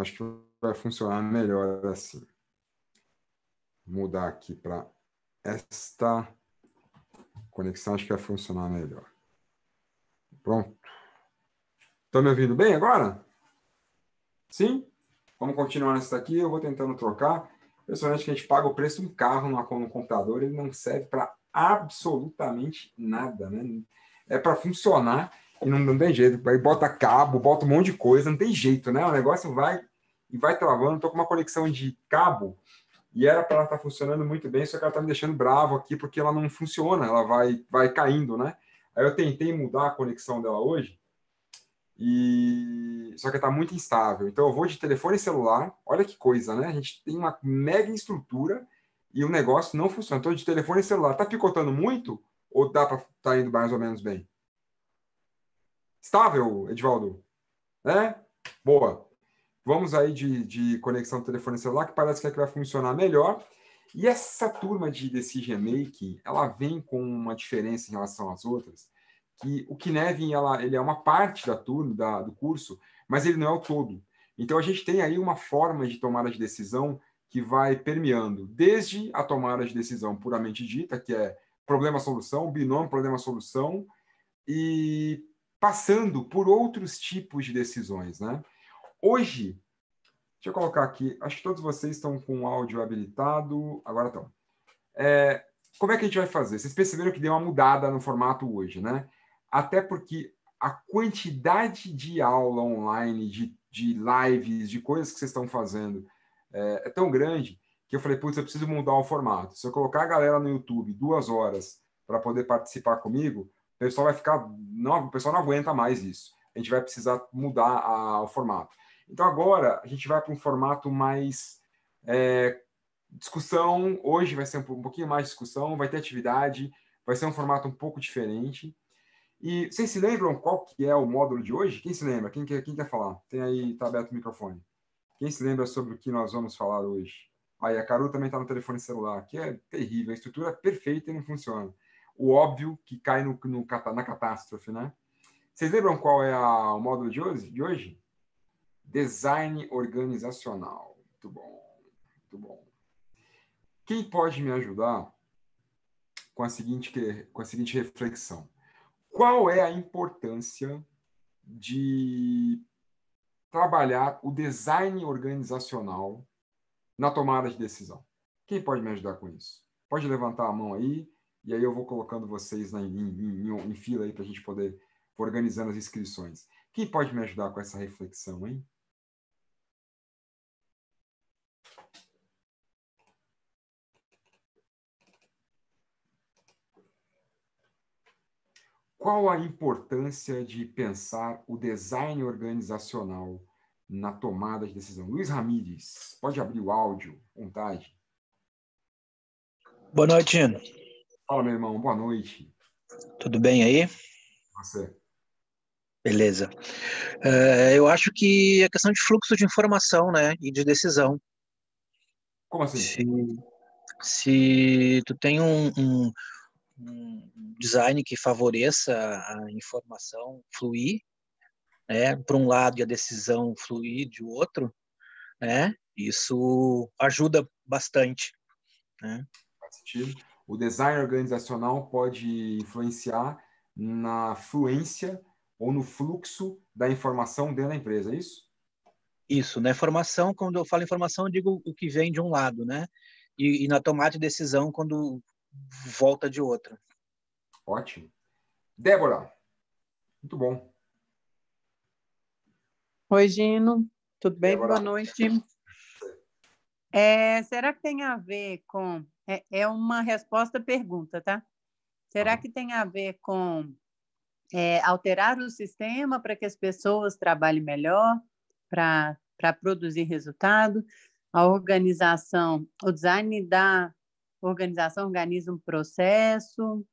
acho que vai funcionar melhor assim. Vou mudar aqui para esta conexão, acho que vai funcionar melhor. Pronto. Estão me ouvindo bem agora? Sim? Vamos continuar nessa daqui, eu vou tentando trocar. Personalmente, que a gente paga o preço de um carro no computador, ele não serve para absolutamente nada, né? É para funcionar e não, não tem jeito. Aí bota cabo, bota um monte de coisa, não tem jeito, né? O negócio vai e vai travando. Tô com uma conexão de cabo e era para ela estar tá funcionando muito bem, só que ela tá me deixando bravo aqui porque ela não funciona, ela vai, vai caindo, né? Aí eu tentei mudar a conexão dela hoje e só que está muito instável. Então eu vou de telefone e celular. Olha que coisa, né? A gente tem uma mega estrutura e o negócio não funciona. Então de telefone e celular, tá picotando muito ou dá para tá indo mais ou menos bem? estável, Edvaldo? Né? Boa. Vamos aí de, de conexão telefone celular, que parece que é que vai funcionar melhor. E essa turma de Decision Making, ela vem com uma diferença em relação às outras, que o Kinevin, ela, ele é uma parte da turma, da, do curso, mas ele não é o todo. Então, a gente tem aí uma forma de tomada de decisão que vai permeando desde a tomada de decisão puramente dita, que é problema-solução, binômio problema-solução, e passando por outros tipos de decisões, né? Hoje, deixa eu colocar aqui, acho que todos vocês estão com o áudio habilitado, agora estão. É, como é que a gente vai fazer? Vocês perceberam que deu uma mudada no formato hoje, né? Até porque a quantidade de aula online, de, de lives, de coisas que vocês estão fazendo é, é tão grande que eu falei, putz, eu preciso mudar o formato. Se eu colocar a galera no YouTube duas horas para poder participar comigo, Pessoal vai ficar. Não, o pessoal não aguenta mais isso. A gente vai precisar mudar a, o formato. Então, agora, a gente vai para um formato mais. É, discussão. Hoje vai ser um, um pouquinho mais discussão, vai ter atividade, vai ser um formato um pouco diferente. E vocês se lembram qual que é o módulo de hoje? Quem se lembra? Quem quer, quem quer falar? Tem aí, está aberto o microfone. Quem se lembra sobre o que nós vamos falar hoje? Aí a Caru também está no telefone celular, que é terrível, a estrutura é perfeita e não funciona o óbvio que cai no, no na catástrofe, né? Vocês lembram qual é a, o módulo de hoje? De hoje? Design organizacional. Muito bom, muito bom. Quem pode me ajudar com a seguinte, com a seguinte reflexão? Qual é a importância de trabalhar o design organizacional na tomada de decisão? Quem pode me ajudar com isso? Pode levantar a mão aí, e aí eu vou colocando vocês na, em, em, em fila aí para a gente poder organizando as inscrições. Quem pode me ajudar com essa reflexão, hein? Qual a importância de pensar o design organizacional na tomada de decisão? Luiz Ramírez, pode abrir o áudio, vontade. Boa noite, Ana. Fala, meu irmão. Boa noite. Tudo bem aí? Você. Beleza. É, eu acho que é questão de fluxo de informação, né? E de decisão. Como assim? Se, se tu tem um, um, um, design que favoreça a informação fluir, né? Por um lado e a decisão fluir de outro, né? Isso ajuda bastante, né? Faz sentido o design organizacional pode influenciar na fluência ou no fluxo da informação dentro da empresa, é isso? Isso, né? Formação, quando eu falo informação, eu digo o que vem de um lado, né? E, e na tomada de decisão, quando volta de outro. Ótimo. Débora, muito bom. Oi, Gino. Tudo bem? Débora. Boa noite. É, será que tem a ver com é, é uma resposta pergunta, tá? Será tá que tem a ver com é, alterar o sistema para que as pessoas trabalhem melhor, para produzir resultado? A organização, o design da organização organiza um processo?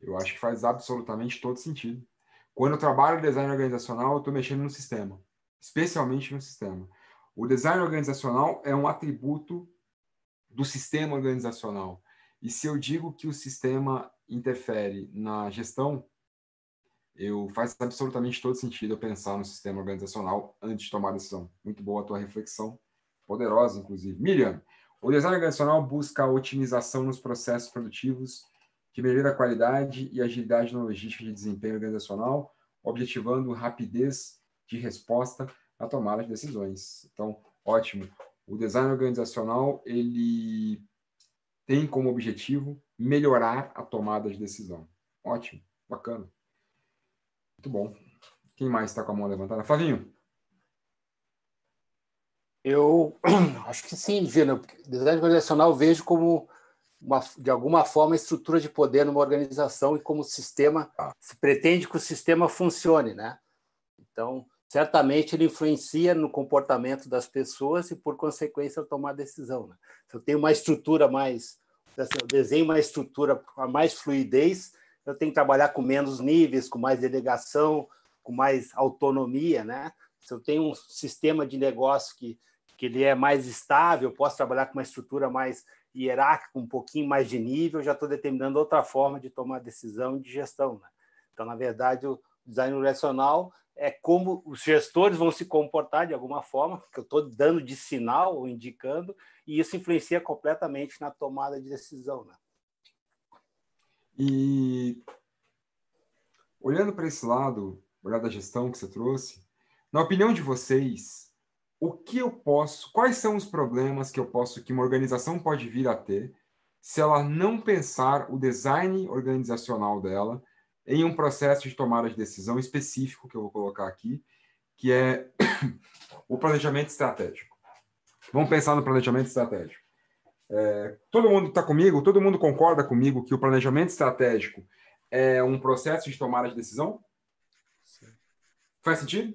Eu acho que faz absolutamente todo sentido. Quando eu trabalho design organizacional, eu estou mexendo no sistema, especialmente no sistema. O design organizacional é um atributo do sistema organizacional. E se eu digo que o sistema interfere na gestão, eu faz absolutamente todo sentido eu pensar no sistema organizacional antes de tomar decisão. Muito boa a tua reflexão, poderosa inclusive. Miriam, o design organizacional busca a otimização nos processos produtivos que melhora a qualidade e agilidade na logística de desempenho organizacional, objetivando rapidez de resposta na tomada de decisões. Então, ótimo. O design organizacional ele tem como objetivo melhorar a tomada de decisão. Ótimo, bacana. Muito bom. Quem mais está com a mão levantada? Flavinho. Eu acho que sim, Gino. Né? Design organizacional vejo como, uma, de alguma forma, estrutura de poder numa organização e como o sistema, ah. se pretende que o sistema funcione, né? Então, certamente ele influencia no comportamento das pessoas e, por consequência, tomar decisão. Né? Se eu tenho uma estrutura mais, se eu desenho uma estrutura com mais fluidez, eu tenho que trabalhar com menos níveis, com mais delegação, com mais autonomia, né? Se eu tenho um sistema de negócio que, que ele é mais estável, eu posso trabalhar com uma estrutura mais hierárquica, um pouquinho mais de nível, já estou determinando outra forma de tomar decisão e de gestão. Né? Então, na verdade, o design relacional é como os gestores vão se comportar de alguma forma, que eu estou dando de sinal ou indicando, e isso influencia completamente na tomada de decisão. Né? E olhando para esse lado, olhar da gestão que você trouxe, na opinião de vocês, o que eu posso, quais são os problemas que eu posso, que uma organização pode vir a ter se ela não pensar o design organizacional dela em um processo de tomada de decisão específico que eu vou colocar aqui, que é o planejamento estratégico. Vamos pensar no planejamento estratégico. É, todo mundo está comigo? Todo mundo concorda comigo que o planejamento estratégico é um processo de tomada de decisão? Sim. Faz sentido?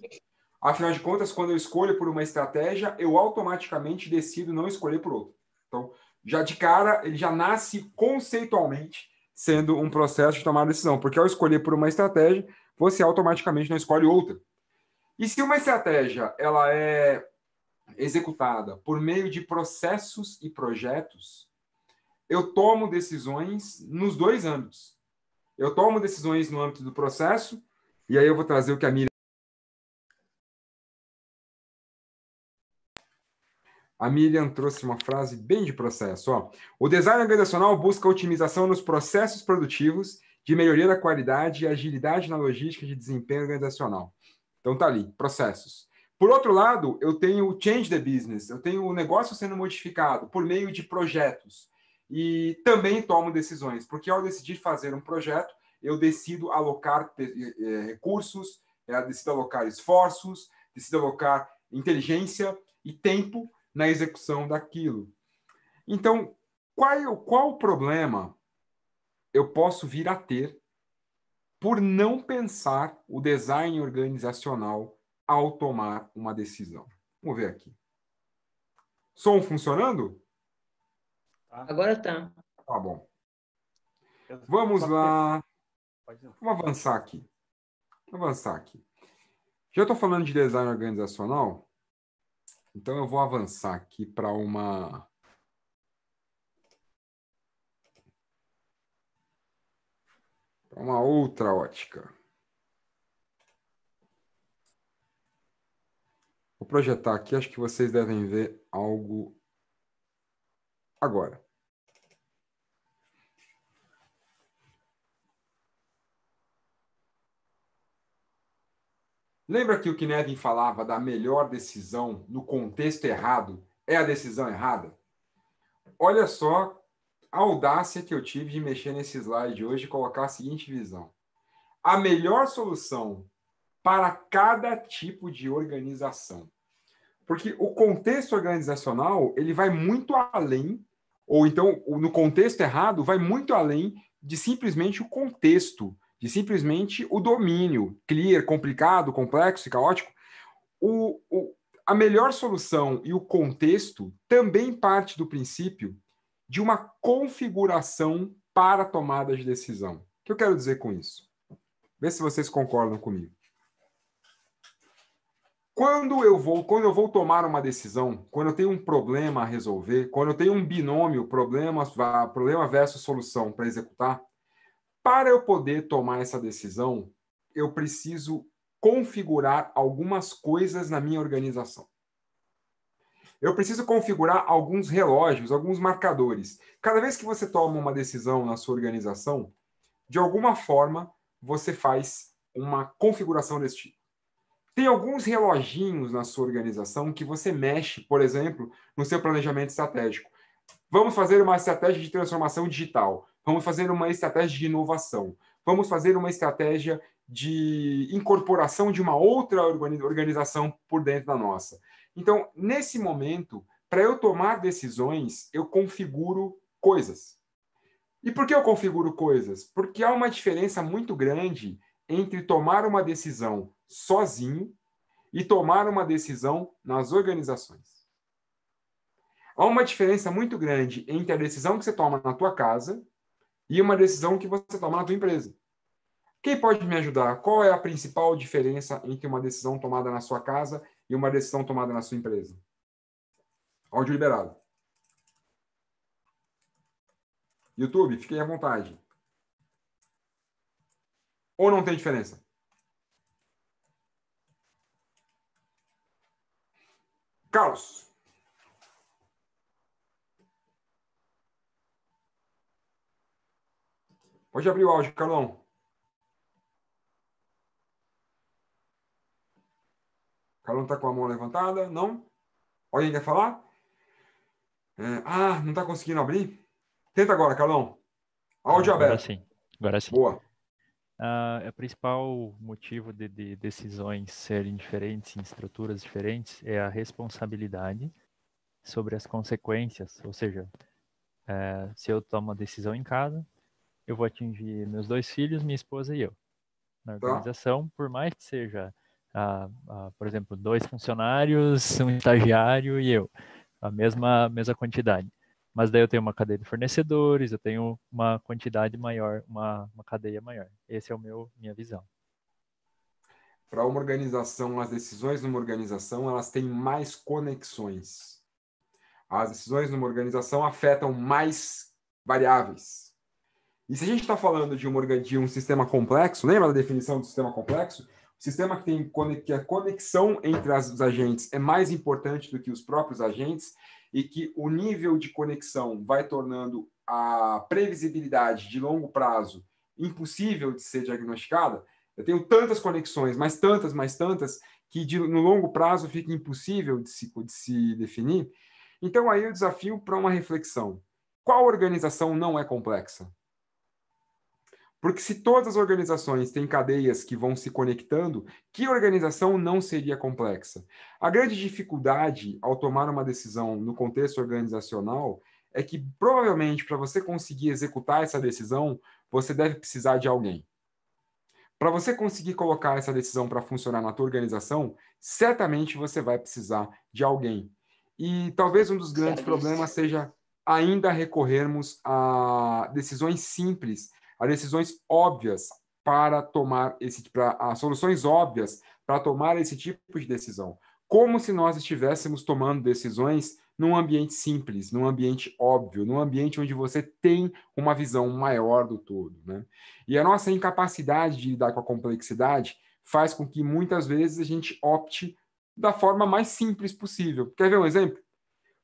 Afinal de contas, quando eu escolho por uma estratégia, eu automaticamente decido não escolher por outra. Então, já de cara, ele já nasce conceitualmente sendo um processo de tomar decisão, porque ao escolher por uma estratégia, você automaticamente não escolhe outra. E se uma estratégia ela é executada por meio de processos e projetos, eu tomo decisões nos dois âmbitos. Eu tomo decisões no âmbito do processo, e aí eu vou trazer o que a Miriam A Miriam trouxe uma frase bem de processo. Ó. O design organizacional busca otimização nos processos produtivos, de melhoria da qualidade e agilidade na logística de desempenho organizacional. Então tá ali, processos. Por outro lado, eu tenho o change the business, eu tenho o negócio sendo modificado por meio de projetos. E também tomo decisões, porque ao decidir fazer um projeto, eu decido alocar eh, eh, recursos, eh, decido alocar esforços, decido alocar inteligência e tempo na execução daquilo. Então, qual, qual problema eu posso vir a ter por não pensar o design organizacional ao tomar uma decisão? Vamos ver aqui. Som funcionando? Tá. Agora tá. Tá bom. Vamos lá. Vamos avançar aqui. Vamos avançar aqui. Já estou falando de design organizacional. Então eu vou avançar aqui para uma para uma outra ótica. Vou projetar aqui, acho que vocês devem ver algo agora. Lembra que o que Nevin falava da melhor decisão no contexto errado é a decisão errada? Olha só a audácia que eu tive de mexer nesse slide hoje e colocar a seguinte visão. A melhor solução para cada tipo de organização. Porque o contexto organizacional, ele vai muito além, ou então, no contexto errado, vai muito além de simplesmente o contexto de simplesmente o domínio clear, complicado, complexo e caótico, o, o, a melhor solução e o contexto também parte do princípio de uma configuração para tomada de decisão. O que eu quero dizer com isso? Vê se vocês concordam comigo. Quando eu vou, quando eu vou tomar uma decisão, quando eu tenho um problema a resolver, quando eu tenho um binômio problema, problema versus solução para executar, para eu poder tomar essa decisão, eu preciso configurar algumas coisas na minha organização. Eu preciso configurar alguns relógios, alguns marcadores. Cada vez que você toma uma decisão na sua organização, de alguma forma você faz uma configuração desse tipo. Tem alguns reloginhos na sua organização que você mexe, por exemplo, no seu planejamento estratégico. Vamos fazer uma estratégia de transformação digital. Vamos fazer uma estratégia de inovação. Vamos fazer uma estratégia de incorporação de uma outra organização por dentro da nossa. Então, nesse momento, para eu tomar decisões, eu configuro coisas. E por que eu configuro coisas? Porque há uma diferença muito grande entre tomar uma decisão sozinho e tomar uma decisão nas organizações. Há uma diferença muito grande entre a decisão que você toma na tua casa e uma decisão que você toma na sua empresa. Quem pode me ajudar? Qual é a principal diferença entre uma decisão tomada na sua casa e uma decisão tomada na sua empresa? Áudio liberado. YouTube, fiquem à vontade. Ou não tem diferença? Carlos. Pode abrir o áudio, Carlão. Carlão está com a mão levantada? Não? Alguém quer falar? É, ah, não está conseguindo abrir? Tenta agora, Carlão. Áudio agora aberto. Sim. Agora sim. Boa. Uh, o principal motivo de, de, decisões serem diferentes em estruturas diferentes é a responsabilidade sobre as consequências. Ou seja, uh, se eu tomo uma decisão em casa, eu vou atingir meus dois filhos, minha esposa e eu. Na tá. organização, por mais que seja, por exemplo, dois funcionários, um estagiário e eu, a mesma, mesma quantidade. Mas daí eu tenho uma cadeia de fornecedores, eu tenho uma quantidade maior, uma, uma cadeia maior. Esse é o meu, minha visão. Para uma organização, as decisões numa organização, elas têm mais conexões. As decisões numa organização afetam mais variáveis e se a gente está falando de um, de um sistema complexo, lembra da definição do sistema complexo? O sistema que tem que a conexão entre as, os agentes é mais importante do que os próprios agentes e que o nível de conexão vai tornando a previsibilidade de longo prazo impossível de ser diagnosticada. Eu tenho tantas conexões, mas tantas, mais tantas, que de, no longo prazo fica impossível de se, de se definir. Então, aí o desafio para uma reflexão. Qual organização não é complexa? Porque se todas as organizações têm cadeias que vão se conectando, que organização não seria complexa? A grande dificuldade ao tomar uma decisão no contexto organizacional é que provavelmente para você conseguir executar essa decisão, você deve precisar de alguém. Para você conseguir colocar essa decisão para funcionar na tua organização, certamente você vai precisar de alguém. E talvez um dos grandes problemas seja ainda recorrermos a decisões simples decisões óbvias para tomar esse para soluções óbvias para tomar esse tipo de decisão, como se nós estivéssemos tomando decisões num ambiente simples, num ambiente óbvio, num ambiente onde você tem uma visão maior do todo, né? E a nossa incapacidade de lidar com a complexidade faz com que muitas vezes a gente opte da forma mais simples possível. Quer ver um exemplo?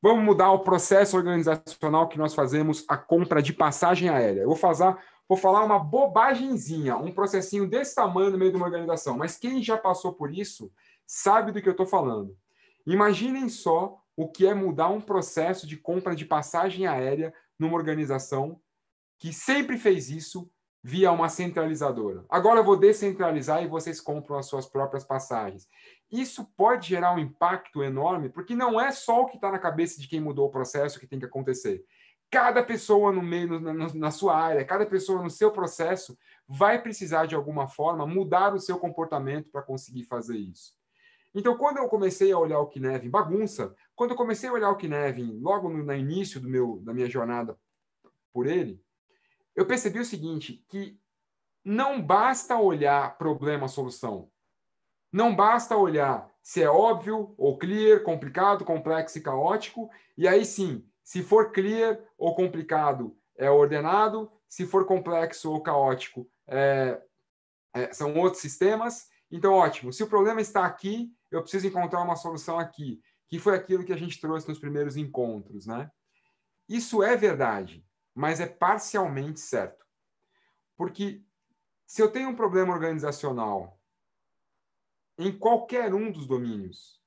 Vamos mudar o processo organizacional que nós fazemos a compra de passagem aérea. Eu vou fazer, Vou falar uma bobagemzinha, um processinho desse tamanho no meio de uma organização, mas quem já passou por isso sabe do que eu estou falando. Imaginem só o que é mudar um processo de compra de passagem aérea numa organização que sempre fez isso via uma centralizadora. Agora eu vou descentralizar e vocês compram as suas próprias passagens. Isso pode gerar um impacto enorme, porque não é só o que está na cabeça de quem mudou o processo que tem que acontecer cada pessoa no meio, na, na sua área, cada pessoa no seu processo vai precisar de alguma forma mudar o seu comportamento para conseguir fazer isso. Então, quando eu comecei a olhar o Kinevin bagunça, quando eu comecei a olhar o Kinevin logo no, no início do meu, da minha jornada por ele, eu percebi o seguinte, que não basta olhar problema-solução. Não basta olhar se é óbvio ou clear, complicado, complexo e caótico, e aí sim, se for clear ou complicado, é ordenado. Se for complexo ou caótico, é, é, são outros sistemas. Então, ótimo. Se o problema está aqui, eu preciso encontrar uma solução aqui, que foi aquilo que a gente trouxe nos primeiros encontros, né? Isso é verdade, mas é parcialmente certo. Porque se eu tenho um problema organizacional em qualquer um dos domínios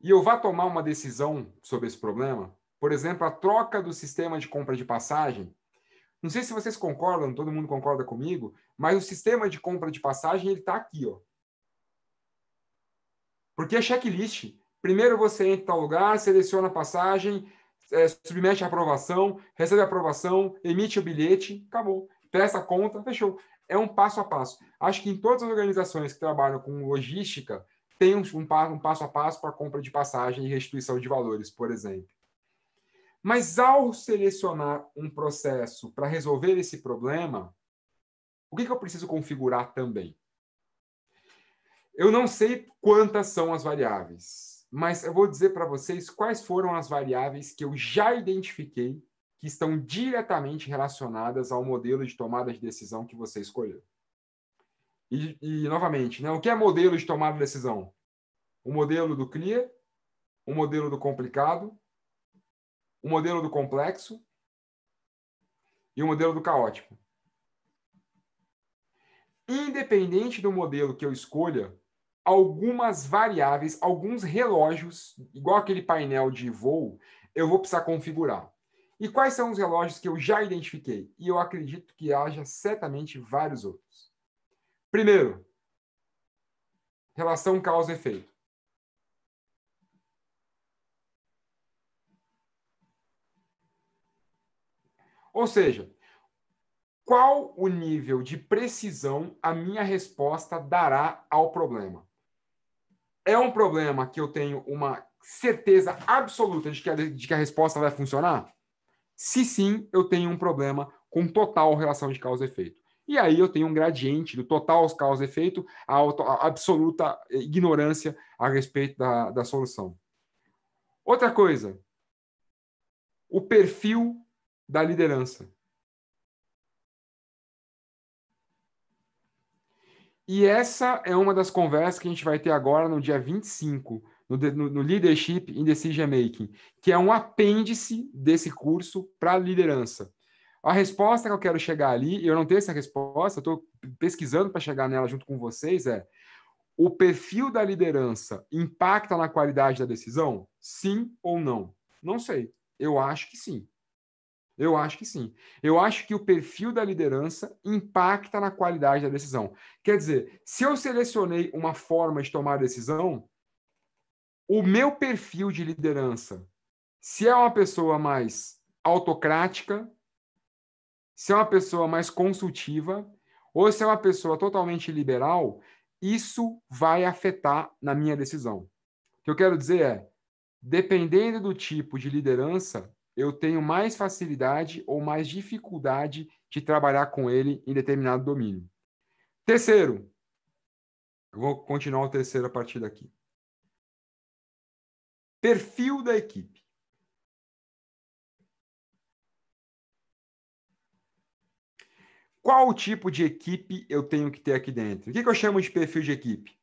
e eu vá tomar uma decisão sobre esse problema, por exemplo, a troca do sistema de compra de passagem. Não sei se vocês concordam, todo mundo concorda comigo, mas o sistema de compra de passagem ele está aqui, ó. Porque é checklist. Primeiro você entra em tal lugar, seleciona a passagem, é, submete a aprovação, recebe a aprovação, emite o bilhete, acabou. Peça a conta, fechou. É um passo a passo. Acho que em todas as organizações que trabalham com logística, tem um, um, um passo a passo para compra de passagem e restituição de valores, por exemplo. Mas ao selecionar um processo para resolver esse problema, o que, que eu preciso configurar também? Eu não sei quantas são as variáveis, mas eu vou dizer para vocês quais foram as variáveis que eu já identifiquei que estão diretamente relacionadas ao modelo de tomada de decisão que você escolheu. E, e novamente, né, o que é modelo de tomada de decisão? O modelo do CLIA, o modelo do complicado o modelo do complexo e o modelo do caótico. Independente do modelo que eu escolha, algumas variáveis, alguns relógios, igual aquele painel de voo, eu vou precisar configurar. E quais são os relógios que eu já identifiquei? E eu acredito que haja certamente vários outros. Primeiro, relação causa-efeito. Ou seja, qual o nível de precisão a minha resposta dará ao problema? É um problema que eu tenho uma certeza absoluta de que a, de que a resposta vai funcionar? Se sim, eu tenho um problema com total relação de causa e efeito. E aí eu tenho um gradiente do total causa e efeito à à absoluta ignorância a respeito da, da solução. Outra coisa, o perfil da liderança. E essa é uma das conversas que a gente vai ter agora no dia 25, no, no, no Leadership in Decision Making, que é um apêndice desse curso para liderança. A resposta que eu quero chegar ali, e eu não tenho essa resposta, estou pesquisando para chegar nela junto com vocês, é o perfil da liderança impacta na qualidade da decisão? Sim ou não? Não sei. Eu acho que sim. Eu acho que sim. Eu acho que o perfil da liderança impacta na qualidade da decisão. Quer dizer, se eu selecionei uma forma de tomar decisão, o meu perfil de liderança, se é uma pessoa mais autocrática, se é uma pessoa mais consultiva, ou se é uma pessoa totalmente liberal, isso vai afetar na minha decisão. O que eu quero dizer é, dependendo do tipo de liderança, eu tenho mais facilidade ou mais dificuldade de trabalhar com ele em determinado domínio. Terceiro, eu vou continuar o terceiro a partir daqui. Perfil da equipe. Qual o tipo de equipe eu tenho que ter aqui dentro? O que eu chamo de perfil de equipe?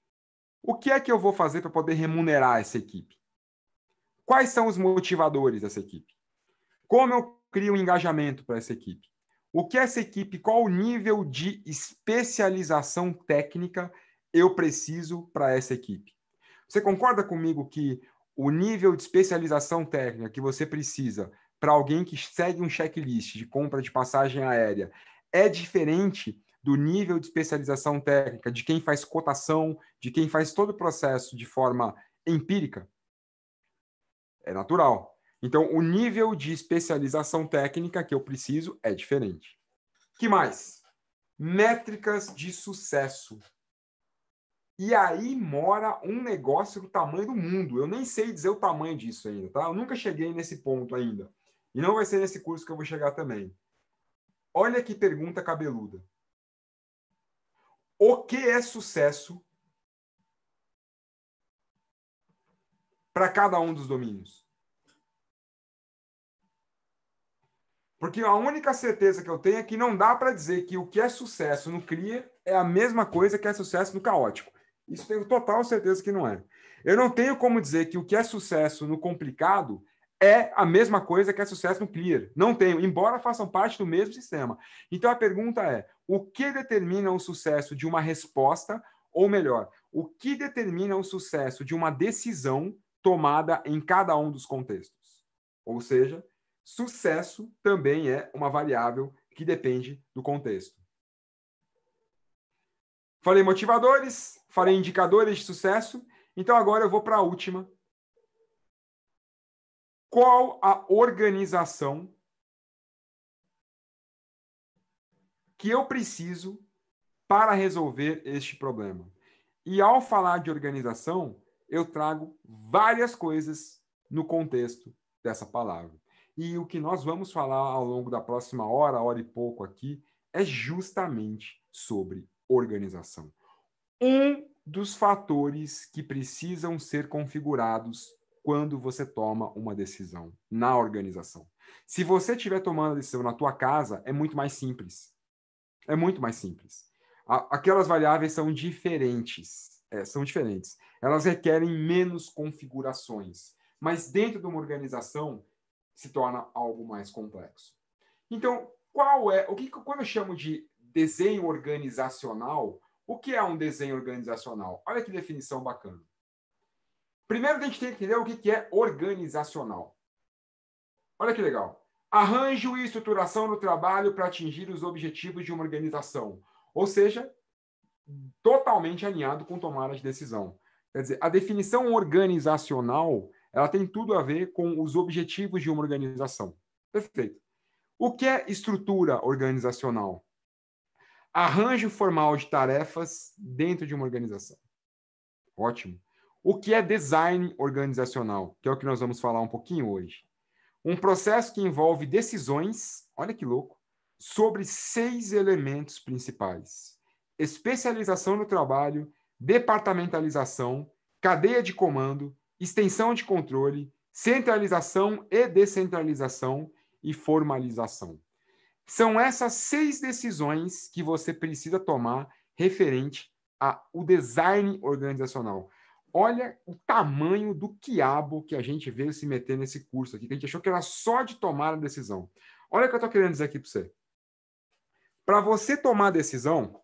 O que é que eu vou fazer para poder remunerar essa equipe? Quais são os motivadores dessa equipe? Como eu crio um engajamento para essa equipe? O que essa equipe, qual o nível de especialização técnica eu preciso para essa equipe? Você concorda comigo que o nível de especialização técnica que você precisa para alguém que segue um checklist de compra de passagem aérea é diferente do nível de especialização técnica de quem faz cotação, de quem faz todo o processo de forma empírica? É natural. Então, o nível de especialização técnica que eu preciso é diferente. Que mais? Métricas de sucesso. E aí mora um negócio do tamanho do mundo. Eu nem sei dizer o tamanho disso ainda, tá? Eu nunca cheguei nesse ponto ainda. E não vai ser nesse curso que eu vou chegar também. Olha que pergunta cabeluda. O que é sucesso para cada um dos domínios? Porque a única certeza que eu tenho é que não dá para dizer que o que é sucesso no CRIA é a mesma coisa que é sucesso no caótico. Isso tenho total certeza que não é. Eu não tenho como dizer que o que é sucesso no complicado é a mesma coisa que é sucesso no clear. Não tenho, embora façam parte do mesmo sistema. Então a pergunta é: o que determina o sucesso de uma resposta, ou melhor, o que determina o sucesso de uma decisão tomada em cada um dos contextos? Ou seja, Sucesso também é uma variável que depende do contexto. Falei motivadores, falei indicadores de sucesso, então agora eu vou para a última. Qual a organização que eu preciso para resolver este problema? E ao falar de organização, eu trago várias coisas no contexto dessa palavra. E o que nós vamos falar ao longo da próxima hora, hora e pouco aqui, é justamente sobre organização. Um dos fatores que precisam ser configurados quando você toma uma decisão na organização. Se você estiver tomando a decisão na tua casa, é muito mais simples. É muito mais simples. aquelas variáveis são diferentes. É, são diferentes. Elas requerem menos configurações. Mas dentro de uma organização, se torna algo mais complexo. Então, qual é o que quando eu chamo de desenho organizacional, o que é um desenho organizacional? Olha que definição bacana. Primeiro a gente tem que entender o que é organizacional. Olha que legal. Arranjo e estruturação do trabalho para atingir os objetivos de uma organização. Ou seja, totalmente alinhado com tomada de decisão. Quer dizer, a definição organizacional ela tem tudo a ver com os objetivos de uma organização. Perfeito. O que é estrutura organizacional? Arranjo formal de tarefas dentro de uma organização. Ótimo. O que é design organizacional? Que é o que nós vamos falar um pouquinho hoje. Um processo que envolve decisões, olha que louco, sobre seis elementos principais: especialização no trabalho, departamentalização, cadeia de comando, extensão de controle, centralização e descentralização e formalização. São essas seis decisões que você precisa tomar referente ao design organizacional. Olha o tamanho do quiabo que a gente veio se meter nesse curso aqui, que a gente achou que era só de tomar a decisão. Olha o que eu estou querendo dizer aqui para você. Para você tomar a decisão,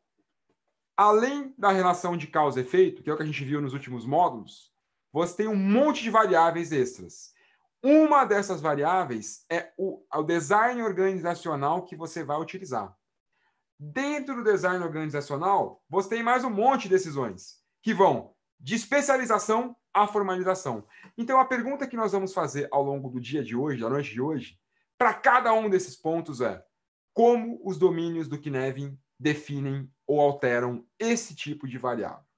além da relação de causa efeito, que é o que a gente viu nos últimos módulos, você tem um monte de variáveis extras. Uma dessas variáveis é o, é o design organizacional que você vai utilizar. Dentro do design organizacional, você tem mais um monte de decisões que vão de especialização à formalização. Então, a pergunta que nós vamos fazer ao longo do dia de hoje, da noite de hoje, para cada um desses pontos é como os domínios do Kinevin definem ou alteram esse tipo de variável.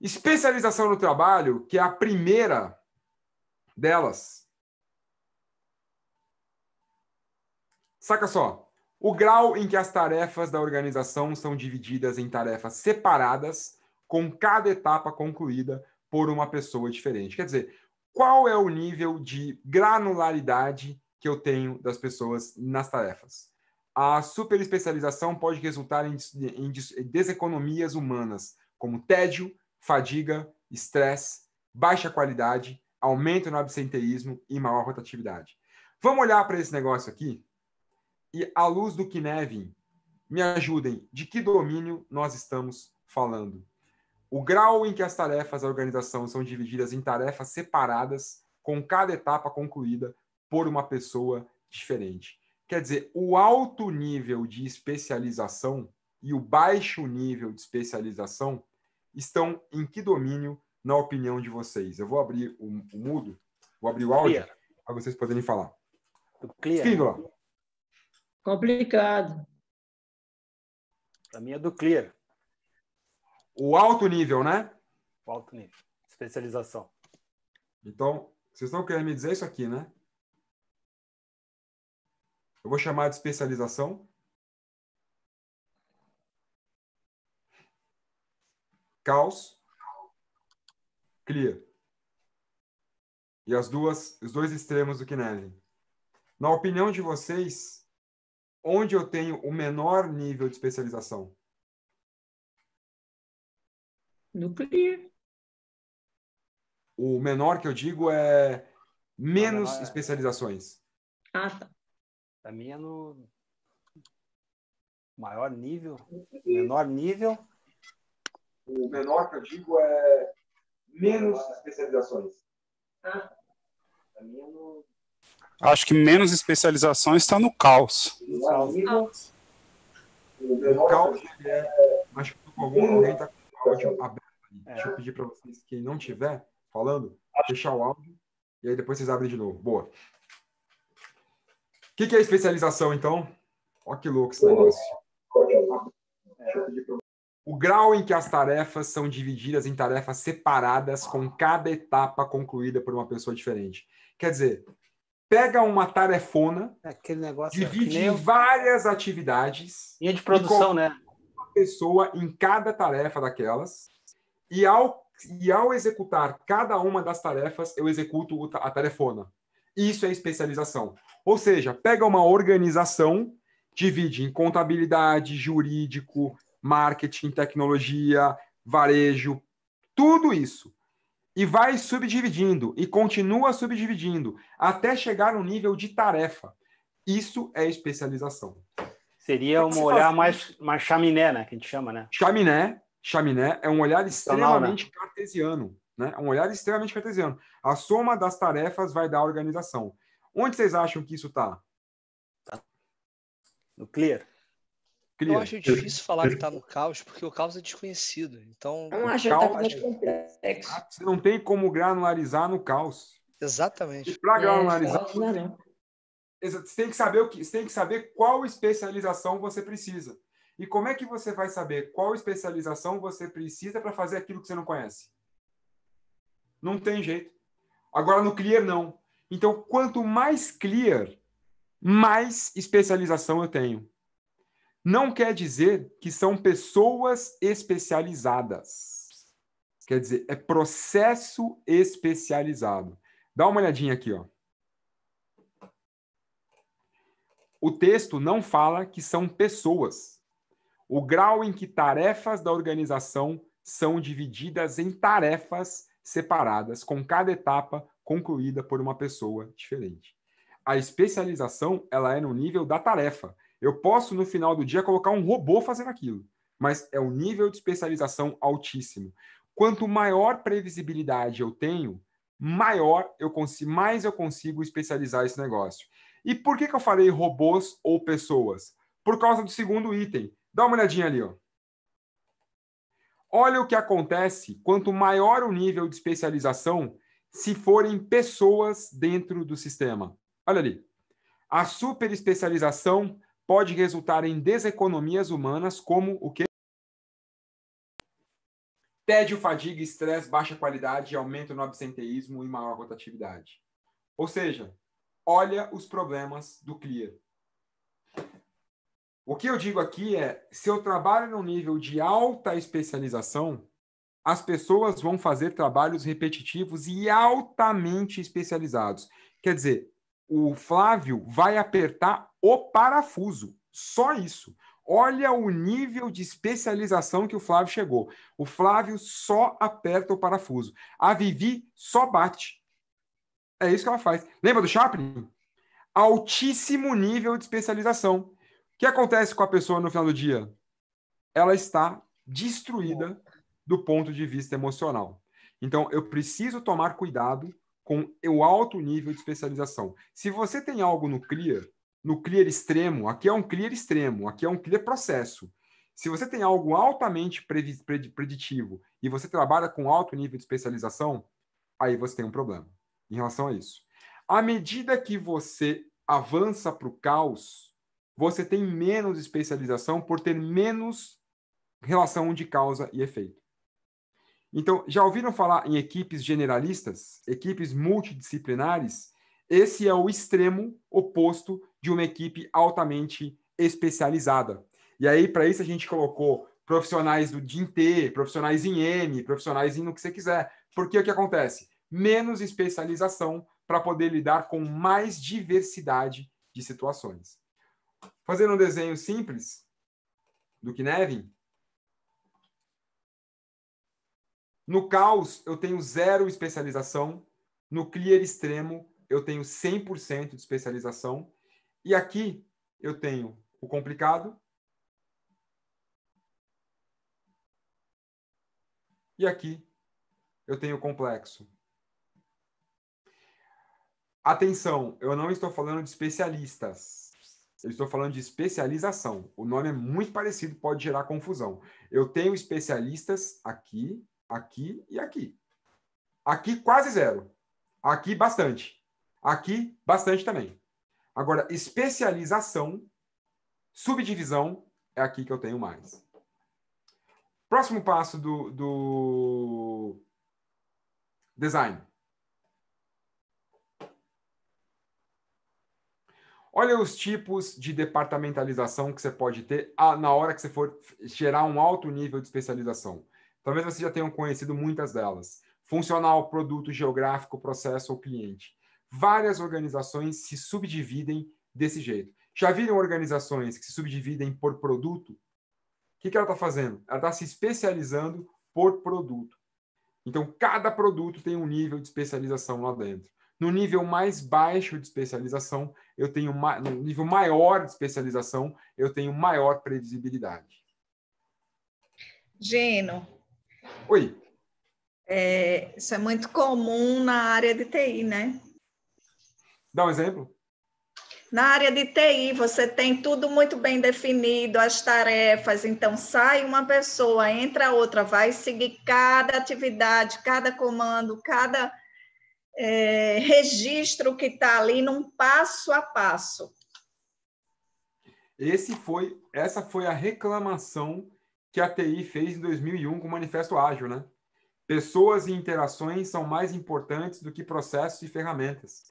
Especialização no trabalho, que é a primeira delas. Saca só. O grau em que as tarefas da organização são divididas em tarefas separadas, com cada etapa concluída por uma pessoa diferente. Quer dizer, qual é o nível de granularidade que eu tenho das pessoas nas tarefas? A superespecialização pode resultar em, em deseconomias humanas, como tédio, fadiga, estresse, baixa qualidade, aumento no absenteísmo e maior rotatividade. Vamos olhar para esse negócio aqui e, à luz do que neve me ajudem, de que domínio nós estamos falando? O grau em que as tarefas da organização são divididas em tarefas separadas, com cada etapa concluída por uma pessoa diferente. Quer dizer, o alto nível de especialização e o baixo nível de especialização estão em que domínio, na opinião de vocês? Eu vou abrir o, o mudo, vou abrir o áudio para vocês poderem falar. Escreva. Complicado. A minha é do clear. O alto nível, né? O alto nível. Especialização. Então, vocês estão querendo me dizer isso aqui, né? Eu vou chamar de especialização. Caos, cria. E as duas, os dois extremos do Kinesian. Na opinião de vocês, onde eu tenho o menor nível de especialização? No clia O menor que eu digo é menos é. especializações. Ah, tá. A minha é no maior nível, menor nível o menor que eu digo é menos especializações. Ah. Acho que menos especializações está no caos. No caos. O caos é, é acho tipo, que algum, alguém está com o áudio aberto. É. Deixa eu pedir para vocês, quem não tiver falando, deixar o áudio e aí depois vocês abrem de novo. Boa. O que, que, é especialização, então? Olha que louco esse negócio. É. Deixa eu pedir para o grau em que as tarefas são divididas em tarefas separadas, com cada etapa concluída por uma pessoa diferente. Quer dizer, pega uma tarefona, é, é divide em várias atividades. Linha de produção, né? Uma pessoa em cada tarefa daquelas, e ao, e ao executar cada uma das tarefas, eu executo a tarefona. Isso é especialização. Ou seja, pega uma organização divide em contabilidade, jurídico, marketing, tecnologia, varejo, tudo isso. E vai subdividindo e continua subdividindo até chegar no nível de tarefa. Isso é especialização. Seria um olhar mais, mais chaminé, né? Que a gente chama, né? Chaminé, chaminé é um olhar extremamente Tonal, né? cartesiano. Né? É um olhar extremamente cartesiano. A soma das tarefas vai dar a organização. Onde vocês acham que isso está? No clear. Eu acho difícil falar que está no caos, porque o caos é desconhecido. Então, eu não acho caos, é mais complexo. Ah, você não tem como granularizar no caos. Exatamente. Para é, granularizar, é, né? não. você tem que saber o que, você tem que saber qual especialização você precisa. E como é que você vai saber qual especialização você precisa para fazer aquilo que você não conhece? Não tem jeito. Agora no clear não. Então, quanto mais clear, mais especialização eu tenho não quer dizer que são pessoas especializadas. Quer dizer, é processo especializado. Dá uma olhadinha aqui, ó. O texto não fala que são pessoas. O grau em que tarefas da organização são divididas em tarefas separadas, com cada etapa concluída por uma pessoa diferente. A especialização, ela é no nível da tarefa eu posso, no final do dia, colocar um robô fazendo aquilo, mas é um nível de especialização altíssimo. Quanto maior previsibilidade eu tenho, maior eu consigo, mais eu consigo especializar esse negócio. E por que, que eu falei robôs ou pessoas? Por causa do segundo item. Dá uma olhadinha ali, ó. Olha o que acontece quanto maior o nível de especialização se forem pessoas dentro do sistema. Olha ali. A superespecialização pode resultar em deseconomias humanas como o quê? Tédio, fadiga, estresse, baixa qualidade, aumento no absenteísmo e maior rotatividade. Ou seja, olha os problemas do CLIA. O que eu digo aqui é, se eu trabalho num nível de alta especialização, as pessoas vão fazer trabalhos repetitivos e altamente especializados. Quer dizer, o Flávio vai apertar o parafuso. Só isso. Olha o nível de especialização que o Flávio chegou. O Flávio só aperta o parafuso. A Vivi só bate. É isso que ela faz. Lembra do Chaplin? Altíssimo nível de especialização. O que acontece com a pessoa no final do dia? Ela está destruída do ponto de vista emocional. Então, eu preciso tomar cuidado com o alto nível de especialização. Se você tem algo no CLIA, no clear extremo, aqui é um clear extremo, aqui é um clear processo. Se você tem algo altamente preditivo e você trabalha com alto nível de especialização, aí você tem um problema em relação a isso. À medida que você avança para o caos, você tem menos especialização por ter menos relação de causa e efeito. Então, já ouviram falar em equipes generalistas, equipes multidisciplinares? Esse é o extremo oposto de uma equipe altamente especializada. E aí, para isso, a gente colocou profissionais do DIN T, profissionais em M, profissionais em no que você quiser. Porque o que acontece? Menos especialização para poder lidar com mais diversidade de situações. Fazendo um desenho simples do que Nevin. No caos, eu tenho zero especialização. No clear extremo, eu tenho 100% de especialização. E aqui eu tenho o complicado. E aqui eu tenho o complexo. Atenção, eu não estou falando de especialistas. Eu estou falando de especialização. O nome é muito parecido, pode gerar confusão. Eu tenho especialistas aqui, aqui e aqui. Aqui quase zero. Aqui bastante. Aqui, bastante também. Agora, especialização, subdivisão, é aqui que eu tenho mais. Próximo passo do, do design. Olha os tipos de departamentalização que você pode ter ah, na hora que você for gerar um alto nível de especialização. Talvez você já tenha conhecido muitas delas. Funcional, produto, geográfico, processo ou cliente várias organizações se subdividem desse jeito. Já viram organizações que se subdividem por produto? O que, que ela está fazendo? Ela está se especializando por produto. Então, cada produto tem um nível de especialização lá dentro. No nível mais baixo de especialização, eu tenho no nível maior de especialização, eu tenho maior previsibilidade. Gino. Oi. É, isso é muito comum na área de TI, né? Dá um exemplo. Na área de TI, você tem tudo muito bem definido, as tarefas. Então, sai uma pessoa, entra outra, vai seguir cada atividade, cada comando, cada é, registro que está ali, num passo a passo. Esse foi, essa foi a reclamação que a TI fez em 2001 com o Manifesto Ágil, né? Pessoas e interações são mais importantes do que processos e ferramentas.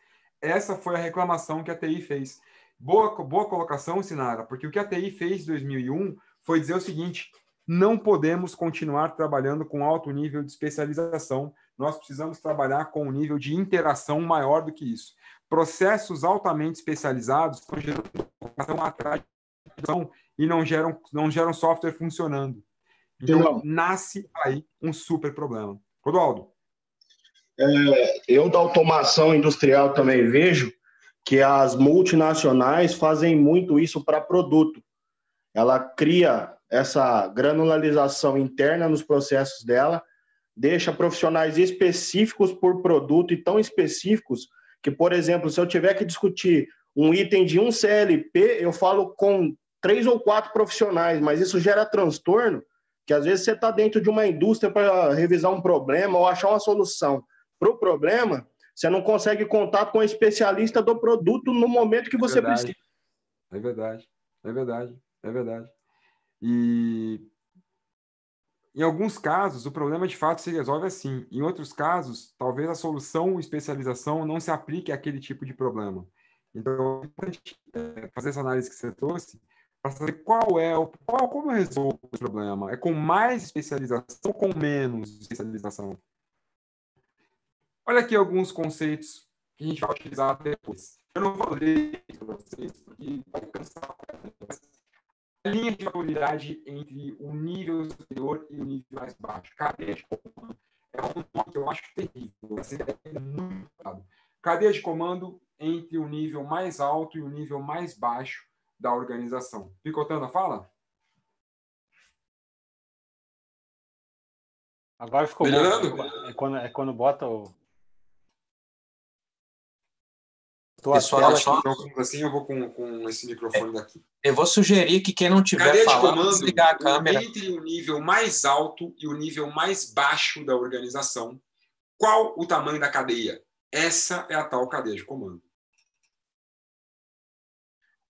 Essa foi a reclamação que a TI fez. Boa, boa colocação, Sinara, porque o que a TI fez em 2001 foi dizer o seguinte: não podemos continuar trabalhando com alto nível de especialização, nós precisamos trabalhar com um nível de interação maior do que isso. Processos altamente especializados estão gerando atrás e não geram, não geram software funcionando. Então, nasce aí um super problema. Rodolfo é, eu da automação industrial também vejo que as multinacionais fazem muito isso para produto. Ela cria essa granularização interna nos processos dela, deixa profissionais específicos por produto e tão específicos que, por exemplo, se eu tiver que discutir um item de um CLP, eu falo com três ou quatro profissionais, mas isso gera transtorno, que às vezes você está dentro de uma indústria para revisar um problema ou achar uma solução para o problema, você não consegue contato com o especialista do produto no momento que é você precisa. É verdade, é verdade, é verdade. E em alguns casos, o problema de fato se resolve assim. Em outros casos, talvez a solução especialização não se aplique àquele tipo de problema. Então, é importante é, fazer essa análise que você trouxe para saber qual é, o, qual, como eu resolvo o problema. É com mais especialização ou com menos especialização? Olha aqui alguns conceitos que a gente vai utilizar depois. Eu não vou ler isso para vocês, porque vai cansar. a linha de autoridade entre o nível superior e o nível mais baixo. Cadeia de comando é um nome que eu acho terrível. Assim, ter é muito Cadeia de comando entre o nível mais alto e o nível mais baixo da organização. a fala? Agora ficou Melhorando? Bom. É quando, é quando bota o Tô Pessoal, é só... Então, assim eu vou com, com esse microfone daqui. Eu vou sugerir que quem não tiver Cadeia falando, de comando, a câmera. Entre o nível mais alto e o nível mais baixo da organização, qual o tamanho da cadeia? Essa é a tal cadeia de comando.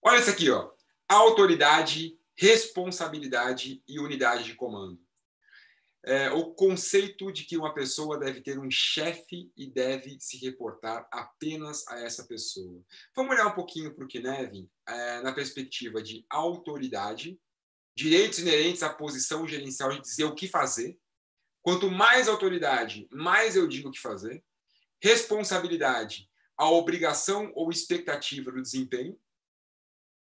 Olha isso aqui, ó. Autoridade, responsabilidade e unidade de comando é, o conceito de que uma pessoa deve ter um chefe e deve se reportar apenas a essa pessoa. Vamos olhar um pouquinho para o Kinevin né, é, na perspectiva de autoridade, direitos inerentes à posição gerencial de dizer o que fazer. Quanto mais autoridade, mais eu digo o que fazer. Responsabilidade, a obrigação ou expectativa do desempenho.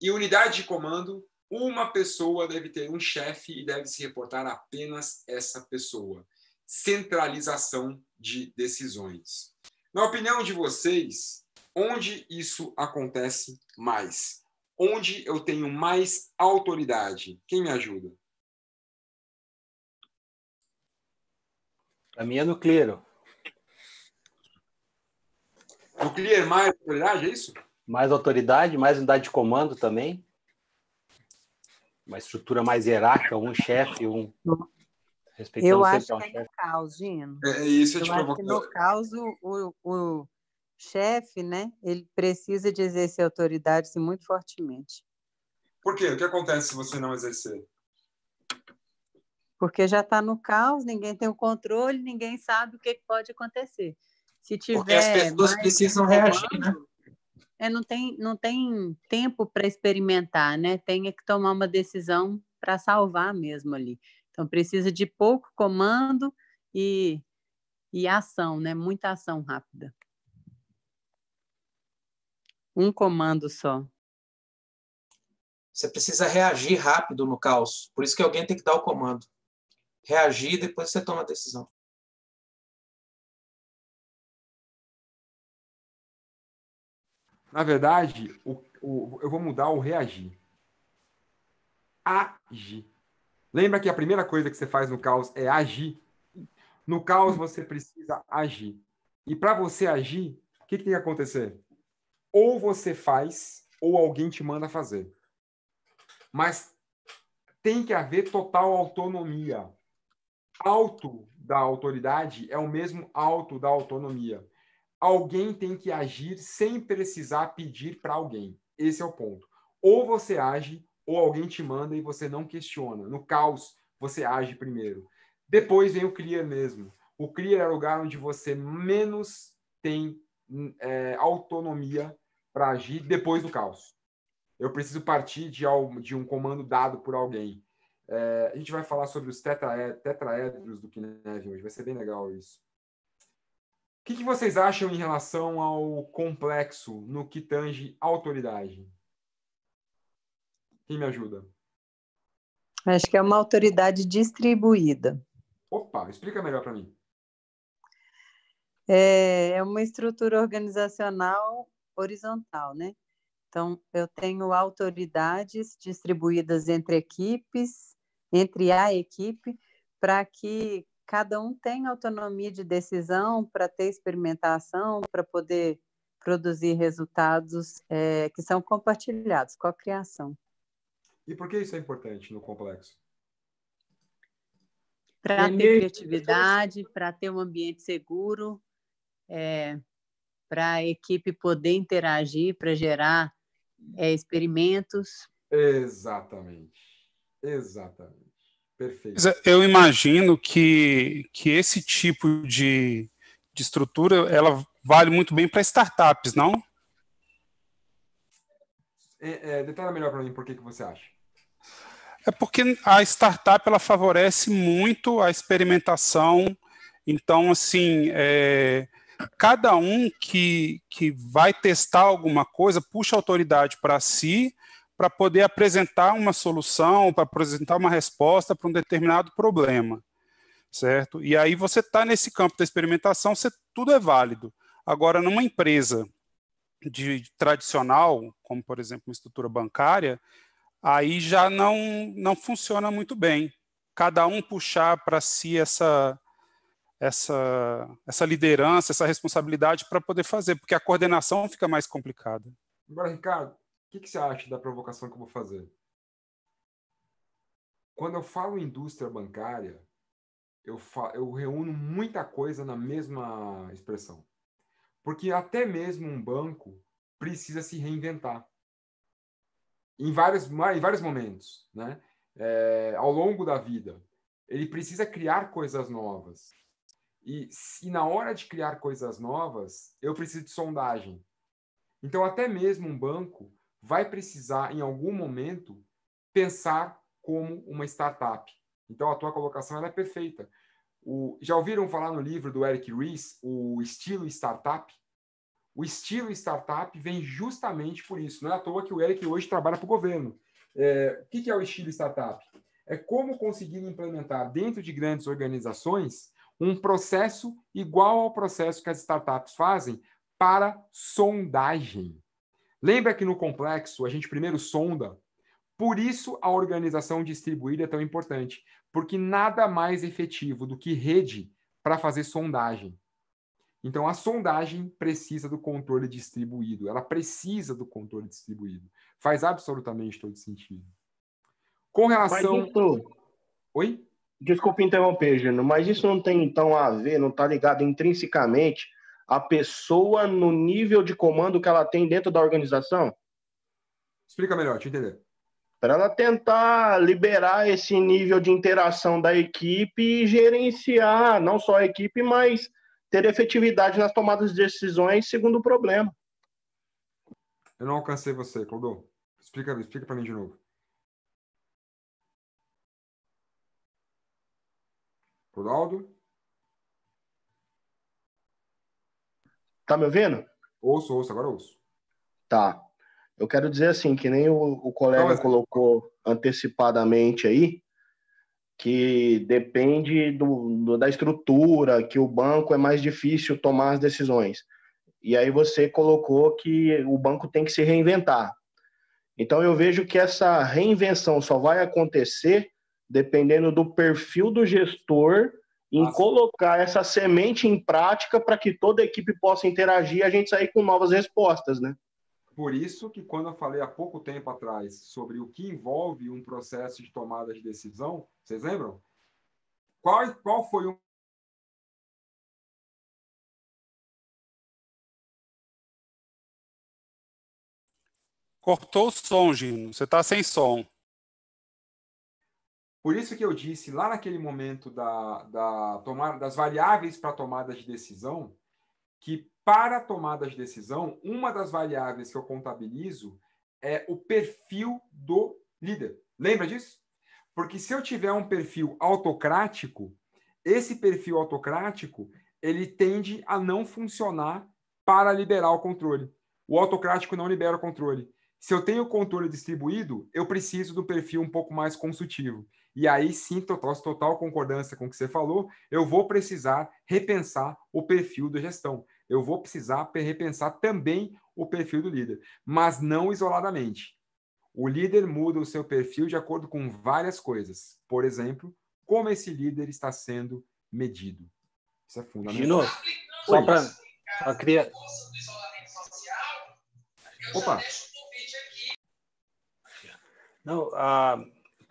E unidade de comando, uma pessoa deve ter um chefe e deve se reportar apenas essa pessoa. Centralização de decisões. Na opinião de vocês, onde isso acontece mais? Onde eu tenho mais autoridade? Quem me ajuda? A minha é no clero. No clero, mais autoridade, é isso? Mais autoridade, mais unidade de comando também uma estrutura mais hierárquica, um chefe, um. Respeitando eu acho que é no caos, Gino. É, é isso eu, eu te No caos, o, o chefe, né, ele precisa de exercer autoridade assim, muito fortemente. Por quê? O que acontece se você não exercer? Porque já está no caos, ninguém tem o controle, ninguém sabe o que pode acontecer. Se tiver Porque as pessoas precisam reagir, né? É, não tem, não tem tempo para experimentar, né? Tem é que tomar uma decisão para salvar mesmo ali. Então precisa de pouco comando e, e ação, né? Muita ação rápida. Um comando só. Você precisa reagir rápido no caos. Por isso que alguém tem que dar o comando. Reagir e depois você toma a decisão. Na verdade, o, o, eu vou mudar o reagir. Agir. Lembra que a primeira coisa que você faz no caos é agir? No caos você precisa agir. E para você agir, o que, que tem que acontecer? Ou você faz, ou alguém te manda fazer. Mas tem que haver total autonomia. Auto da autoridade é o mesmo auto da autonomia alguém tem que agir sem precisar pedir para alguém. Esse é o ponto. Ou você age, ou alguém te manda e você não questiona. No caos, você age primeiro. Depois vem o CRIA mesmo. O CRIA é o lugar onde você menos tem é, autonomia para agir depois do caos. Eu preciso partir de, de um comando dado por alguém. É, a gente vai falar sobre os tetraédros do Kinev hoje, vai ser bem legal isso que, que vocês acham em relação ao complexo no que tange autoridade? Quem me ajuda? Acho que é uma autoridade distribuída. Opa, explica melhor para mim. É, é uma estrutura organizacional horizontal, né? Então, eu tenho autoridades distribuídas entre equipes, entre a equipe, para que cada um tem autonomia de decisão para ter experimentação, para poder produzir resultados é, que são compartilhados com a criação. E por que isso é importante no complexo? Para ter criatividade, para ter um ambiente seguro, é, eh, para a equipe poder interagir, para gerar é, experimentos. Exatamente. Exatamente. Perfeito. Eu imagino que, que esse tipo de, de estrutura ela vale muito bem para startups, não? É, é, melhor para mim por que, que você acha. É porque a startup ela favorece muito a experimentação. Então, assim, é, cada um que, que vai testar alguma coisa puxa a autoridade para si para poder apresentar uma solução, para apresentar uma resposta para um determinado problema, certo? E aí você está nesse campo da experimentação, você, tudo é válido. Agora, numa empresa de, tradicional, como por exemplo uma estrutura bancária, aí já não, não funciona muito bem. Cada um puxar para si essa, essa, essa liderança, essa responsabilidade para poder fazer, porque a coordenação fica mais complicada. Agora, Ricardo, o que, que você acha da provocação que eu vou fazer? Quando eu falo indústria bancária, eu, fa eu reúno muita coisa na mesma expressão. Porque até mesmo um banco precisa se reinventar em vários, em vários momentos, né? É, ao longo da vida. Ele precisa criar coisas novas. E, e na hora de criar coisas novas, eu preciso de sondagem. Então, até mesmo um banco vai precisar, em algum momento, pensar como uma startup. Então, a tua colocação é perfeita. O, já ouviram falar no livro do Eric Ries, o estilo startup? O estilo startup vem justamente por isso. Não é à toa que o Eric hoje trabalha para o governo. É, o que é o estilo startup? É como conseguir implementar dentro de grandes organizações um processo igual ao processo que as startups fazem para sondagem. Lembra que no complexo a gente primeiro sonda? Por isso a organização distribuída é tão importante, porque nada mais efetivo do que rede para fazer sondagem. Então a sondagem precisa do controle distribuído, ela precisa do controle distribuído. Faz absolutamente todo sentido. Com relação. Isso... Oi? Desculpe interromper, Gino, mas isso não tem então a ver, não está ligado intrinsecamente a pessoa no nível de comando que ela tem dentro da organização? Explica melhor, te entender. Para ela tentar liberar esse nível de interação da equipe e gerenciar não só a equipe, mas ter efetividade nas tomadas de decisões segundo o problema. Eu não alcancei você, Claudio. Explica, explica para mim de novo. Claudio? Tá me ouvindo? Ouço, ouço, agora ouço. Tá. Eu quero dizer assim, que nem o, o colega Não, colocou antecipadamente aí, que depende do, do, da estrutura, que o banco é mais difícil tomar as decisões. E aí você colocou que o banco tem que se reinventar. Então eu vejo que essa reinvenção só vai acontecer dependendo do perfil do gestor em Nossa. colocar essa semente em prática para que toda a equipe possa interagir e a gente sair com novas respostas, né? Por isso que quando eu falei há pouco tempo atrás sobre o que envolve um processo de tomada de decisão, vocês lembram? Qual, qual foi o Cortou o som, Gino. Você está sem som. Por isso que eu disse lá naquele momento da, da das variáveis para tomadas de decisão, que para tomadas de decisão, uma das variáveis que eu contabilizo é o perfil do líder. Lembra disso? Porque se eu tiver um perfil autocrático, esse perfil autocrático, ele tende a não funcionar para liberar o controle. O autocrático não libera o controle. Se eu tenho controle distribuído, eu preciso do perfil um pouco mais consultivo. E aí sim, total, total concordância com o que você falou, eu vou precisar repensar o perfil da gestão. Eu vou precisar repensar também o perfil do líder, mas não isoladamente. O líder muda o seu perfil de acordo com várias coisas. Por exemplo, como esse líder está sendo medido. Isso é fundamental. novo. só para. Só queria. Opa! Não, ah,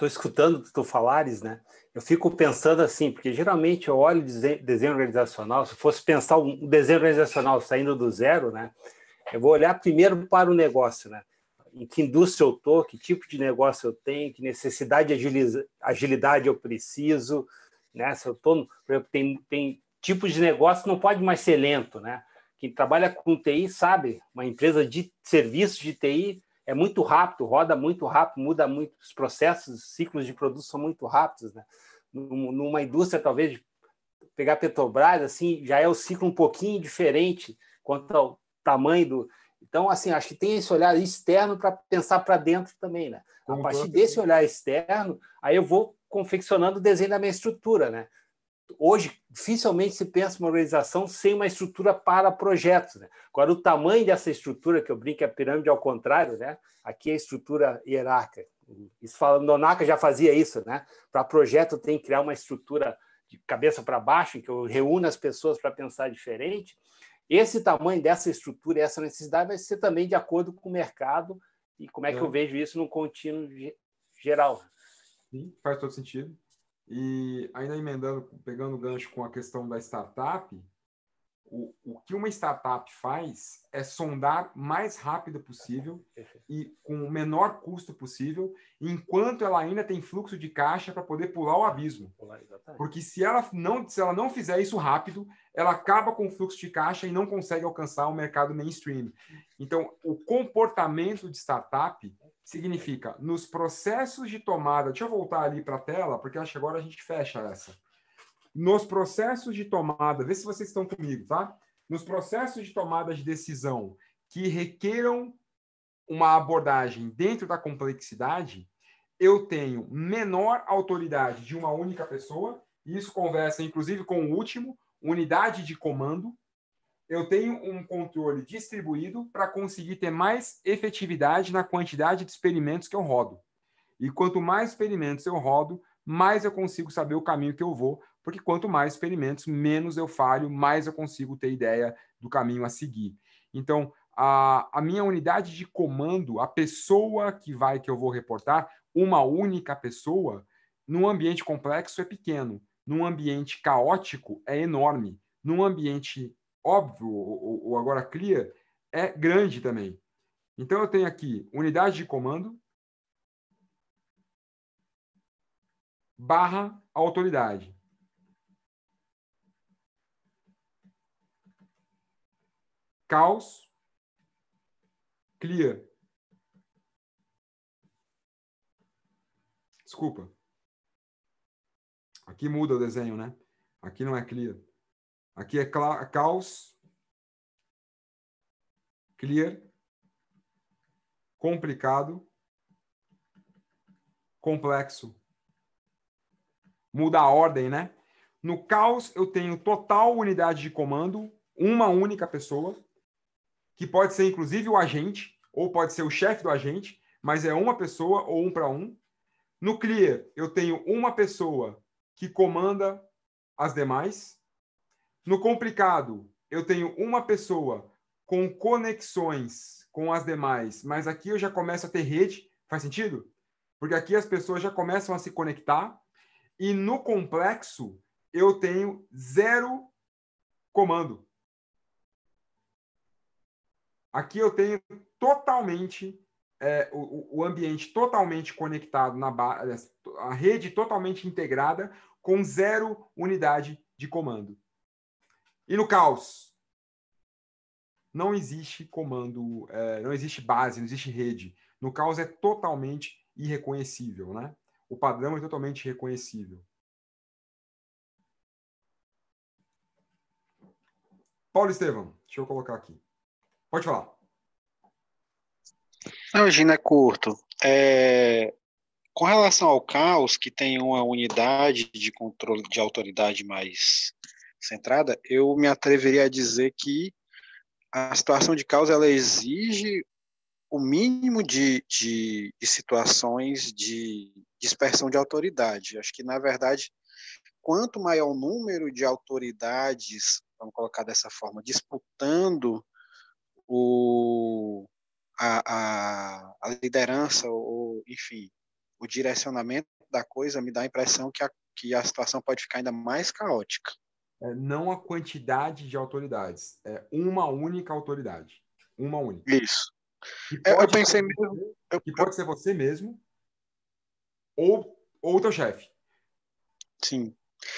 estou escutando tu falares, né? Eu fico pensando assim, porque geralmente eu olho desenho organizacional, se fosse pensar um desenho organizacional saindo do zero, né? Eu vou olhar primeiro para o negócio, né? Em que indústria eu estou, que tipo de negócio eu tenho, que necessidade de agilidade eu preciso, né? Se eu estou, tem, tem tipos de negócio que não pode mais ser lento, né? Quem trabalha com TI sabe, uma empresa de serviços de TI é muito rápido, roda muito rápido, muda muito, os processos, os ciclos de produção são muito rápidos, né? Numa indústria, talvez, pegar Petrobras, assim, já é o ciclo um pouquinho diferente quanto ao tamanho do... Então, assim, acho que tem esse olhar externo para pensar para dentro também, né? A partir desse olhar externo, aí eu vou confeccionando o desenho da minha estrutura, né? hoje dificilmente se pensa uma organização sem uma estrutura para projetos. Né? Agora, o tamanho dessa estrutura, que eu brinco, é a pirâmide ao contrário, né? aqui é a estrutura hierárquica. Isso falando, Nonaka já fazia isso, né? Para projeto tem que criar uma estrutura de cabeça para baixo, em que eu reúno as pessoas para pensar diferente. Esse tamanho dessa estrutura e essa necessidade vai ser também de acordo com o mercado e como é que eu é. vejo isso no contínuo geral. Sim, faz todo sentido. E ainda emendando, pegando o gancho com a questão da startup, o, o que uma startup faz é sondar mais rápido possível e com o menor custo possível, enquanto ela ainda tem fluxo de caixa para poder pular o abismo. Porque se ela, não, se ela não fizer isso rápido, ela acaba com o fluxo de caixa e não consegue alcançar o mercado mainstream. Então, o comportamento de startup significa nos processos de tomada. Deixa eu voltar ali para a tela, porque acho que agora a gente fecha essa. Nos processos de tomada, vê se vocês estão comigo, tá? Nos processos de tomada de decisão que requeram uma abordagem dentro da complexidade, eu tenho menor autoridade de uma única pessoa, e isso conversa inclusive com o último, unidade de comando, eu tenho um controle distribuído para conseguir ter mais efetividade na quantidade de experimentos que eu rodo. E quanto mais experimentos eu rodo, mais eu consigo saber o caminho que eu vou, porque quanto mais experimentos, menos eu falho, mais eu consigo ter ideia do caminho a seguir. Então, a, a minha unidade de comando, a pessoa que vai que eu vou reportar, uma única pessoa, num ambiente complexo é pequeno, num ambiente caótico é enorme, num ambiente óbvio ou, ou agora clear é grande também. Então, eu tenho aqui unidade de comando barra autoridade. Caos, clear. Desculpa. Aqui muda o desenho, né? Aqui não é clear. Aqui é caos, clear, complicado, complexo. Muda a ordem, né? No caos, eu tenho total unidade de comando, uma única pessoa, que pode ser inclusive o agente, ou pode ser o chefe do agente, mas é uma pessoa ou um para um. No clear, eu tenho uma pessoa que comanda as demais. No complicado, eu tenho uma pessoa com conexões com as demais, mas aqui eu já começo a ter rede, faz sentido? Porque aqui as pessoas já começam a se conectar. E no complexo, eu tenho zero comando. Aqui eu tenho totalmente é, o, o, ambiente totalmente conectado na a rede totalmente integrada com zero unidade de comando. E no caos? Não existe comando, é, não existe base, não existe rede. No caos é totalmente irreconhecível, né? O padrão é totalmente irreconhecível. Paulo Estevam, deixa eu colocar aqui. Pode falar. Não, Gina, é curto. É, com relação ao caos, que tem uma unidade de controle de autoridade mais centrada, eu me atreveria a dizer que a situação de causa ela exige o mínimo de, de, de situações de dispersão de autoridade. Acho que, na verdade, quanto maior o número de autoridades, vamos colocar dessa forma, disputando o, a, a, a liderança, ou, enfim, o direcionamento da coisa, me dá a impressão que a, que a situação pode ficar ainda mais caótica é, não a quantidade de autoridades, é uma única autoridade. Uma única. Isso. É, eu pensei você, mesmo. Eu... Que pode ser você mesmo ou, ou teu chefe. Sim.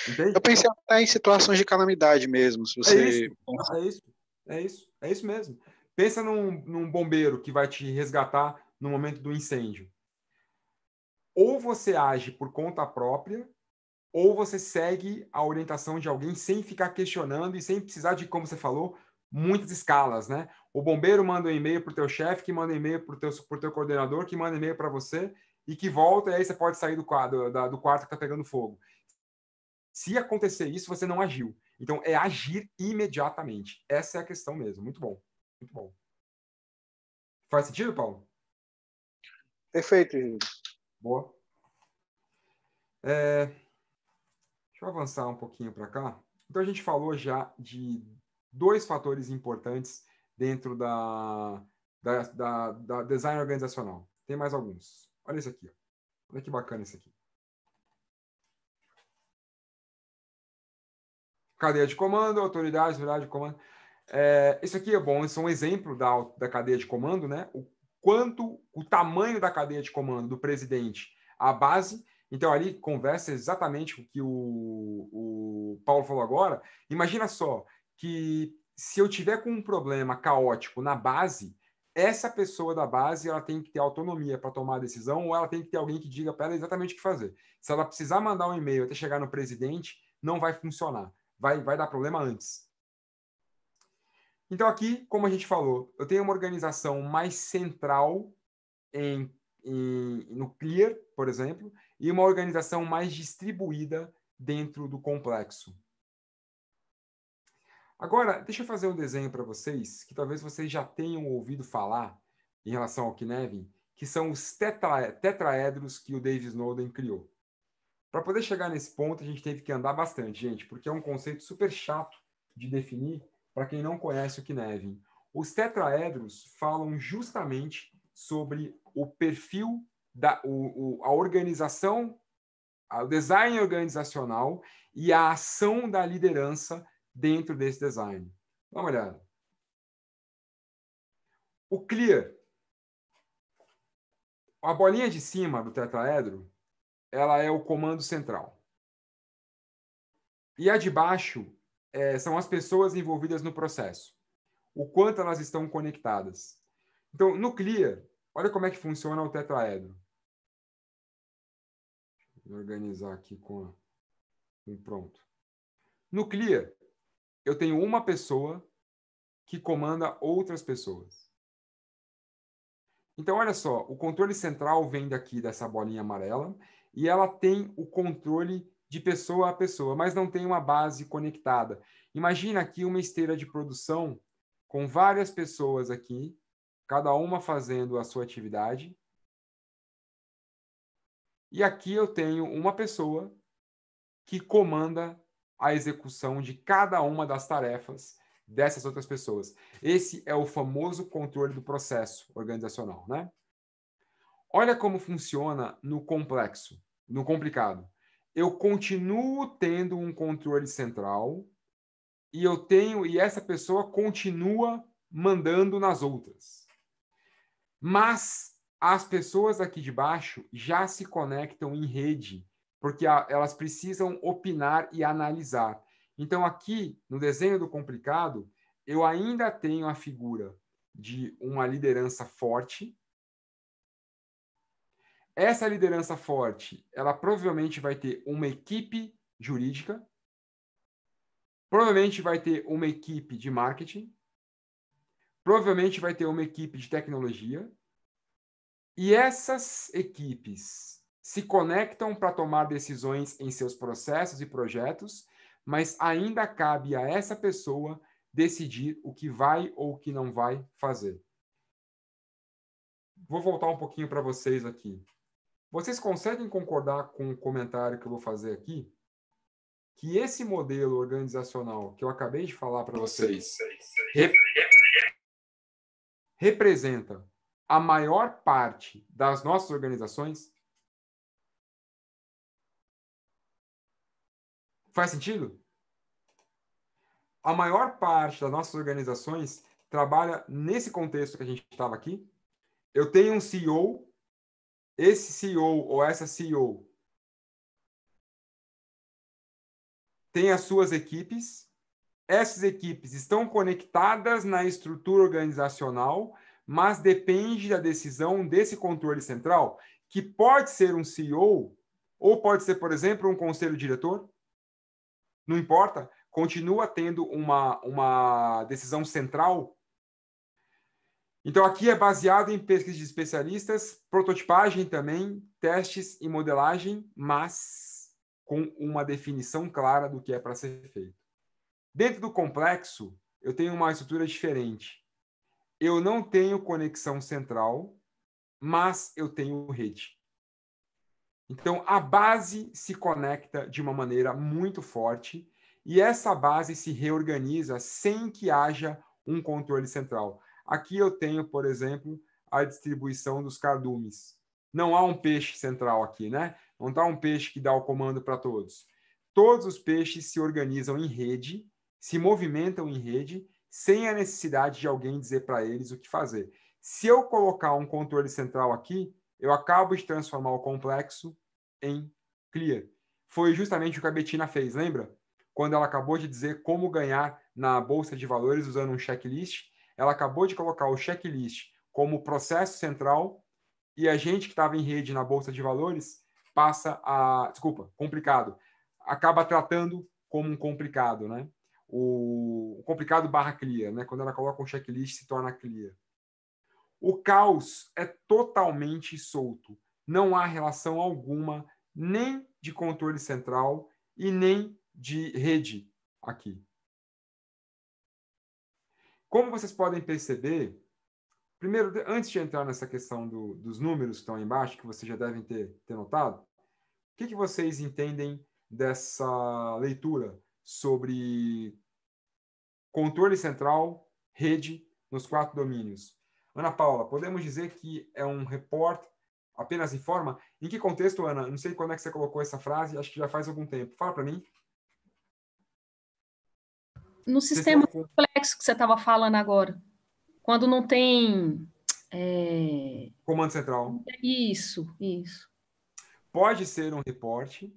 Entende? Eu pensei até em situações de calamidade mesmo. Se é você... é, isso, é isso. É isso. É isso mesmo. Pensa num, num bombeiro que vai te resgatar no momento do incêndio. Ou você age por conta própria, ou você segue a orientação de alguém sem ficar questionando e sem precisar de, como você falou, muitas escalas, né? O bombeiro manda um e-mail para o teu chefe, que manda um e-mail para o teu, teu coordenador, que manda um e-mail para você e que volta, e aí você pode sair do quadro, da, do quarto que está pegando fogo. Se acontecer isso, você não agiu. Então, é agir imediatamente. Essa é a questão mesmo. Muito bom. Muito bom. Faz sentido, Paulo? Perfeito, Henrique. Boa. É, Deixa eu avançar um pouquinho para cá. Então, a gente falou já de dois fatores importantes dentro da, da, da, da design organizacional. Tem mais alguns. Olha isso aqui. Olha que bacana isso aqui. Cadeia de comando, autoridade, unidade de comando. É, isso aqui é bom, isso é um exemplo da, da cadeia de comando, né? O quanto o tamanho da cadeia de comando do presidente à base então, ali conversa exatamente com o que o, o Paulo falou agora. Imagina só que se eu tiver com um problema caótico na base, essa pessoa da base ela tem que ter autonomia para tomar a decisão ou ela tem que ter alguém que diga para ela exatamente o que fazer. Se ela precisar mandar um e-mail até chegar no presidente, não vai funcionar. Vai, vai dar problema antes. Então, aqui, como a gente falou, eu tenho uma organização mais central em, em no Clear, por exemplo, e uma organização mais distribuída dentro do complexo. Agora, deixa eu fazer um desenho para vocês, que talvez vocês já tenham ouvido falar em relação ao Knevin, que são os tetra tetraedros que o Davis Snowden criou. Para poder chegar nesse ponto, a gente teve que andar bastante, gente, porque é um conceito super chato de definir para quem não conhece o Knevin. Os tetraedros falam justamente sobre o perfil da, o, o, a organização, o design organizacional e a ação da liderança dentro desse design. Dá uma olhada. O clear. A bolinha de cima do tetraedro, ela é o comando central. E a de baixo é, são as pessoas envolvidas no processo. O quanto elas estão conectadas. Então, no clear, olha como é que funciona o tetraedro. Me organizar aqui com, a, com pronto. No Clear, eu tenho uma pessoa que comanda outras pessoas. Então, olha só, o controle central vem daqui dessa bolinha amarela e ela tem o controle de pessoa a pessoa, mas não tem uma base conectada. Imagina aqui uma esteira de produção com várias pessoas aqui, cada uma fazendo a sua atividade, e aqui eu tenho uma pessoa que comanda a execução de cada uma das tarefas dessas outras pessoas. Esse é o famoso controle do processo organizacional, né? Olha como funciona no complexo, no complicado. Eu continuo tendo um controle central e eu tenho e essa pessoa continua mandando nas outras. Mas as pessoas aqui de baixo já se conectam em rede, porque a, elas precisam opinar e analisar. Então, aqui no desenho do complicado, eu ainda tenho a figura de uma liderança forte. Essa liderança forte, ela provavelmente vai ter uma equipe jurídica, provavelmente vai ter uma equipe de marketing, provavelmente vai ter uma equipe de tecnologia, e essas equipes se conectam para tomar decisões em seus processos e projetos, mas ainda cabe a essa pessoa decidir o que vai ou o que não vai fazer. Vou voltar um pouquinho para vocês aqui. Vocês conseguem concordar com o comentário que eu vou fazer aqui? Que esse modelo organizacional que eu acabei de falar para vocês rep representa a maior parte das nossas organizações. Faz sentido? A maior parte das nossas organizações trabalha nesse contexto que a gente estava aqui. Eu tenho um CEO, esse CEO ou essa CEO tem as suas equipes, essas equipes estão conectadas na estrutura organizacional mas depende da decisão desse controle central, que pode ser um CEO ou pode ser, por exemplo, um conselho diretor. Não importa, continua tendo uma, uma decisão central. Então, aqui é baseado em pesquisa de especialistas, prototipagem também, testes e modelagem, mas com uma definição clara do que é para ser feito. Dentro do complexo, eu tenho uma estrutura diferente eu não tenho conexão central, mas eu tenho rede. Então, a base se conecta de uma maneira muito forte e essa base se reorganiza sem que haja um controle central. Aqui eu tenho, por exemplo, a distribuição dos cardumes. Não há um peixe central aqui, né? Não está um peixe que dá o comando para todos. Todos os peixes se organizam em rede, se movimentam em rede sem a necessidade de alguém dizer para eles o que fazer. Se eu colocar um controle central aqui, eu acabo de transformar o complexo em clear. Foi justamente o que a Betina fez, lembra? Quando ela acabou de dizer como ganhar na bolsa de valores usando um checklist, ela acabou de colocar o checklist como processo central e a gente que estava em rede na bolsa de valores passa a, desculpa, complicado, acaba tratando como um complicado, né? o complicado barra clear, né? quando ela coloca um checklist se torna clear. O caos é totalmente solto, não há relação alguma nem de controle central e nem de rede aqui. Como vocês podem perceber, primeiro, antes de entrar nessa questão do, dos números que estão aí embaixo, que vocês já devem ter, ter notado, o que, que vocês entendem dessa leitura sobre controle central, rede, nos quatro domínios. Ana Paula, podemos dizer que é um report apenas informa? Em que contexto, Ana? Não sei quando é que você colocou essa frase, acho que já faz algum tempo. Fala para mim. No sistema você complexo que você estava falando agora, quando não tem. É... Comando central. Isso, isso. Pode ser um reporte,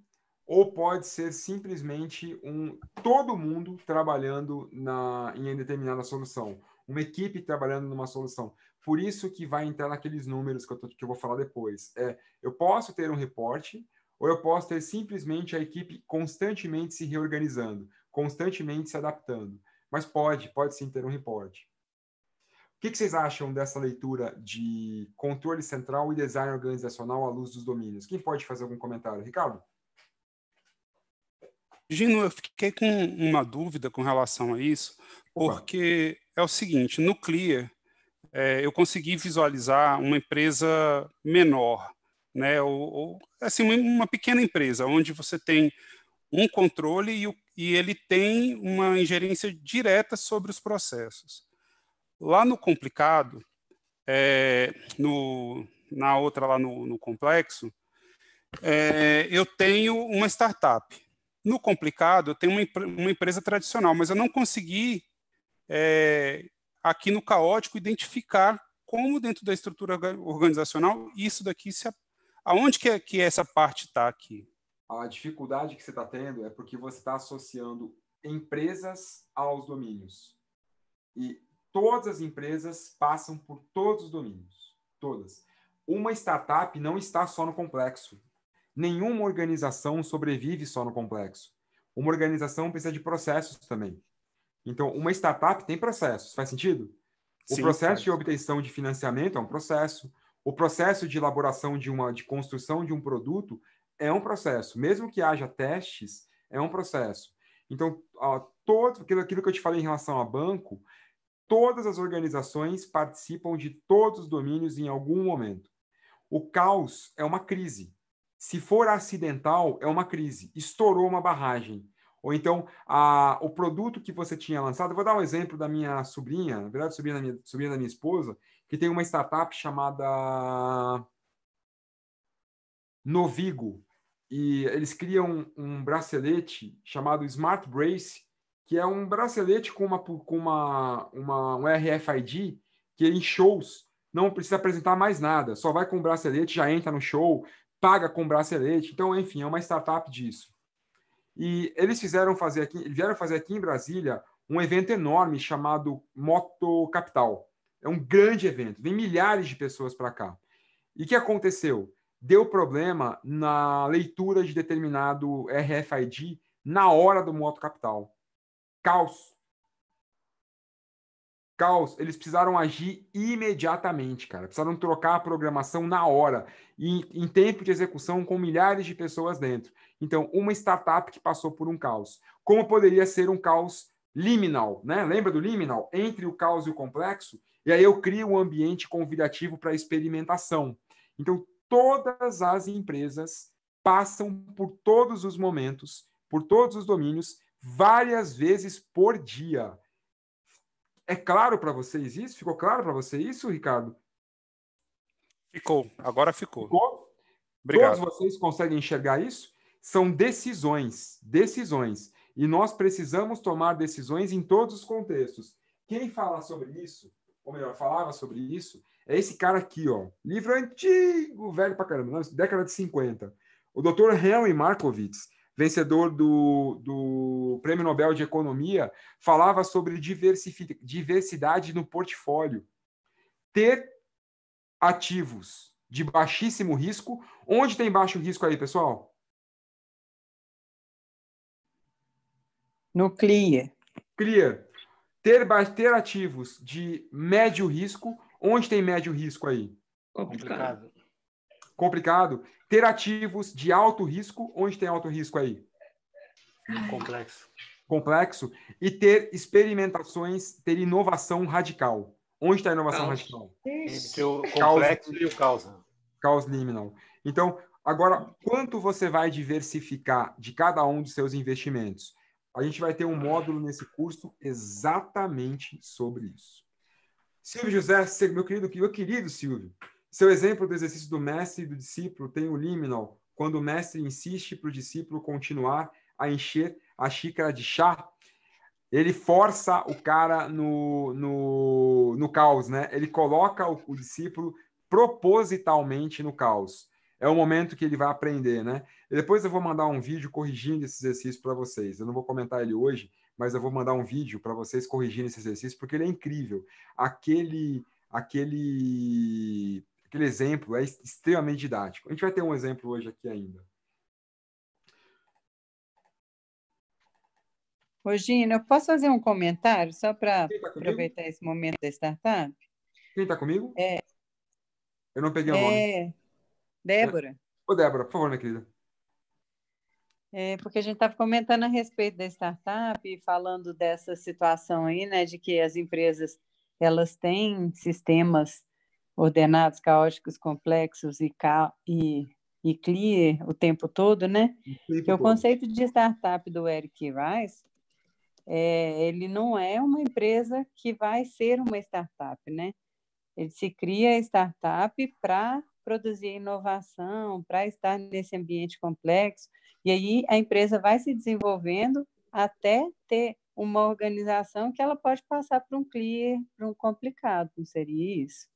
ou pode ser simplesmente um todo mundo trabalhando na, em determinada solução, uma equipe trabalhando numa solução. Por isso que vai entrar naqueles números que eu, tô, que eu vou falar depois. É, eu posso ter um reporte, ou eu posso ter simplesmente a equipe constantemente se reorganizando, constantemente se adaptando. Mas pode, pode sim ter um reporte. O que, que vocês acham dessa leitura de controle central e design organizacional à luz dos domínios? Quem pode fazer algum comentário? Ricardo? Gino, eu fiquei com uma dúvida com relação a isso, porque é o seguinte: no Clear, é, eu consegui visualizar uma empresa menor, né? Ou, ou, assim, uma pequena empresa, onde você tem um controle e, o, e ele tem uma ingerência direta sobre os processos. Lá no complicado, é, no, na outra lá no, no complexo, é, eu tenho uma startup no complicado, eu tenho uma, uma empresa tradicional, mas eu não consegui, é, aqui no caótico, identificar como dentro da estrutura organizacional isso daqui se aonde que, é, que essa parte está aqui? A dificuldade que você está tendo é porque você está associando empresas aos domínios. E todas as empresas passam por todos os domínios. Todas. Uma startup não está só no complexo nenhuma organização sobrevive só no complexo. Uma organização precisa de processos também. Então, uma startup tem processos, faz sentido? O Sim, processo faz. de obtenção de financiamento é um processo. O processo de elaboração de uma, de construção de um produto é um processo. Mesmo que haja testes, é um processo. Então, todo aquilo que eu te falei em relação a banco, todas as organizações participam de todos os domínios em algum momento. O caos é uma crise. Se for acidental, é uma crise. Estourou uma barragem. Ou então, a, o produto que você tinha lançado. vou dar um exemplo da minha sobrinha, na verdade, sobrinha da minha, sobrinha da minha esposa, que tem uma startup chamada Novigo. E eles criam um, um bracelete chamado Smart Brace, que é um bracelete com uma, com uma, uma um RFID que em shows não precisa apresentar mais nada, só vai com o bracelete, já entra no show, paga com bracelete. Então, enfim, é uma startup disso. E eles fizeram fazer aqui, vieram fazer aqui em Brasília um evento enorme chamado Moto Capital. É um grande evento, vem milhares de pessoas para cá. E que aconteceu? Deu problema na leitura de determinado RFID na hora do Moto Capital. Caos caos, eles precisaram agir imediatamente, cara. Precisaram trocar a programação na hora, e em tempo de execução, com milhares de pessoas dentro. Então, uma startup que passou por um caos. Como poderia ser um caos liminal, né? Lembra do liminal? Entre o caos e o complexo? E aí eu crio um ambiente convidativo para experimentação. Então, todas as empresas passam por todos os momentos, por todos os domínios, várias vezes por dia. É claro para vocês isso? Ficou claro para você isso, Ricardo? Ficou, agora ficou. ficou? Obrigado. Todos vocês conseguem enxergar isso? São decisões, decisões. E nós precisamos tomar decisões em todos os contextos. Quem fala sobre isso, ou melhor, falava sobre isso, é esse cara aqui, ó. Livro antigo, velho pra caramba, década de 50. O doutor Henry Markowitz, vencedor do, do Prêmio Nobel de Economia, falava sobre diversidade no portfólio. Ter ativos de baixíssimo risco. Onde tem baixo risco aí, pessoal? No CLIA. CLIA. Ter, ter ativos de médio risco. Onde tem médio risco aí? Complicado complicado. Ter ativos de alto risco, onde tem alto risco aí? Complexo. Complexo. E ter experimentações, ter inovação radical. Onde está a inovação caos. radical? Entre o complexo caos, e o causa. Caos liminal. Então, agora, quanto você vai diversificar de cada um dos seus investimentos? A gente vai ter um módulo nesse curso exatamente sobre isso. Silvio José, meu querido, meu querido Silvio, seu exemplo do exercício do mestre e do discípulo tem o liminal, quando o mestre insiste para o discípulo continuar a encher a xícara de chá. Ele força o cara no, no, no caos, né? Ele coloca o, o discípulo propositalmente no caos. É o momento que ele vai aprender, né? E depois eu vou mandar um vídeo corrigindo esse exercício para vocês. Eu não vou comentar ele hoje, mas eu vou mandar um vídeo para vocês corrigindo esse exercício, porque ele é incrível. Aquele, aquele aquele exemplo é extremamente didático. A gente vai ter um exemplo hoje aqui ainda. Rogina, eu posso fazer um comentário só para tá aproveitar esse momento da startup? Quem está comigo? É. Eu não peguei o é... nome. Débora. Ô, Débora, por favor, minha querida. É, porque a gente estava comentando a respeito da startup e falando dessa situação aí, né, de que as empresas elas têm sistemas ordenados, caóticos, complexos e, ca e, e clear o tempo todo, né? Que o conceito de startup do Eric Rice, é, ele não é uma empresa que vai ser uma startup, né? Ele se cria startup para produzir inovação, para estar nesse ambiente complexo, e aí a empresa vai se desenvolvendo até ter uma organização que ela pode passar para um clear, para um complicado, não seria isso?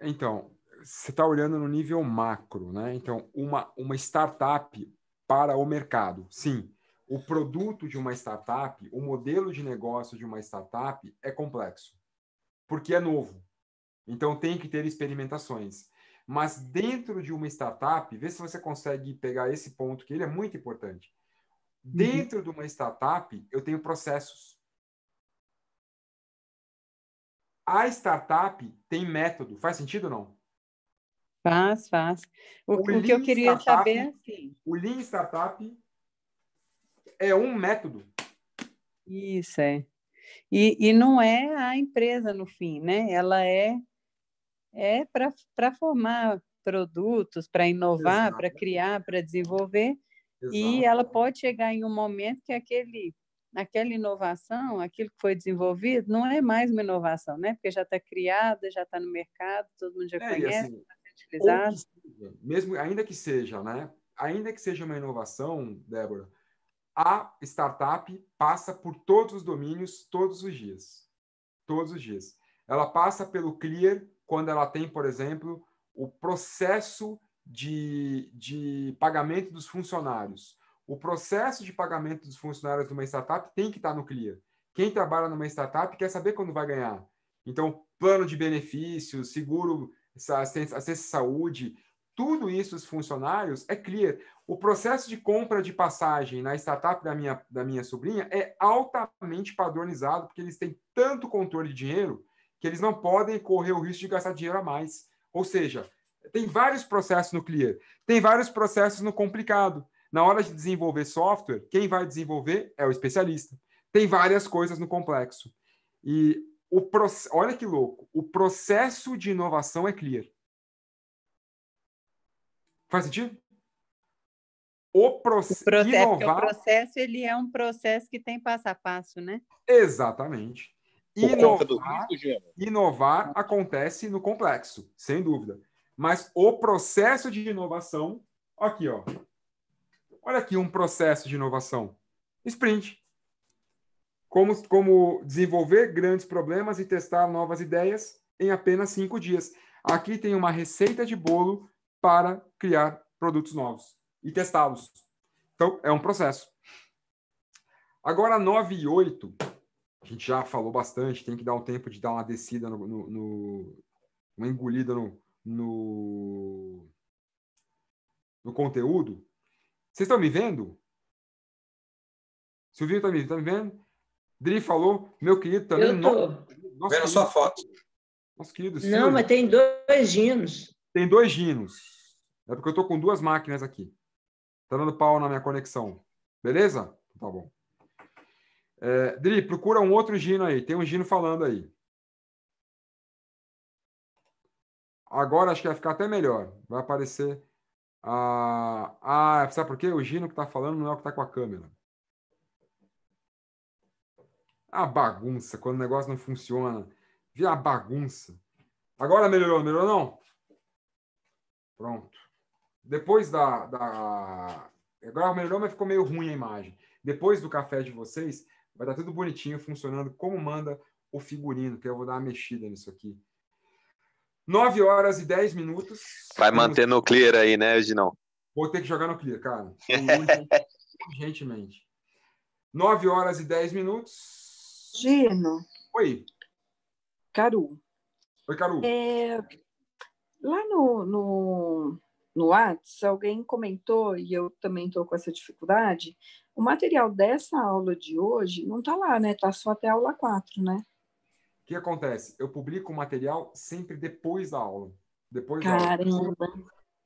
Então, você está olhando no nível macro, né? Então, uma, uma startup para o mercado. Sim, o produto de uma startup, o modelo de negócio de uma startup é complexo, porque é novo. Então, tem que ter experimentações. Mas dentro de uma startup, vê se você consegue pegar esse ponto, que ele é muito importante. Uhum. Dentro uhum. de uma startup, eu tenho processos. a startup tem método. Faz sentido ou não? Faz, faz. O, o, o que eu queria startup, saber é assim. O Lean Startup é um método. Isso, é. E, e não é a empresa no fim, né? Ela é, é para formar produtos, para inovar, para criar, para desenvolver. Exato. E ela pode chegar em um momento que aquele aquela inovação, aquilo que foi desenvolvido, não é mais uma inovação, né? Porque já está criada, já está no mercado, todo mundo já é, conhece, assim, está utilizado. Seja, mesmo, ainda que seja, né? Ainda que seja uma inovação, Débora, a startup passa por todos os domínios todos os dias. Todos os dias. Ela passa pelo clear quando ela tem, por exemplo, o processo de, de pagamento dos funcionários o processo de pagamento dos funcionários de uma startup tem que estar no clear. Quem trabalha numa startup quer saber quando vai ganhar. Então, plano de benefícios, seguro, assistência à saúde, tudo isso os funcionários é clear. O processo de compra de passagem na startup da minha, da minha sobrinha é altamente padronizado, porque eles têm tanto controle de dinheiro que eles não podem correr o risco de gastar dinheiro a mais. Ou seja, tem vários processos no clear, tem vários processos no complicado. Na hora de desenvolver software, quem vai desenvolver é o especialista. Tem várias coisas no complexo. E o olha que louco, o processo de inovação é clear. Faz sentido? O, proce... o processo, é inovar... o processo ele é um processo que tem passo a passo, né? Exatamente. Inovar, risco, inovar acontece no complexo, sem dúvida. Mas o processo de inovação, aqui, ó, Olha aqui um processo de inovação. Sprint. Como, como desenvolver grandes problemas e testar novas ideias em apenas cinco dias. Aqui tem uma receita de bolo para criar produtos novos e testá-los. Então, é um processo. Agora, 9 e 8, a gente já falou bastante, tem que dar um tempo de dar uma descida, no, no, no uma engolida no, no, no conteúdo. Vocês estão me vendo? Silvio está me, tá me vendo? Dri falou, meu querido também. Eu vendo a sua foto. Nosso querido Silvio. Não, mas tem dois ginos. Tem dois ginos. É porque eu estou com duas máquinas aqui. Tá dando pau na minha conexão. Beleza? Tá bom. É, Dri, procura um outro gino aí. Tem um gino falando aí. Agora acho que vai ficar até melhor. Vai aparecer ah, ah, sabe por quê? O Gino que está falando não é o que está com a câmera. A bagunça, quando o negócio não funciona. vi a bagunça. Agora melhorou, melhorou não? Pronto. Depois da, da... Agora melhorou, mas ficou meio ruim a imagem. Depois do café de vocês, vai estar tudo bonitinho, funcionando como manda o figurino, que eu vou dar uma mexida nisso aqui. 9 horas e 10 minutos. Vai manter no clear aí, né, Edinão? Vou ter que jogar no clear, cara. Urgentemente. 9 horas e 10 minutos. Gino. Oi. Caru. Oi, Caru. É, lá no, no, no Whats, alguém comentou, e eu também estou com essa dificuldade, o material dessa aula de hoje não está lá, né? Está só até a aula 4, né? que acontece? Eu publico o material sempre depois da aula. Depois Caramba. da aula.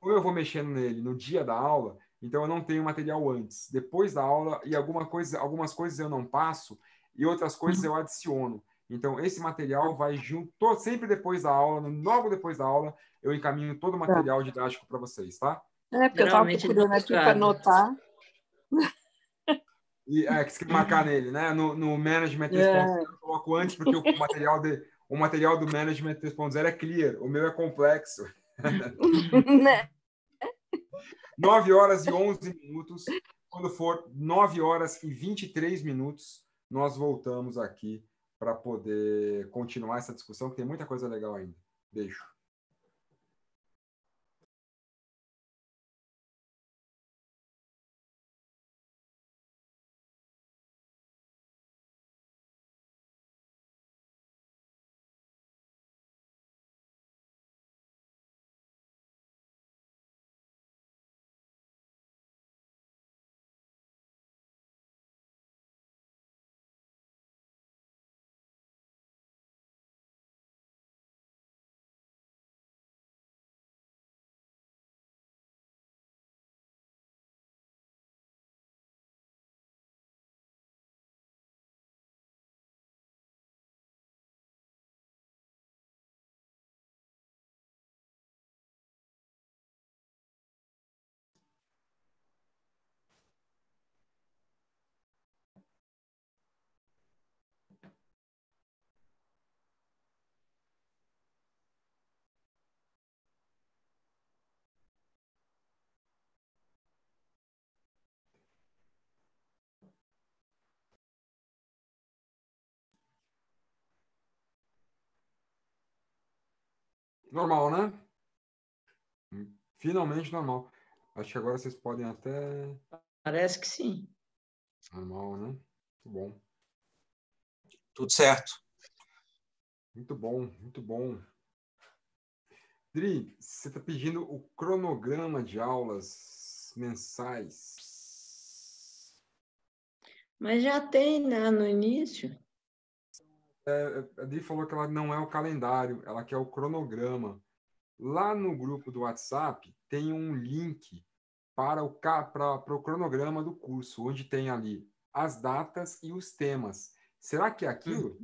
Ou eu vou mexendo nele no dia da aula, então eu não tenho material antes. Depois da aula, e alguma coisa, algumas coisas eu não passo, e outras coisas eu adiciono. Então, esse material vai junto, sempre depois da aula, logo depois da aula, eu encaminho todo o tá. material didático para vocês, tá? É, porque Geralmente eu estava procurando aqui para anotar. E, é, que você quer marcar nele, né? No, no Management 3.0 é. eu coloco antes, porque o material, de, o material do Management 3.0 é clear, o meu é complexo. né? 9 horas e 11 minutos. Quando for 9 horas e 23 minutos, nós voltamos aqui para poder continuar essa discussão, que tem muita coisa legal ainda. Beijo. Normal, né? Finalmente normal. Acho que agora vocês podem até. Parece que sim. Normal, né? Muito bom. Tudo certo. Muito bom, muito bom. Dri, você está pedindo o cronograma de aulas mensais. Mas já tem, né? No início. É, a Di falou que ela não é o calendário, ela quer o cronograma. Lá no grupo do WhatsApp tem um link para o, para, para o cronograma do curso, onde tem ali as datas e os temas. Será que é aquilo?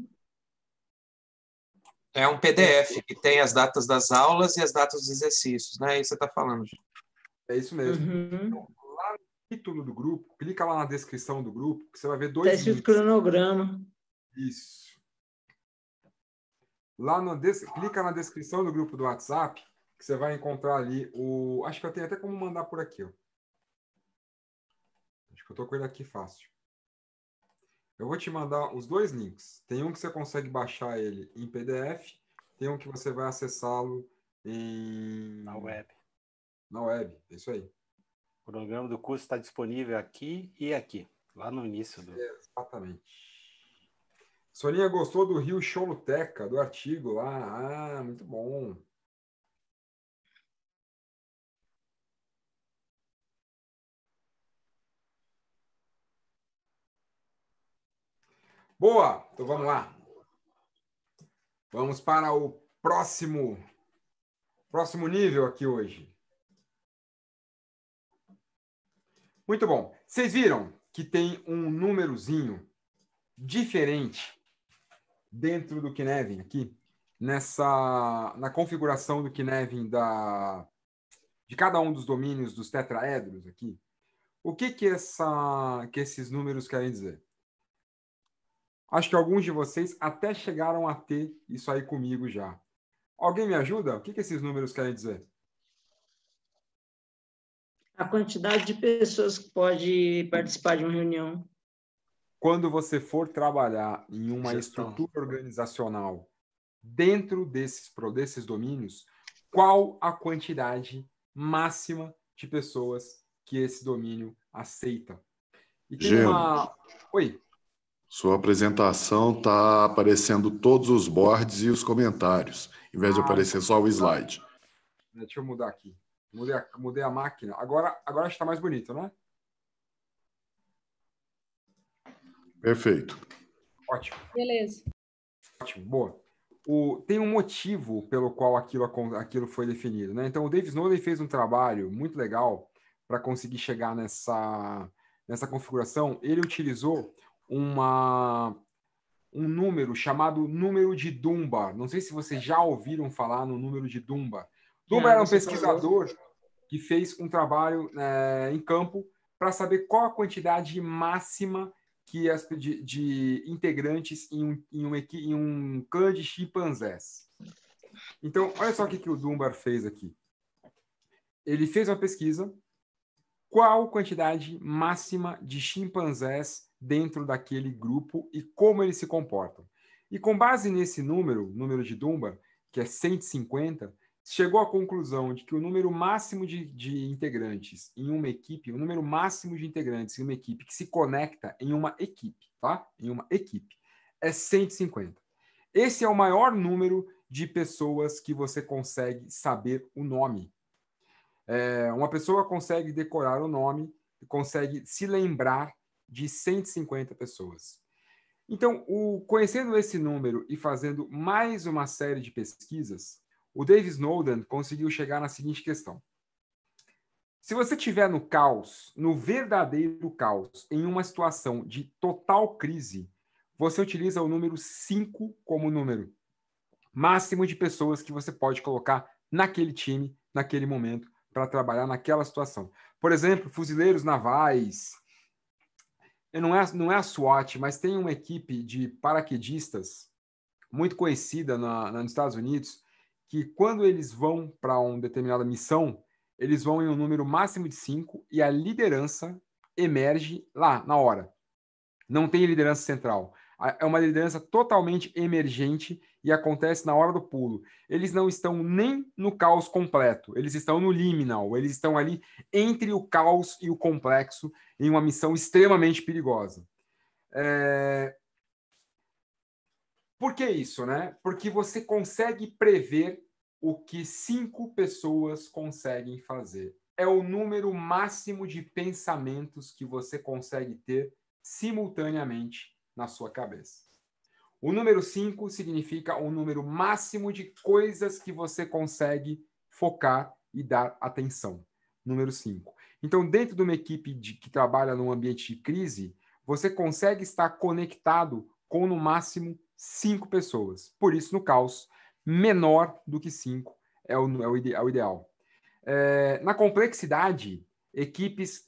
É um PDF que tem as datas das aulas e as datas dos exercícios, né? É isso que você está falando, É isso mesmo. Uhum. Então, lá no título do grupo, clica lá na descrição do grupo, que você vai ver dois. Teste tá links. de cronograma. Isso. Lá no clica na descrição do grupo do WhatsApp, que você vai encontrar ali o. Acho que eu tenho até como mandar por aqui. Ó. Acho que eu estou com ele aqui fácil. Eu vou te mandar os dois links. Tem um que você consegue baixar ele em PDF, tem um que você vai acessá-lo em. Na web. Na web, é isso aí. O programa do curso está disponível aqui e aqui, lá no início do. É, exatamente. Soninha gostou do Rio Choluteca, do artigo lá. Ah, muito bom. Boa, então vamos lá. Vamos para o próximo próximo nível aqui hoje. Muito bom. Vocês viram que tem um númerozinho diferente dentro do Kinevin aqui, nessa na configuração do Kinevin da de cada um dos domínios dos tetraedros aqui, o que que essa que esses números querem dizer? Acho que alguns de vocês até chegaram a ter isso aí comigo já. Alguém me ajuda? O que que esses números querem dizer? A quantidade de pessoas que pode participar de uma reunião quando você for trabalhar em uma Gestão. estrutura organizacional dentro desses, desses domínios, qual a quantidade máxima de pessoas que esse domínio aceita? E tem uma. Oi. Sua apresentação está aparecendo todos os boards e os comentários, em vez ah, de aparecer só o então tá. slide. Deixa eu mudar aqui. Mudei a, mudei a máquina. Agora, agora está mais bonito, não é? Perfeito. Ótimo. Beleza. Ótimo, boa. O, tem um motivo pelo qual aquilo, aquilo foi definido, né? Então, o Davis Snowden fez um trabalho muito legal para conseguir chegar nessa, nessa configuração. Ele utilizou uma, um número chamado número de Dumba. Não sei se vocês já ouviram falar no número de Dumba. Dumba era um pesquisador que fez um trabalho é, em campo para saber qual a quantidade máxima que as, de, de integrantes em um, em, um, em um clã de chimpanzés. Então, olha só o que, que o Dunbar fez aqui. Ele fez uma pesquisa. Qual quantidade máxima de chimpanzés dentro daquele grupo e como eles se comportam? E com base nesse número, número de Dumba, que é 150, chegou à conclusão de que o número máximo de, de, integrantes em uma equipe, o número máximo de integrantes em uma equipe que se conecta em uma equipe, tá? Em uma equipe, é 150. Esse é o maior número de pessoas que você consegue saber o nome. É, uma pessoa consegue decorar o nome, consegue se lembrar de 150 pessoas. Então, o, conhecendo esse número e fazendo mais uma série de pesquisas, o Dave Snowden conseguiu chegar na seguinte questão. Se você estiver no caos, no verdadeiro caos, em uma situação de total crise, você utiliza o número 5 como número máximo de pessoas que você pode colocar naquele time, naquele momento, para trabalhar naquela situação. Por exemplo, fuzileiros navais. Não é, não é a SWAT, mas tem uma equipe de paraquedistas muito conhecida na, na, nos Estados Unidos que quando eles vão para uma determinada missão, eles vão em um número máximo de cinco e a liderança emerge lá, na hora. Não tem liderança central. É uma liderança totalmente emergente e acontece na hora do pulo. Eles não estão nem no caos completo, eles estão no liminal, eles estão ali entre o caos e o complexo, em uma missão extremamente perigosa. É... Por que isso, né? Porque você consegue prever o que cinco pessoas conseguem fazer. É o número máximo de pensamentos que você consegue ter simultaneamente na sua cabeça. O número 5 significa o número máximo de coisas que você consegue focar e dar atenção. Número 5. Então, dentro de uma equipe de, que trabalha num ambiente de crise, você consegue estar conectado com no máximo cinco pessoas. Por isso, no caos, menor do que cinco é o, é o, ide, é o ideal. É, na complexidade, equipes,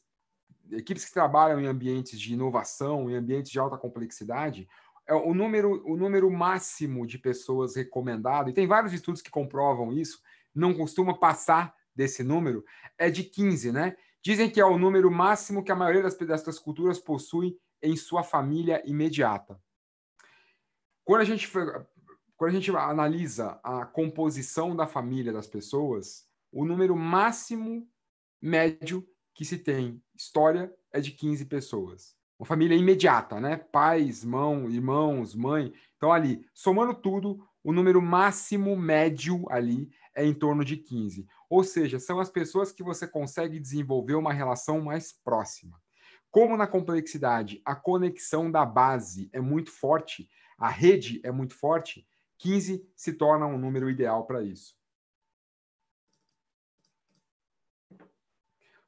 equipes que trabalham em ambientes de inovação, em ambientes de alta complexidade, é o número, o número máximo de pessoas recomendado, e tem vários estudos que comprovam isso, não costuma passar desse número, é de 15, né? Dizem que é o número máximo que a maioria das, dessas culturas possui em sua família imediata. Quando a gente, quando a gente analisa a composição da família das pessoas, o número máximo médio que se tem história é de 15 pessoas. Uma família imediata, né? Pais, mão, irmãos, mãe. Então, ali, somando tudo, o número máximo médio ali é em torno de 15. Ou seja, são as pessoas que você consegue desenvolver uma relação mais próxima. Como na complexidade a conexão da base é muito forte, a rede é muito forte, 15 se torna um número ideal para isso.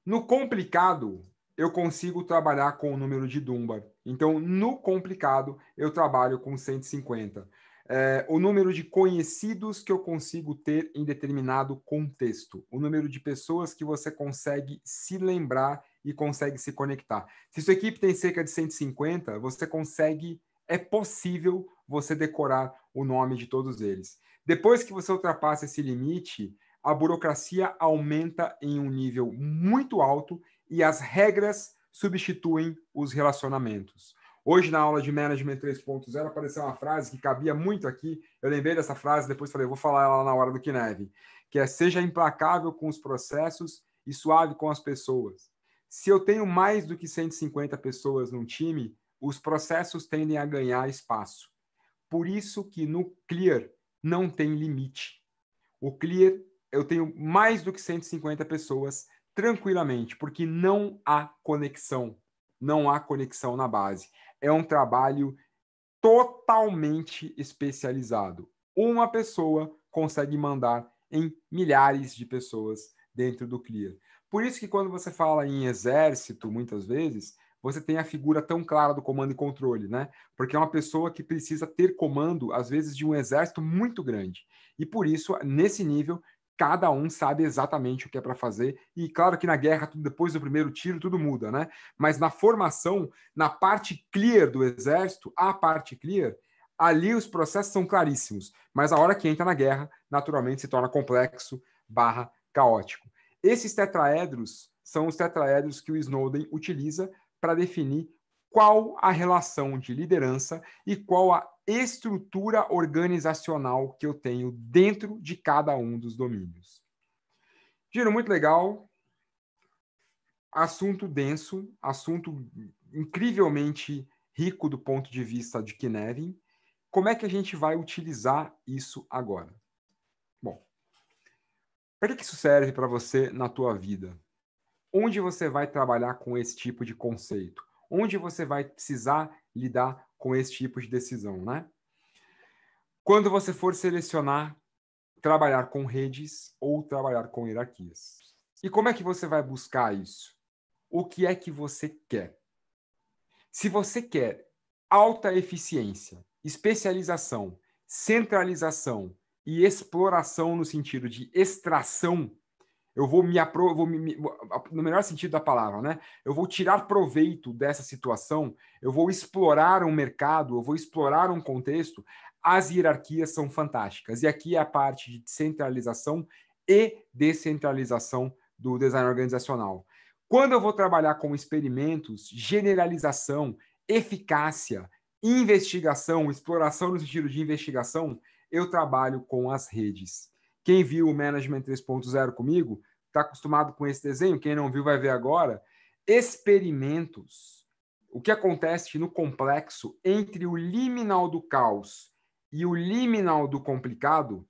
No complicado, eu consigo trabalhar com o número de Dunbar. Então, no complicado, eu trabalho com 150. É, o número de conhecidos que eu consigo ter em determinado contexto, o número de pessoas que você consegue se lembrar e consegue se conectar. Se sua equipe tem cerca de 150, você consegue é possível você decorar o nome de todos eles. Depois que você ultrapassa esse limite, a burocracia aumenta em um nível muito alto e as regras substituem os relacionamentos. Hoje, na aula de Management 3.0, apareceu uma frase que cabia muito aqui. Eu lembrei dessa frase, depois falei, vou falar ela na hora do Kineve, que é seja implacável com os processos e suave com as pessoas. Se eu tenho mais do que 150 pessoas num time, os processos tendem a ganhar espaço. Por isso que no Clear não tem limite. O Clear, eu tenho mais do que 150 pessoas tranquilamente, porque não há conexão. Não há conexão na base. É um trabalho totalmente especializado. Uma pessoa consegue mandar em milhares de pessoas dentro do Clear. Por isso que quando você fala em exército, muitas vezes, você tem a figura tão clara do comando e controle, né? Porque é uma pessoa que precisa ter comando, às vezes, de um exército muito grande. E por isso, nesse nível, cada um sabe exatamente o que é para fazer. E claro que na guerra, depois do primeiro tiro, tudo muda, né? Mas na formação, na parte clear do exército, a parte clear, ali os processos são claríssimos. Mas a hora que entra na guerra, naturalmente se torna complexo barra caótico. Esses tetraedros são os tetraedros que o Snowden utiliza para definir qual a relação de liderança e qual a estrutura organizacional que eu tenho dentro de cada um dos domínios. Giro muito legal, assunto denso, assunto incrivelmente rico do ponto de vista de Kinevin. Como é que a gente vai utilizar isso agora? Bom, para que isso serve para você na tua vida? onde você vai trabalhar com esse tipo de conceito? Onde você vai precisar lidar com esse tipo de decisão, né? Quando você for selecionar trabalhar com redes ou trabalhar com hierarquias. E como é que você vai buscar isso? O que é que você quer? Se você quer alta eficiência, especialização, centralização e exploração no sentido de extração eu vou me, aprovar, me, me, no melhor sentido da palavra, né? Eu vou tirar proveito dessa situação, eu vou explorar um mercado, eu vou explorar um contexto. As hierarquias são fantásticas. E aqui é a parte de centralização e descentralização do design organizacional. Quando eu vou trabalhar com experimentos, generalização, eficácia, investigação, exploração no sentido de investigação, eu trabalho com as redes. Quem viu o Management 3.0 comigo está acostumado com esse desenho, quem não viu vai ver agora. Experimentos. O que acontece no complexo entre o liminal do caos e o liminal do complicado?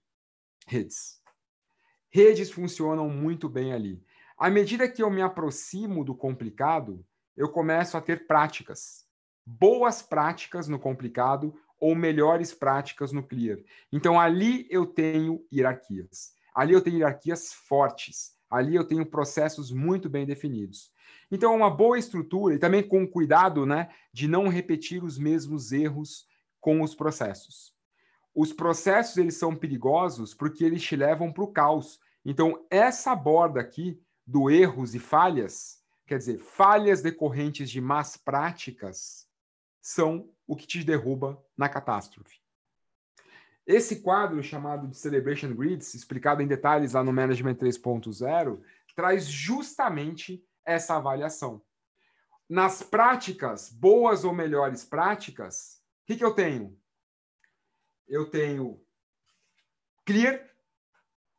Redes. Redes funcionam muito bem ali. À medida que eu me aproximo do complicado, eu começo a ter práticas. Boas práticas no complicado ou melhores práticas no Clear. Então, ali eu tenho hierarquias. Ali eu tenho hierarquias fortes. Ali eu tenho processos muito bem definidos. Então, é uma boa estrutura e também com cuidado né, de não repetir os mesmos erros com os processos. Os processos eles são perigosos porque eles te levam para o caos. Então, essa borda aqui do erros e falhas, quer dizer, falhas decorrentes de más práticas, são o que te derruba na catástrofe. Esse quadro, chamado de Celebration Grids, explicado em detalhes lá no Management 3.0, traz justamente essa avaliação. Nas práticas, boas ou melhores práticas, o que, que eu tenho? Eu tenho clear,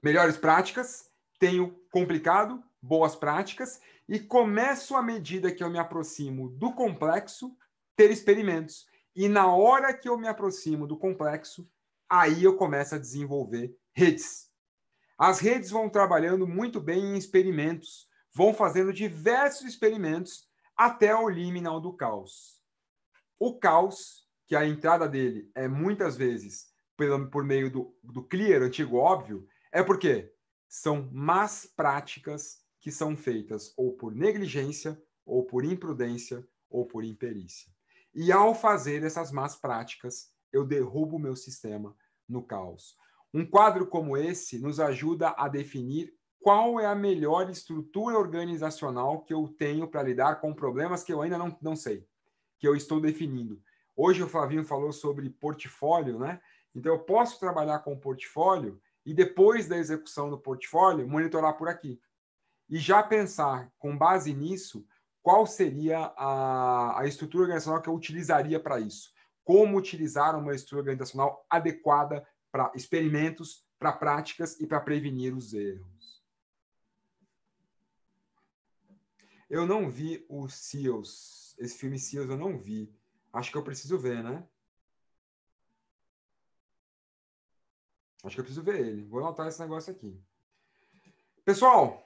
melhores práticas, tenho complicado, boas práticas, e começo, à medida que eu me aproximo do complexo, ter experimentos. E na hora que eu me aproximo do complexo, aí eu começo a desenvolver redes. As redes vão trabalhando muito bem em experimentos, vão fazendo diversos experimentos até o liminal do caos. O caos, que a entrada dele é muitas vezes pelo, por meio do, do clear, antigo óbvio, é porque são más práticas que são feitas ou por negligência, ou por imprudência, ou por imperícia. E ao fazer essas más práticas, eu derrubo o meu sistema no caos. Um quadro como esse nos ajuda a definir qual é a melhor estrutura organizacional que eu tenho para lidar com problemas que eu ainda não, não sei, que eu estou definindo. Hoje o Flavinho falou sobre portfólio, né? Então eu posso trabalhar com portfólio e depois da execução do portfólio monitorar por aqui. E já pensar com base nisso qual seria a, a estrutura organizacional que eu utilizaria para isso. Como utilizar uma estrutura organizacional adequada para experimentos, para práticas e para prevenir os erros. Eu não vi o SEALs. Esse filme SEALs eu não vi. Acho que eu preciso ver, né? Acho que eu preciso ver ele. Vou anotar esse negócio aqui. Pessoal,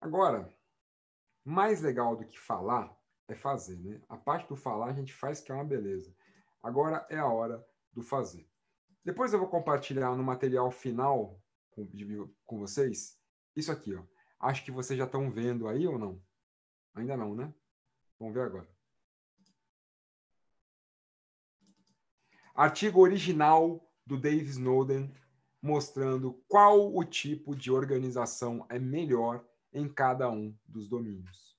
agora mais legal do que falar é fazer, né? A parte do falar a gente faz que é uma beleza. Agora é a hora do fazer. Depois eu vou compartilhar no material final com, com vocês isso aqui, ó. Acho que vocês já estão vendo aí ou não? Ainda não, né? Vamos ver agora. Artigo original do Dave Snowden mostrando qual o tipo de organização é melhor em cada um dos domínios.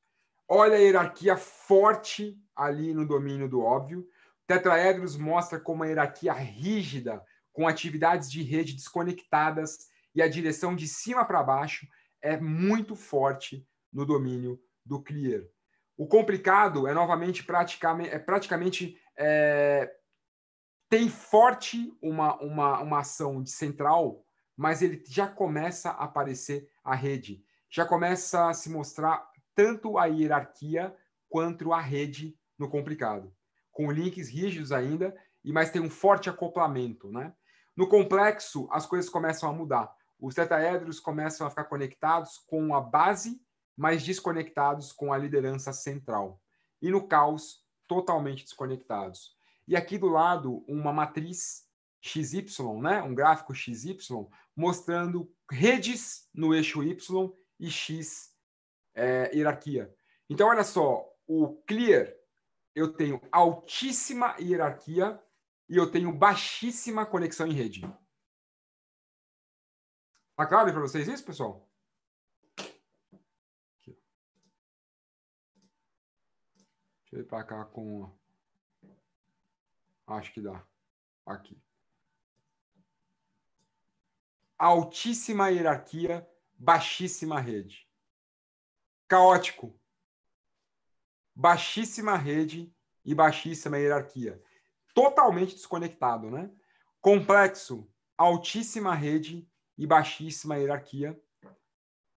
Olha a hierarquia forte ali no domínio do óbvio. Tetraedros mostra como a hierarquia rígida, com atividades de rede desconectadas e a direção de cima para baixo, é muito forte no domínio do clear. O complicado é novamente praticamente, é praticamente é, tem forte uma, uma, uma ação de central, mas ele já começa a aparecer a rede já começa a se mostrar tanto a hierarquia quanto a rede no complicado, com links rígidos ainda, e mas tem um forte acoplamento, né? No complexo, as coisas começam a mudar. Os tetraedros começam a ficar conectados com a base, mas desconectados com a liderança central. E no caos, totalmente desconectados. E aqui do lado, uma matriz XY, né? um gráfico XY, mostrando redes no eixo Y e X é, hierarquia. Então, olha só, o clear, eu tenho altíssima hierarquia e eu tenho baixíssima conexão em rede. Tá claro para vocês isso, pessoal? Aqui. Deixa eu ir para cá com. Acho que dá. Aqui. Altíssima hierarquia baixíssima rede. Caótico, baixíssima rede e baixíssima hierarquia. Totalmente desconectado, né? Complexo, altíssima rede e baixíssima hierarquia.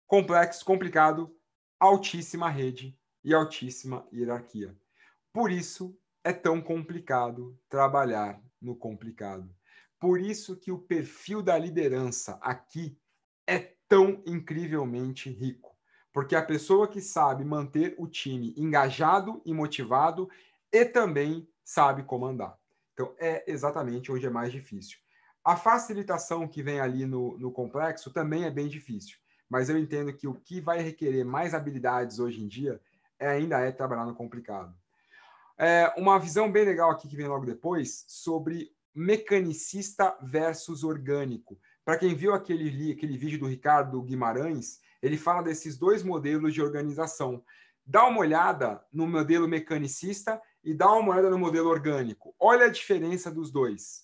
Complexo, complicado, altíssima rede e altíssima hierarquia. Por isso é tão complicado trabalhar no complicado. Por isso que o perfil da liderança aqui é tão incrivelmente rico. Porque a pessoa que sabe manter o time engajado e motivado e também sabe comandar. Então, é exatamente onde é mais difícil. A facilitação que vem ali no, no complexo também é bem difícil, mas eu entendo que o que vai requerer mais habilidades hoje em dia é, ainda é trabalhar no complicado. É, uma visão bem legal aqui que vem logo depois sobre mecanicista versus orgânico. Para quem viu aquele, aquele vídeo do Ricardo Guimarães, ele fala desses dois modelos de organização. Dá uma olhada no modelo mecanicista e dá uma olhada no modelo orgânico. Olha a diferença dos dois.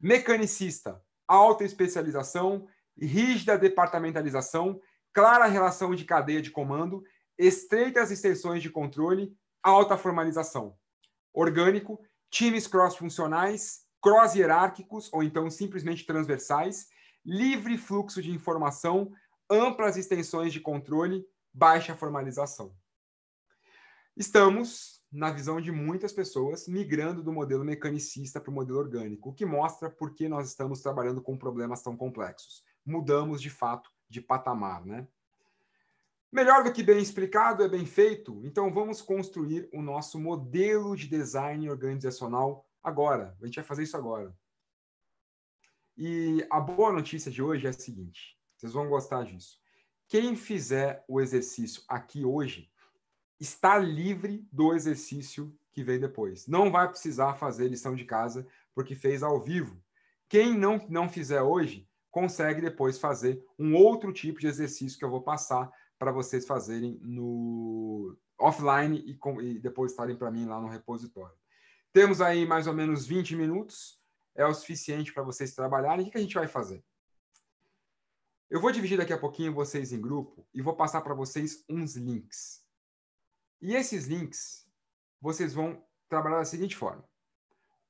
Mecanicista, alta especialização, rígida departamentalização, clara relação de cadeia de comando, estreitas extensões de controle, alta formalização. Orgânico, times cross-funcionais, cross-hierárquicos ou então simplesmente transversais livre fluxo de informação, amplas extensões de controle, baixa formalização. Estamos, na visão de muitas pessoas, migrando do modelo mecanicista para o modelo orgânico, o que mostra por que nós estamos trabalhando com problemas tão complexos. Mudamos, de fato, de patamar, né? Melhor do que bem explicado é bem feito, então vamos construir o nosso modelo de design organizacional agora. A gente vai fazer isso agora. E a boa notícia de hoje é a seguinte: vocês vão gostar disso. Quem fizer o exercício aqui hoje está livre do exercício que vem depois. Não vai precisar fazer lição de casa porque fez ao vivo. Quem não, não fizer hoje consegue depois fazer um outro tipo de exercício que eu vou passar para vocês fazerem no offline e, com, e depois estarem para mim lá no repositório. Temos aí mais ou menos 20 minutos é o suficiente para vocês trabalharem, o que a gente vai fazer? Eu vou dividir daqui a pouquinho vocês em grupo e vou passar para vocês uns links. E esses links vocês vão trabalhar da seguinte forma: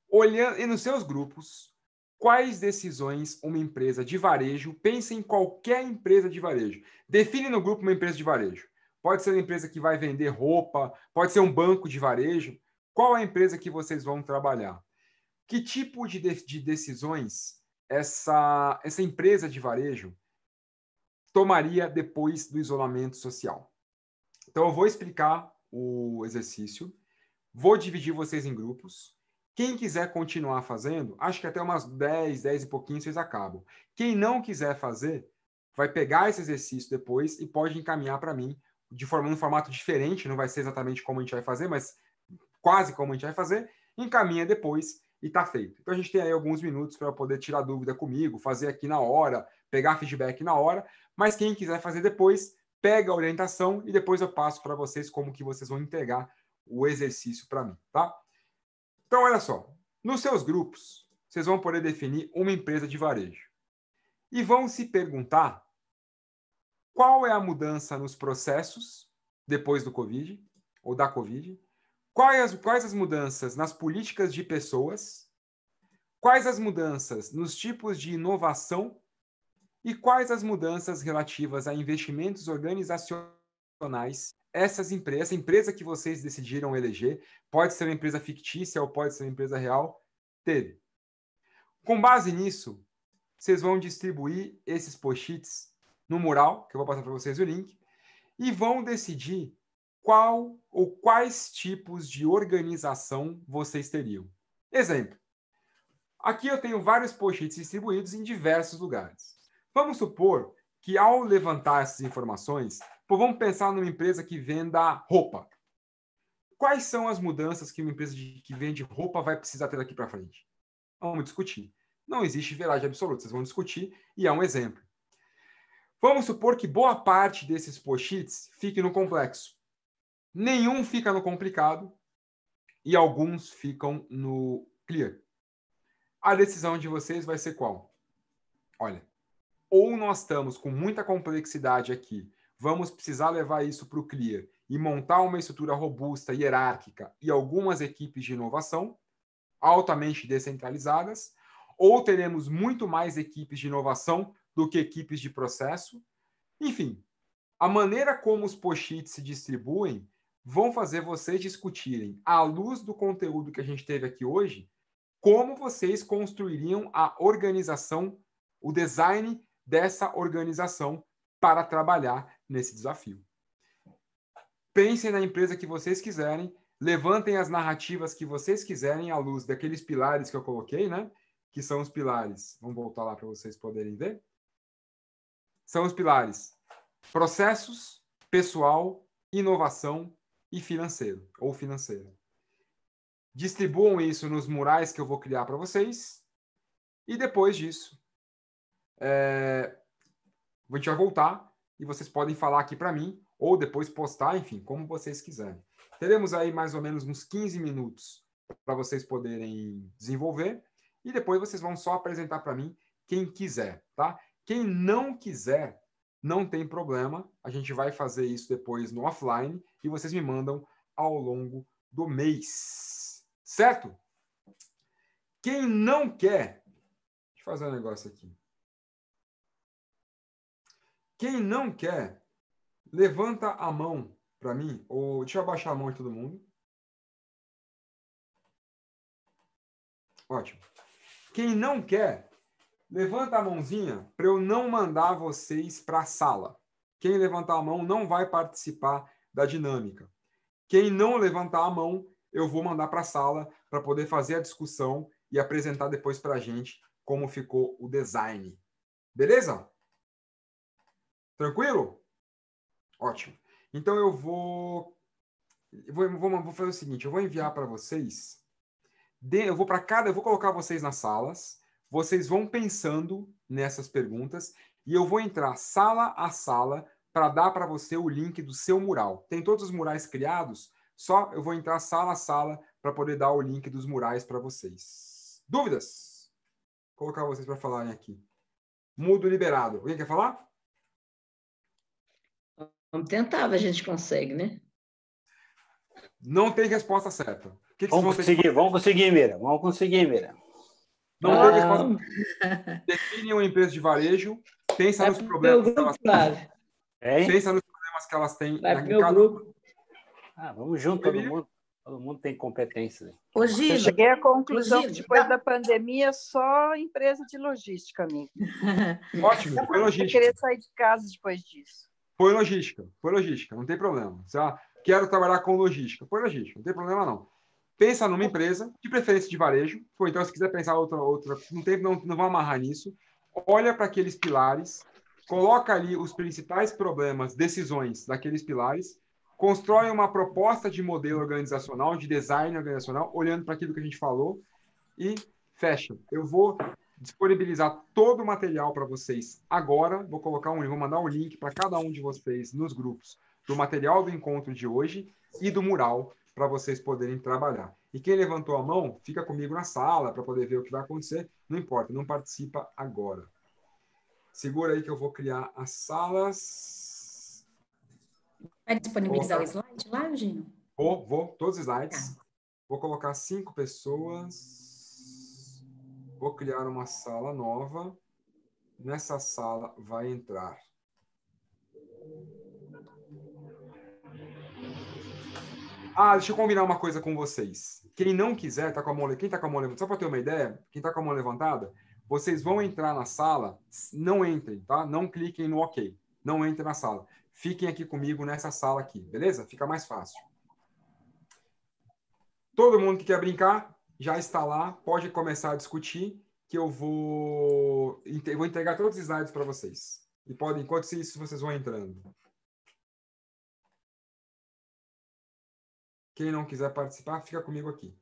olhando e nos seus grupos, quais decisões uma empresa de varejo, pense em qualquer empresa de varejo. Define no grupo uma empresa de varejo. Pode ser uma empresa que vai vender roupa, pode ser um banco de varejo. Qual a empresa que vocês vão trabalhar? que tipo de, de, de decisões essa, essa empresa de varejo tomaria depois do isolamento social. Então, eu vou explicar o exercício, vou dividir vocês em grupos. Quem quiser continuar fazendo, acho que até umas 10, 10 e pouquinho vocês acabam. Quem não quiser fazer, vai pegar esse exercício depois e pode encaminhar para mim de forma, um formato diferente, não vai ser exatamente como a gente vai fazer, mas quase como a gente vai fazer. Encaminha depois e tá feito. Então a gente tem aí alguns minutos para poder tirar dúvida comigo, fazer aqui na hora, pegar feedback na hora, mas quem quiser fazer depois, pega a orientação e depois eu passo para vocês como que vocês vão entregar o exercício para mim, tá? Então olha só, nos seus grupos, vocês vão poder definir uma empresa de varejo e vão se perguntar qual é a mudança nos processos depois do Covid ou da Covid Quais, quais as mudanças nas políticas de pessoas? Quais as mudanças nos tipos de inovação? E quais as mudanças relativas a investimentos organizacionais? Essas empresas, essa empresa que vocês decidiram eleger, pode ser uma empresa fictícia ou pode ser uma empresa real, teve. Com base nisso, vocês vão distribuir esses post-its no mural, que eu vou passar para vocês o link, e vão decidir qual ou quais tipos de organização vocês teriam. Exemplo. Aqui eu tenho vários post-its distribuídos em diversos lugares. Vamos supor que ao levantar essas informações, vamos pensar numa empresa que venda roupa. Quais são as mudanças que uma empresa de, que vende roupa vai precisar ter daqui para frente? Vamos discutir. Não existe verdade absoluta, vocês vão discutir e é um exemplo. Vamos supor que boa parte desses post-its fique no complexo. Nenhum fica no complicado e alguns ficam no clear. A decisão de vocês vai ser qual? Olha, ou nós estamos com muita complexidade aqui, vamos precisar levar isso para o clear e montar uma estrutura robusta, hierárquica e algumas equipes de inovação altamente descentralizadas, ou teremos muito mais equipes de inovação do que equipes de processo. Enfim, a maneira como os post-its se distribuem vão fazer vocês discutirem, à luz do conteúdo que a gente teve aqui hoje, como vocês construiriam a organização, o design dessa organização para trabalhar nesse desafio. Pensem na empresa que vocês quiserem, levantem as narrativas que vocês quiserem à luz daqueles pilares que eu coloquei, né? Que são os pilares. Vamos voltar lá para vocês poderem ver. São os pilares: processos, pessoal, inovação e financeiro, ou financeira Distribuam isso nos murais que eu vou criar para vocês. E depois disso, é, a gente vai voltar e vocês podem falar aqui para mim, ou depois postar, enfim, como vocês quiserem. Teremos aí mais ou menos uns 15 minutos para vocês poderem desenvolver. E depois vocês vão só apresentar para mim quem quiser, tá? Quem não quiser, não tem problema, a gente vai fazer isso depois no offline e vocês me mandam ao longo do mês. Certo? Quem não quer. Deixa eu fazer um negócio aqui. Quem não quer, levanta a mão para mim, ou deixa eu abaixar a mão de todo mundo. Ótimo. Quem não quer, Levanta a mãozinha para eu não mandar vocês para a sala. Quem levantar a mão não vai participar da dinâmica. Quem não levantar a mão, eu vou mandar para a sala para poder fazer a discussão e apresentar depois para a gente como ficou o design. Beleza? Tranquilo? Ótimo. Então eu vou, vou, vou, vou fazer o seguinte, eu vou enviar para vocês, eu vou para cada, eu vou colocar vocês nas salas vocês vão pensando nessas perguntas e eu vou entrar sala a sala para dar para você o link do seu mural. Tem todos os murais criados, só eu vou entrar sala a sala para poder dar o link dos murais para vocês. Dúvidas? Vou colocar vocês para falarem aqui. Mudo liberado. Alguém quer falar? Vamos tentar, a gente consegue, né? Não tem resposta certa. Que que vamos, conseguir, vamos conseguir, Mira. Vamos conseguir, Mira. Não wow. perca espaço. Define uma empresa de varejo, pensa Vai nos problemas grupo, que elas claro. têm. É, pensa nos problemas que elas têm. Vai pro cada... grupo. Ah, vamos junto, todo mundo. Todo mundo tem competência. Ô, Gino, Eu cheguei à conclusão que depois tá... da pandemia só empresa de logística, amigo. Ótimo, foi logística. Eu querer sair de casa depois disso. Foi logística, foi logística, não tem problema. Ah, quero trabalhar com logística, foi logística, não tem problema não pensa numa empresa, de preferência de varejo, ou então se quiser pensar outra, outra não, tem, não, não vou amarrar nisso, olha para aqueles pilares, coloca ali os principais problemas, decisões daqueles pilares, constrói uma proposta de modelo organizacional, de design organizacional, olhando para aquilo que a gente falou e fecha. Eu vou disponibilizar todo o material para vocês agora, vou colocar um, vou mandar um link para cada um de vocês nos grupos do material do encontro de hoje e do mural para vocês poderem trabalhar. E quem levantou a mão, fica comigo na sala para poder ver o que vai acontecer. Não importa, não participa agora. Segura aí que eu vou criar as salas. Vai disponibilizar vou... o slide lá, Gino? Vou, vou, todos os slides. Tá. Vou colocar cinco pessoas. Vou criar uma sala nova. Nessa sala vai entrar Ah, deixa eu combinar uma coisa com vocês. Quem não quiser, tá com a mão, quem tá com a mão levantada, só para ter uma ideia, quem tá com a mão levantada, vocês vão entrar na sala, não entrem, tá? Não cliquem no OK. Não entrem na sala. Fiquem aqui comigo nessa sala aqui, beleza? Fica mais fácil. Todo mundo que quer brincar já está lá, pode começar a discutir que eu vou, vou entregar todos os slides para vocês. E podem, enquanto isso, vocês vão entrando. Quem não quiser participar, fica comigo aqui.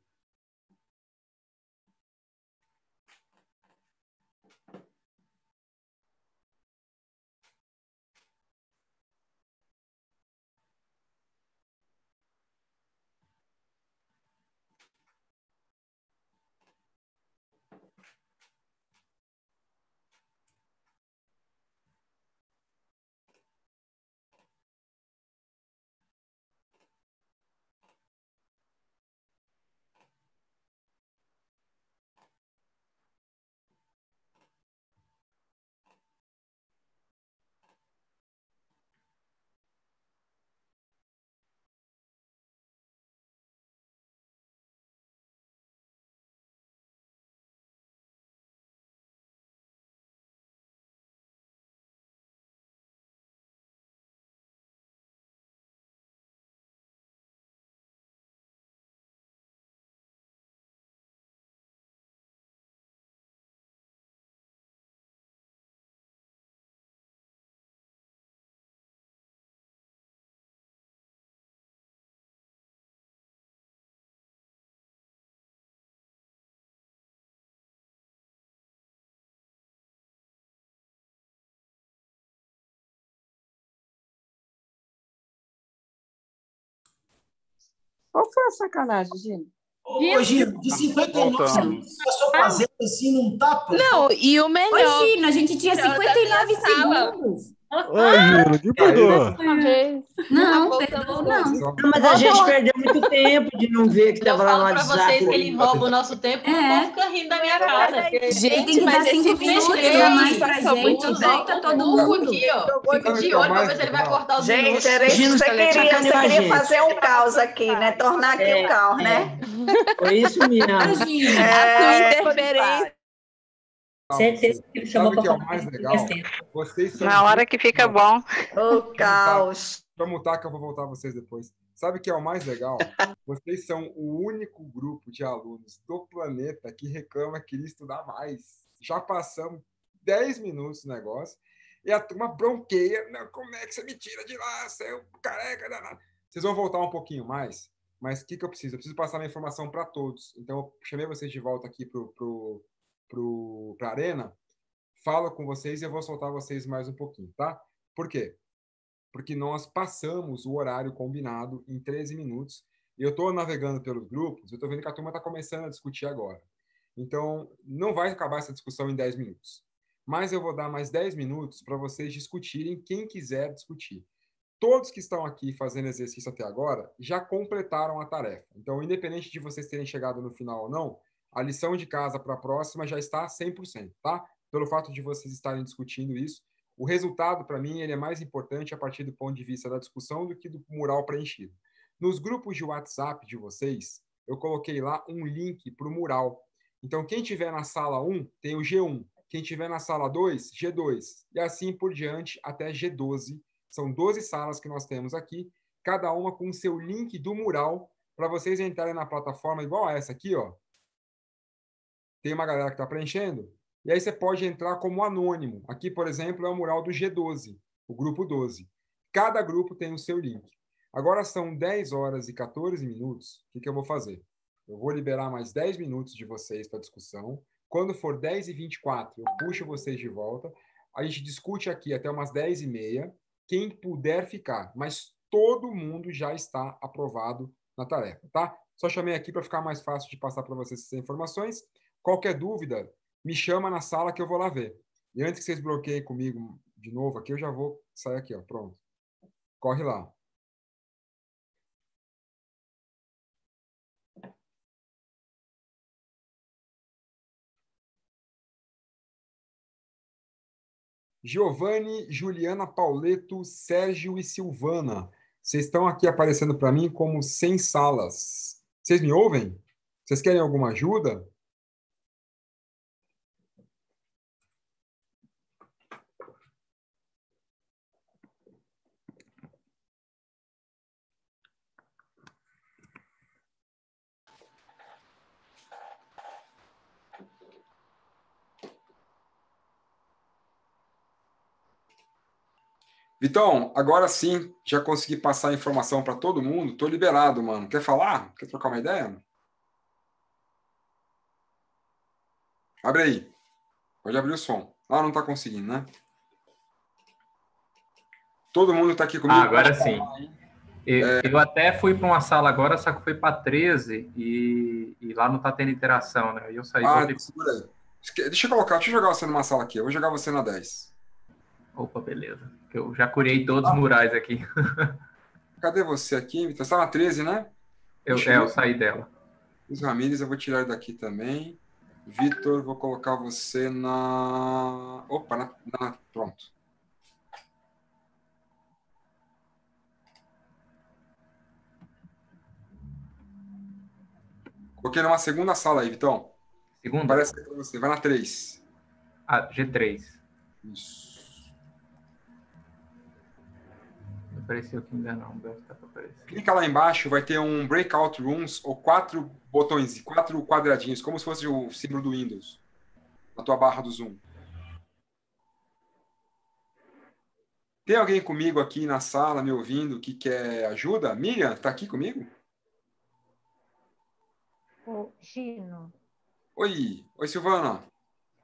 Qual foi a sacanagem, Gino? Ô, de 59 segundos passou fazendo assim num tapa. Não, e o melhor. Imagina, a gente tinha 59 segundos. Oi, Júlio, que perdoa. Não, perdoa, não. não. Mas a gente perdeu muito tempo de não ver que estava lá no WhatsApp. para vocês que ele envolve o nosso tempo, é. não fica rindo da minha então, cara. É gente, que mas dar cinco é a mais pra gente. Volta todo mundo. Aqui, ó. Fica de olho pra ver se ele vai cortar os Gente, era isso que você queria. Você né? queria fazer um caos aqui, né? Tornar aqui o é, caos, é. né? Foi isso menina. A sua interferência Certeza que ele chamou para É mais legal? Na hora que fica bom. o oh, caos. Para mutar que eu vou voltar vocês depois. Sabe o que é o mais legal? Vocês são o único grupo de alunos do planeta que reclama que queria estudar mais. Já passamos 10 minutos no negócio e a turma bronqueia. Não, como é que você me tira de lá, seu é careca danado? Vocês vão voltar um pouquinho mais, mas o que, que eu preciso? Eu preciso passar minha informação para todos. Então, eu chamei vocês de volta aqui para o para a arena, falo com vocês e eu vou soltar vocês mais um pouquinho, tá? Por quê? Porque nós passamos o horário combinado em 13 minutos. E eu estou navegando pelos grupos, eu estou vendo que a turma está começando a discutir agora. Então, não vai acabar essa discussão em 10 minutos. Mas eu vou dar mais 10 minutos para vocês discutirem quem quiser discutir. Todos que estão aqui fazendo exercício até agora já completaram a tarefa. Então, independente de vocês terem chegado no final ou não, a lição de casa para a próxima já está 100%, tá? Pelo fato de vocês estarem discutindo isso, o resultado, para mim, ele é mais importante a partir do ponto de vista da discussão do que do mural preenchido. Nos grupos de WhatsApp de vocês, eu coloquei lá um link para o mural. Então, quem tiver na sala 1, tem o G1. Quem tiver na sala 2, G2. E assim por diante até G12. São 12 salas que nós temos aqui, cada uma com o seu link do mural, para vocês entrarem na plataforma igual a essa aqui, ó tem uma galera que está preenchendo, e aí você pode entrar como anônimo. Aqui, por exemplo, é o mural do G12, o grupo 12. Cada grupo tem o seu link. Agora são 10 horas e 14 minutos. O que, que eu vou fazer? Eu vou liberar mais 10 minutos de vocês para discussão. Quando for 10 e 24, eu puxo vocês de volta. A gente discute aqui até umas 10 e meia. Quem puder ficar, mas todo mundo já está aprovado na tarefa, tá? Só chamei aqui para ficar mais fácil de passar para vocês essas informações. Qualquer dúvida, me chama na sala que eu vou lá ver. E antes que vocês bloqueiem comigo de novo aqui, eu já vou sair aqui, ó, pronto. Corre lá. Giovanni, Juliana Pauleto, Sérgio e Silvana. Vocês estão aqui aparecendo para mim como sem salas. Vocês me ouvem? Vocês querem alguma ajuda? Vitão, agora sim, já consegui passar a informação para todo mundo. Estou liberado, mano. Quer falar? Quer trocar uma ideia? Abre aí. Pode abrir o som. Ah, não está conseguindo, né? Todo mundo está aqui comigo. Ah, agora sim. Tá eu, é... eu, até fui para uma sala agora, só que foi para 13 e, e, lá não está tendo interação, né? Eu saí. Ah, eu... Deixa eu colocar, deixa eu jogar você numa sala aqui. Eu vou jogar você na 10. Opa, beleza. Eu já curei todos ah, os murais aqui. Cadê você aqui? Você está na 13, né? Eu, é, eu saí dela. Os Ramírez eu vou tirar daqui também. Vitor, vou colocar você na. Opa, na, na... pronto. Coloquei numa segunda sala aí, Vitão. Segunda? Parece que é pra você. Vai na 3. Ah, G3. Isso. apareceu aqui ainda não, deve estar tá para aparecer. Clica lá embaixo, vai ter um Breakout Rooms ou quatro botões, quatro quadradinhos, como se fosse o símbolo do Windows, na tua barra do Zoom. Tem alguém comigo aqui na sala me ouvindo que quer ajuda? Miriam, está aqui comigo? O Gino. Oi, oi Silvana.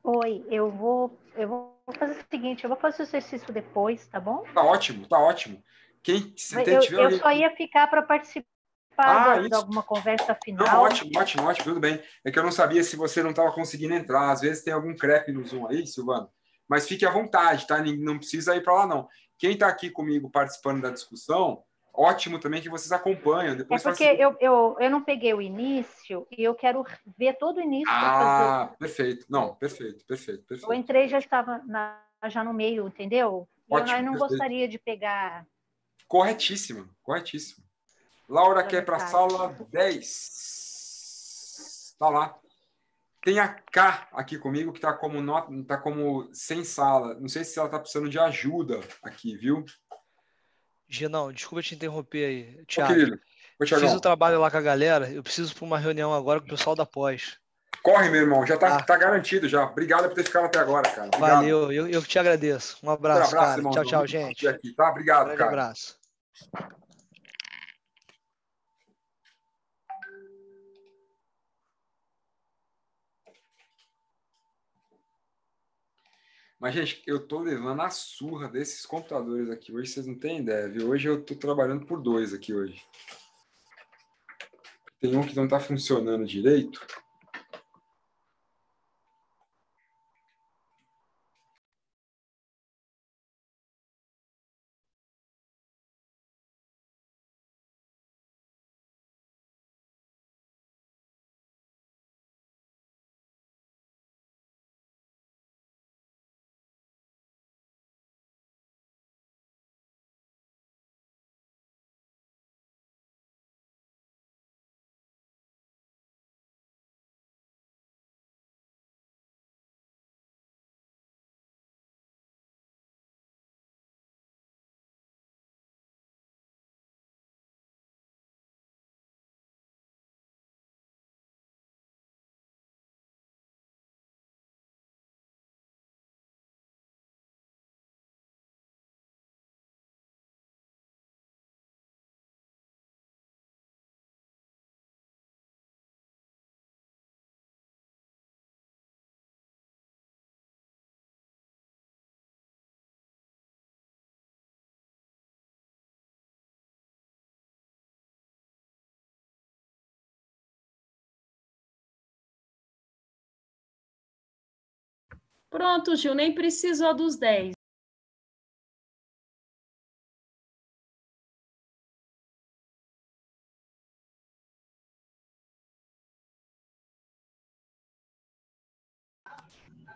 Oi, eu vou, eu vou fazer o seguinte, eu vou fazer o exercício depois, tá bom? Tá ótimo, tá ótimo. Quem, se eu, tiver eu só ia ficar para participar ah, de, alguma conversa final. Não, ótimo, ótimo, ótimo, tudo bem. É que eu não sabia se você não estava conseguindo entrar. Às vezes tem algum crepe no Zoom aí, Silvano. Mas fique à vontade, tá? Não precisa ir para lá, não. Quem está aqui comigo participando da discussão, ótimo também que vocês acompanham. Depois é porque faz... eu, eu, eu não peguei o início e eu quero ver todo o início. Ah, fazer... perfeito. Não, perfeito, perfeito, perfeito. Eu entrei já estava na, já no meio, entendeu? Ótimo, e eu não perfeito. gostaria de pegar Corretíssimo, corretíssimo. Laura tá quer para a sala 10. Tá lá. Tem a K aqui comigo, que está como, tá como sem sala. Não sei se ela está precisando de ajuda aqui, viu? Genão, desculpa te interromper aí, Tiago. Querido, Preciso trabalhar Fiz o trabalho lá com a galera, eu preciso para uma reunião agora com o pessoal da pós. Corre, meu irmão, já está ah. tá garantido já. Obrigado por ter ficado até agora, cara. Obrigado. Valeu, eu, eu te agradeço. Um abraço, um abraço cara. Irmão, tchau, tchau, gente. Aqui, tá? Obrigado, um cara. abraço. Mas, gente, eu tô levando a surra desses computadores aqui. Hoje vocês não têm ideia, viu? Hoje eu tô trabalhando por dois aqui hoje. Tem um que não tá funcionando direito. Pronto, Gil, nem precisou dos 10.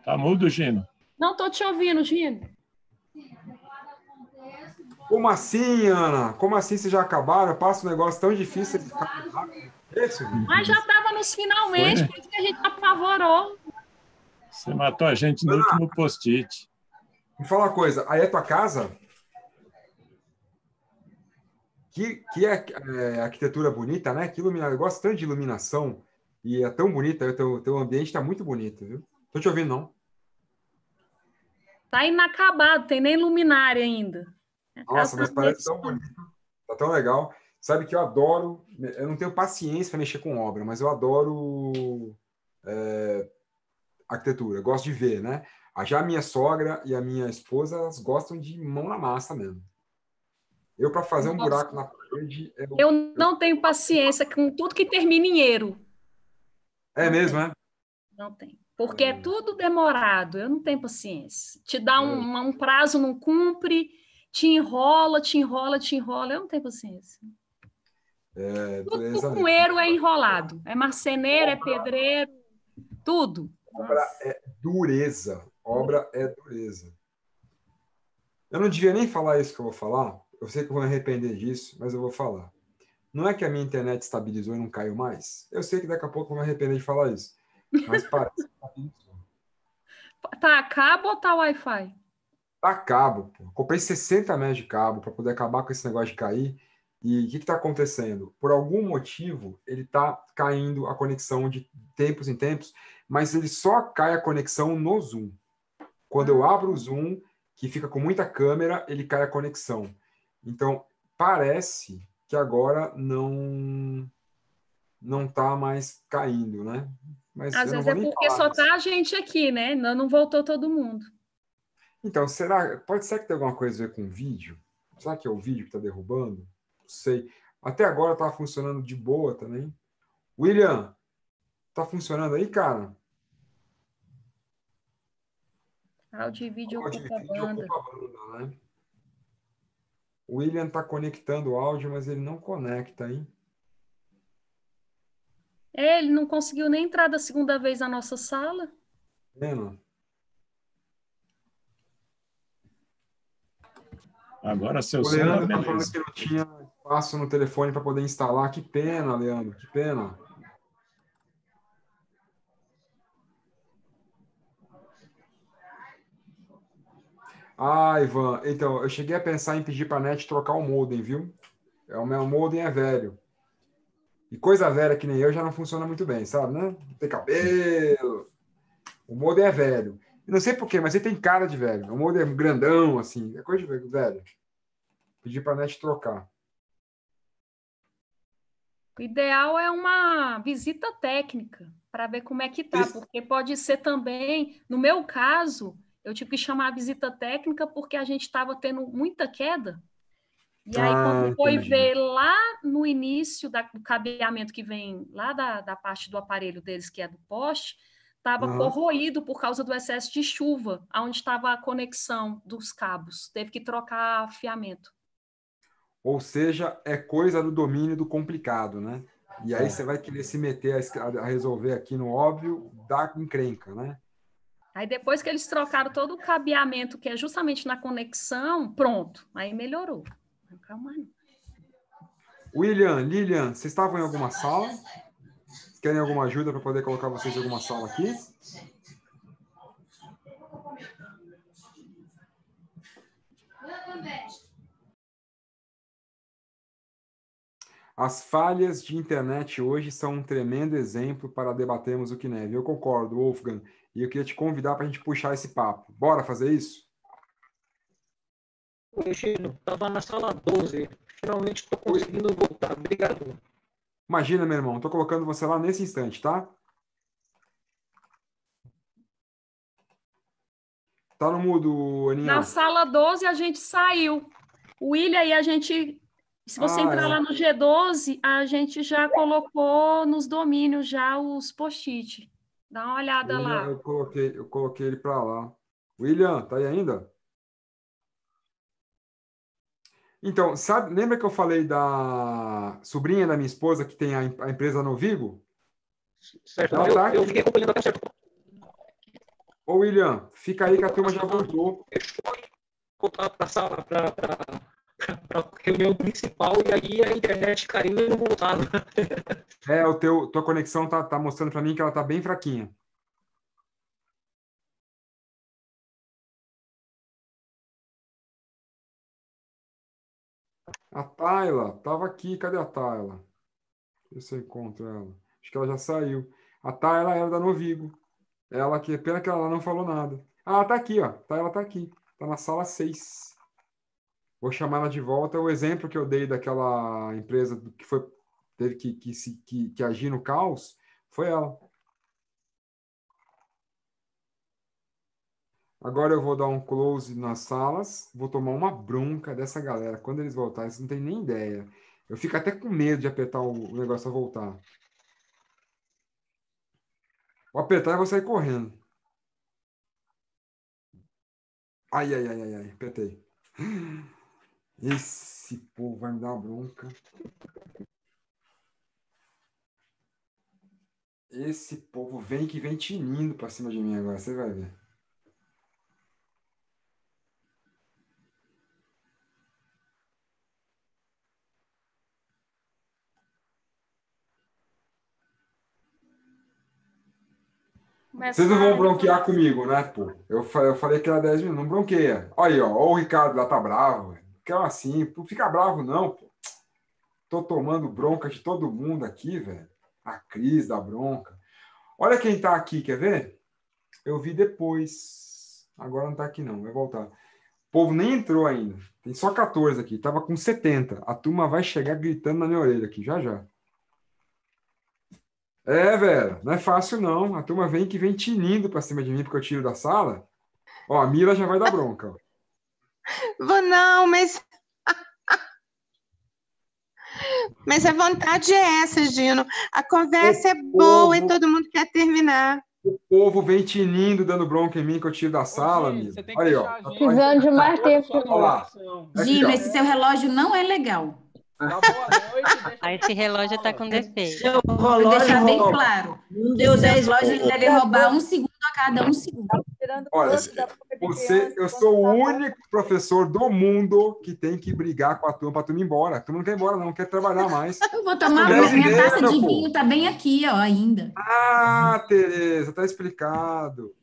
Tá mudo, Gino? Não tô te ouvindo, Gino. Como assim, Ana? Como assim vocês já acabaram? Eu passo um negócio tão difícil Mas é já estava nos finalmente, Foi? por isso que a gente apavorou. Você matou a gente no ah, último post-it. Me fala uma coisa, aí é tua casa? Que, que é, é, arquitetura bonita, né? Que iluminação. Eu gosto tanto de iluminação e é tão bonita. O teu, teu ambiente está muito bonito, viu? Tô te ouvindo, não. Tá inacabado, tem nem luminária ainda. Nossa, mas parece tão bonito. Tá tão legal. Sabe que eu adoro, eu não tenho paciência para mexer com obra, mas eu adoro é, arquitetura, gosto de ver, né? Ah, já a minha sogra e a minha esposa elas gostam de mão na massa mesmo. Eu, para fazer um buraco na parede. Eu, é eu não tenho paciência com tudo que termina em eiro. É mesmo, é? Não tem. É? Porque é. é. tudo demorado, eu não tenho paciência. Te dá um, é. um, prazo, não cumpre, te enrola, te enrola, te enrola, eu não tenho paciência. É, tudo com erro é enrolado. É marceneiro, é pedreiro, tudo. Obra é dureza. Obra é dureza. Eu não devia nem falar isso que eu vou falar. Eu sei que eu vou me arrepender disso, mas eu vou falar. Não é que a minha internet estabilizou e não caiu mais. Eu sei que daqui a pouco eu vou me arrepender de falar isso. Mas parece que tá, tá a cabo ou tá Wi-Fi? Tá a cabo. Pô. Comprei 60 metros de cabo para poder acabar com esse negócio de cair. E o que está acontecendo? Por algum motivo, ele está caindo a conexão de tempos em tempos mas ele só cai a conexão no Zoom. Quando eu abro o Zoom, que fica com muita câmera, ele cai a conexão. Então, parece que agora não não tá mais caindo, né? Mas Às vezes é porque só tá a gente aqui, né? Não, não voltou todo mundo. Então, será, pode ser que tenha alguma coisa a ver com o vídeo? Será que é o vídeo que tá derrubando? Não sei. Até agora estava funcionando de boa também. William, Tá funcionando aí, cara? Áudio e vídeo ocupa banda. banda né? O William tá conectando o áudio, mas ele não conecta, hein? É, ele não conseguiu nem entrar da segunda vez na nossa sala. Vendo? Agora seu O tá Leandro tá falando que não tinha espaço no telefone para poder instalar. Que pena, Leandro, que pena. Ah, Ivan, então, eu cheguei a pensar em pedir para a NET trocar o modem, viu? É, o meu modem é velho. E coisa velha que nem eu já não funciona muito bem, sabe, né? Tem cabelo. O modem é velho. não sei porquê, mas ele tem cara de velho. O modem é grandão, assim. É coisa de velho. velho. Pedir para a NET trocar. O ideal é uma visita técnica para ver como é que tá, Isso. porque pode ser também, no meu caso, eu tive que chamar a visita técnica porque a gente estava tendo muita queda. E aí, ah, quando foi entendi. ver lá no início da, do cabeamento que vem lá da, da parte do aparelho deles, que é do poste, estava uhum. corroído por causa do excesso de chuva, onde estava a conexão dos cabos. Teve que trocar fiamento. Ou seja, é coisa do domínio do complicado, né? E aí é. você vai querer se meter a, a resolver aqui no óbvio, da encrenca, né? Aí depois que eles trocaram todo o cabeamento, que é justamente na conexão, pronto, aí melhorou. Calma aí. William, Lilian, vocês estavam em alguma sala? Querem alguma ajuda para poder colocar vocês em alguma sala aqui? As falhas de internet hoje são um tremendo exemplo para debatermos o que neve. Eu concordo, Wolfgang. E eu queria te convidar para a gente puxar esse papo. Bora fazer isso? Oi, Chino. Estava na sala 12. Finalmente estou conseguindo voltar. Obrigado. Imagina, meu irmão. Estou colocando você lá nesse instante, tá? Tá no mudo, Aninha. Na sala 12 a gente saiu. O William e a gente. Se você ah, entrar é. lá no G12, a gente já colocou nos domínios já os post-it. Dá uma olhada lá. Eu coloquei, eu coloquei ele para lá. William, tá aí ainda? Então, sabe, lembra que eu falei da sobrinha da minha esposa que tem a, a empresa no Vigo? Certo. Ela tá eu, eu fiquei acompanhando até certo Ô, William, fica aí que a turma já voltou. Para a sala, para para o meu principal e aí a internet caiu e não voltava. é, o teu, tua conexão tá, tá mostrando para mim que ela tá bem fraquinha. A Tayla, tava aqui, cadê a Tayla? Deixa eu encontro ela. Acho que ela já saiu. A Tayla era da Novigo. Ela que, pena que ela não falou nada. Ah, ela tá aqui, ó. Tá, tá aqui. Tá na sala 6 vou chamar de volta o exemplo que eu dei daquela empresa que foi teve que, que, que, que agir no caos, foi ela. Agora eu vou dar um close nas salas, vou tomar uma bronca dessa galera. Quando eles voltarem, vocês não têm nem ideia. Eu fico até com medo de apertar o negócio a voltar. Vou apertar e vou sair correndo. Ai, ai, ai, ai, ai, apertei. Esse povo vai me dar uma bronca. Esse povo vem que vem tinindo pra cima de mim agora, você vai ver. Vocês não vão bronquear então comigo, né, pô? Eu, eu falei que era 10 minutos, não bronqueia. Olha aí, ó, o Ricardo lá tá bravo, velho. Então, assim, não fica bravo, não, pô. Tô tomando bronca de todo mundo aqui, velho. A crise da bronca. Olha quem tá aqui, quer ver? Eu vi depois. Agora não tá aqui, não. Vai voltar. O povo nem entrou ainda. Tem só 14 aqui. Tava com 70. A turma vai chegar gritando na minha orelha aqui, já já. É, velho, não é fácil não. A turma vem que vem tinindo pra cima de mim porque eu tiro da sala. Ó, a Mila já vai dar bronca. Ó. Vou não, mas. mas a vontade é essa, Gino. A conversa é o é povo, boa e todo mundo quer terminar. O povo vem tinindo, dando bronca em mim que eu tiro da sala, amigo. Olha aí, ó. Tá precisando de mais tempo. Gino, esse seu relógio não é legal. Tá noite, ah, esse relógio está com defeito. Vou deixar bem claro. Não deu 10 lojas, ele deve roubar um segundo a cada um segundo. Olha, você, eu então sou o tá único professor do mundo que tem que brigar com a turma para a turma ir embora. Tu não quer ir embora, não, quer trabalhar mais. eu vou tomar minha, minha taça de vinho, tá bem aqui, ó, ainda. Ah, Tereza, tá explicado.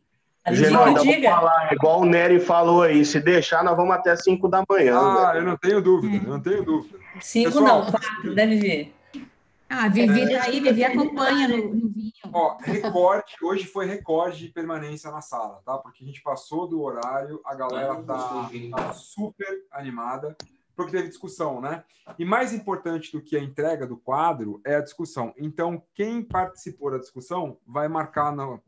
Tá Geraldo, diga. Falar, igual o Nery falou aí, se deixar, nós vamos até 5 da manhã. Ah, né? eu não tenho dúvida, hum. eu não tenho dúvida. 5 não, 4, deve ver. Ah, Vivi é. tá aí, vivia Vivi acompanha no, no vinho. Ó, recorde, hoje foi recorde de permanência na sala, tá? Porque a gente passou do horário, a galera tá, tá super animada, porque teve discussão, né? E mais importante do que a entrega do quadro é a discussão. Então, quem participou da discussão vai marcar na,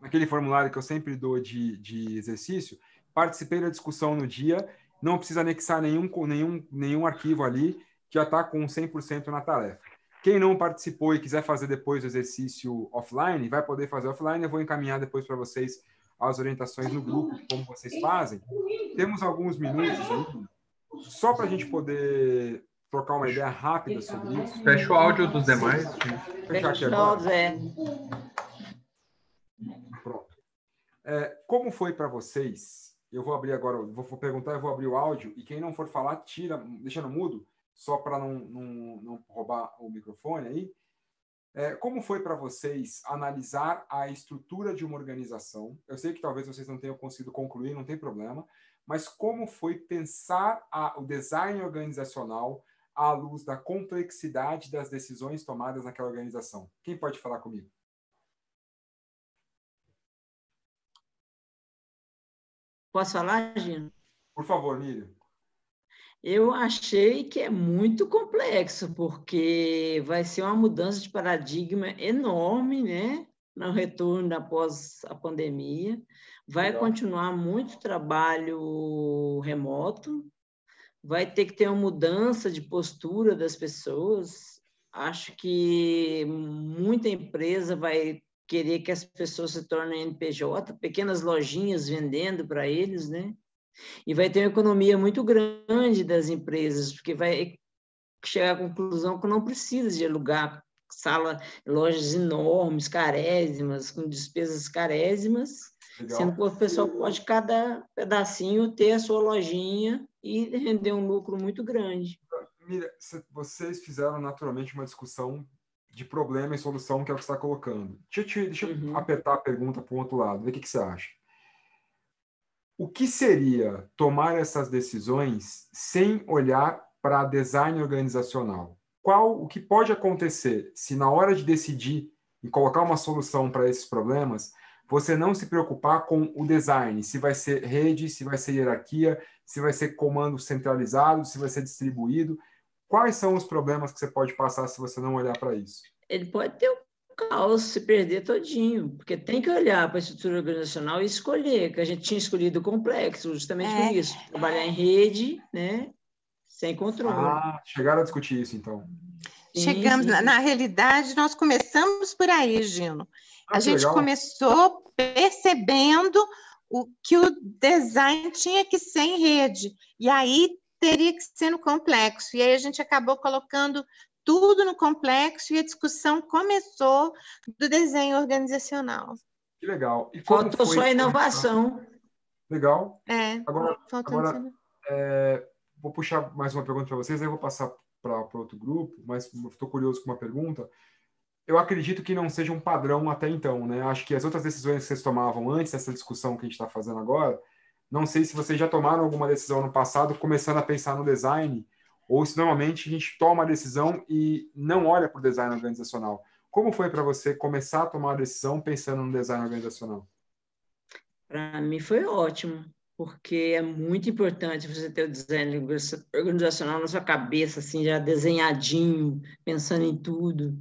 naquele formulário que eu sempre dou de, de exercício, participei da discussão no dia, não precisa anexar nenhum, nenhum, nenhum arquivo ali, já está com 100% na tarefa. Quem não participou e quiser fazer depois o exercício offline, vai poder fazer offline. Eu vou encaminhar depois para vocês as orientações no grupo, como vocês fazem. Temos alguns minutos aí, só para a gente poder trocar uma ideia rápida sobre isso. Fecha o áudio dos demais. Fecha aqui agora. É. Pronto. É, como foi para vocês? Eu vou abrir agora, vou perguntar, eu vou abrir o áudio e quem não for falar, tira, deixa no mudo só para não, não, não, roubar o microfone aí. É, como foi para vocês analisar a estrutura de uma organização? Eu sei que talvez vocês não tenham conseguido concluir, não tem problema, mas como foi pensar a, o design organizacional à luz da complexidade das decisões tomadas naquela organização? Quem pode falar comigo? Posso falar, Gino? Por favor, Miriam. Eu achei que é muito complexo, porque vai ser uma mudança de paradigma enorme, né? No retorno após a pandemia. Vai Legal. continuar muito trabalho remoto, vai ter que ter uma mudança de postura das pessoas. Acho que muita empresa vai querer que as pessoas se tornem NPJ, pequenas lojinhas vendendo para eles, né? E vai ter uma economia muito grande das empresas, porque vai chegar à conclusão que não precisa de alugar sala, lojas enormes, carésimas, com despesas carésimas, Legal. sendo que o pessoal pode, cada pedacinho, ter a sua lojinha e render um lucro muito grande. Mira, vocês fizeram naturalmente uma discussão de problema e solução que é o que está colocando. Deixa, eu, te, deixa eu uhum. apertar a pergunta para o outro lado, ver o que, que você acha o que seria tomar essas decisões sem olhar para design organizacional? Qual o que pode acontecer se na hora de decidir e colocar uma solução para esses problemas, você não se preocupar com o design, se vai ser rede, se vai ser hierarquia, se vai ser comando centralizado, se vai ser distribuído. Quais são os problemas que você pode passar se você não olhar para isso? Ele pode ter um caos se perder todinho, porque tem que olhar para a estrutura organizacional e escolher, que a gente tinha escolhido o complexo, justamente é. por isso, trabalhar em rede, né, sem controle. Ah, chegaram a discutir isso, então. Sim, Chegamos, sim. Na, na, realidade, nós começamos por aí, Gino. Ah, a gente legal. começou percebendo o que o design tinha que ser em rede, e aí teria que ser no complexo, e aí a gente acabou colocando tudo no complexo e a discussão começou do desenho organizacional. Que legal. E Faltou foi... sua a inovação. Legal. É, agora, agora é, vou puxar mais uma pergunta para vocês, aí eu vou passar para outro grupo, mas estou curioso com uma pergunta. Eu acredito que não seja um padrão até então, né? Acho que as outras decisões que vocês tomavam antes dessa discussão que a gente está fazendo agora, não sei se vocês já tomaram alguma decisão no passado, começando a pensar no design, ou se normalmente a gente toma a decisão e não olha para o design organizacional. Como foi para você começar a tomar a decisão pensando no design organizacional? Para mim foi ótimo, porque é muito importante você ter o design organizacional na sua cabeça, assim, já desenhadinho, pensando em tudo.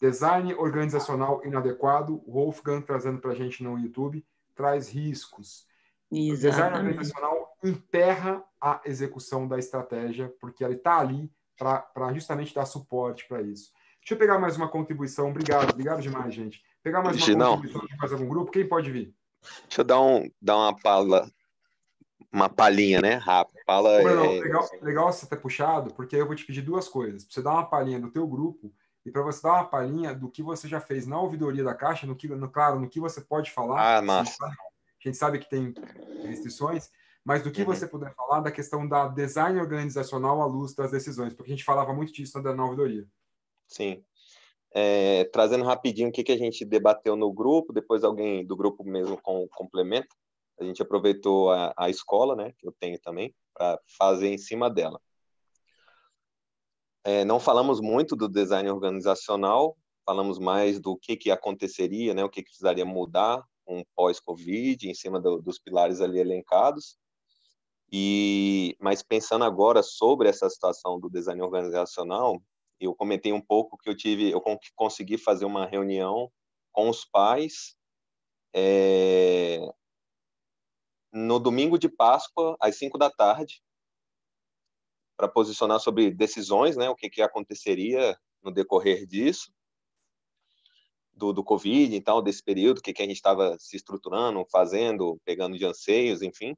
Design organizacional inadequado, Wolfgang trazendo para a gente no YouTube, traz riscos. Exatamente. O design organizacional enterra a execução da estratégia, porque ela está ali para justamente dar suporte para isso. Deixa eu pegar mais uma contribuição. Obrigado, obrigado demais, gente. Pegar mais uma não. contribuição de mais algum grupo. Quem pode vir? Deixa eu dar, um, dar uma pala, uma palhinha, né? Rápido. Pala não, é... legal, legal você ter puxado, porque eu vou te pedir duas coisas. Pra você dar uma palhinha do teu grupo e para você dar uma palhinha do que você já fez na ouvidoria da Caixa, no que, no, claro, no que você pode falar. Ah, massa. A gente sabe que tem restrições, mas do que uhum. você puder falar da questão da design organizacional à luz das decisões, porque a gente falava muito disso na ouvidoria. Sim. É, trazendo rapidinho o que, que a gente debateu no grupo, depois alguém do grupo mesmo com, complementa. A gente aproveitou a, a escola, né, que eu tenho também, para fazer em cima dela. É, não falamos muito do design organizacional, falamos mais do que, que aconteceria, né, o que, que precisaria mudar um pós-Covid, em cima do, dos pilares ali elencados. E mas pensando agora sobre essa situação do design organizacional, eu comentei um pouco que eu tive, eu consegui fazer uma reunião com os pais é, no domingo de Páscoa às 5 da tarde para posicionar sobre decisões, né, o que que aconteceria no decorrer disso do, do Covid, então, desse período, o que, que a gente estava se estruturando, fazendo, pegando de anseios, enfim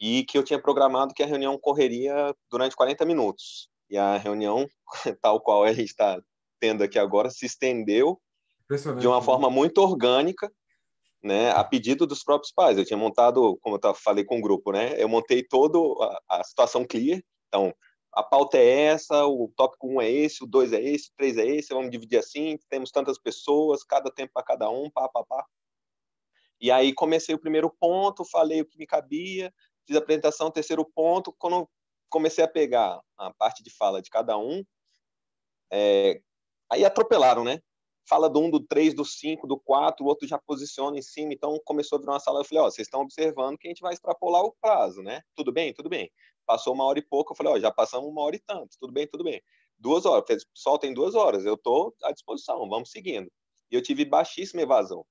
e que eu tinha programado que a reunião correria durante 40 minutos. E a reunião, tal qual a gente está tendo aqui agora, se estendeu de uma né? forma muito orgânica, né, a pedido dos próprios pais. Eu tinha montado, como eu falei com o grupo, né, eu montei toda a, situação clear. Então, a pauta é essa, o tópico 1 um é esse, o 2 é esse, o 3 é esse, vamos dividir assim, temos tantas pessoas, cada tempo para cada um, pá, pá, pá. E aí comecei o primeiro ponto, falei o que me cabia, fiz a apresentação, terceiro ponto, quando comecei a pegar a parte de fala de cada um, é, aí atropelaram, né? Fala do um, do três do cinco do quatro o outro já posiciona em cima, então começou a virar uma sala. Eu falei, ó, vocês estão observando que a gente vai extrapolar o prazo, né? Tudo bem, tudo bem. Passou uma hora e pouco, eu falei, ó, já passamos uma hora e tanto, tudo bem, tudo bem. Duas horas, o pessoal tem duas horas, eu estou à disposição, vamos seguindo. E eu tive baixíssima evasão.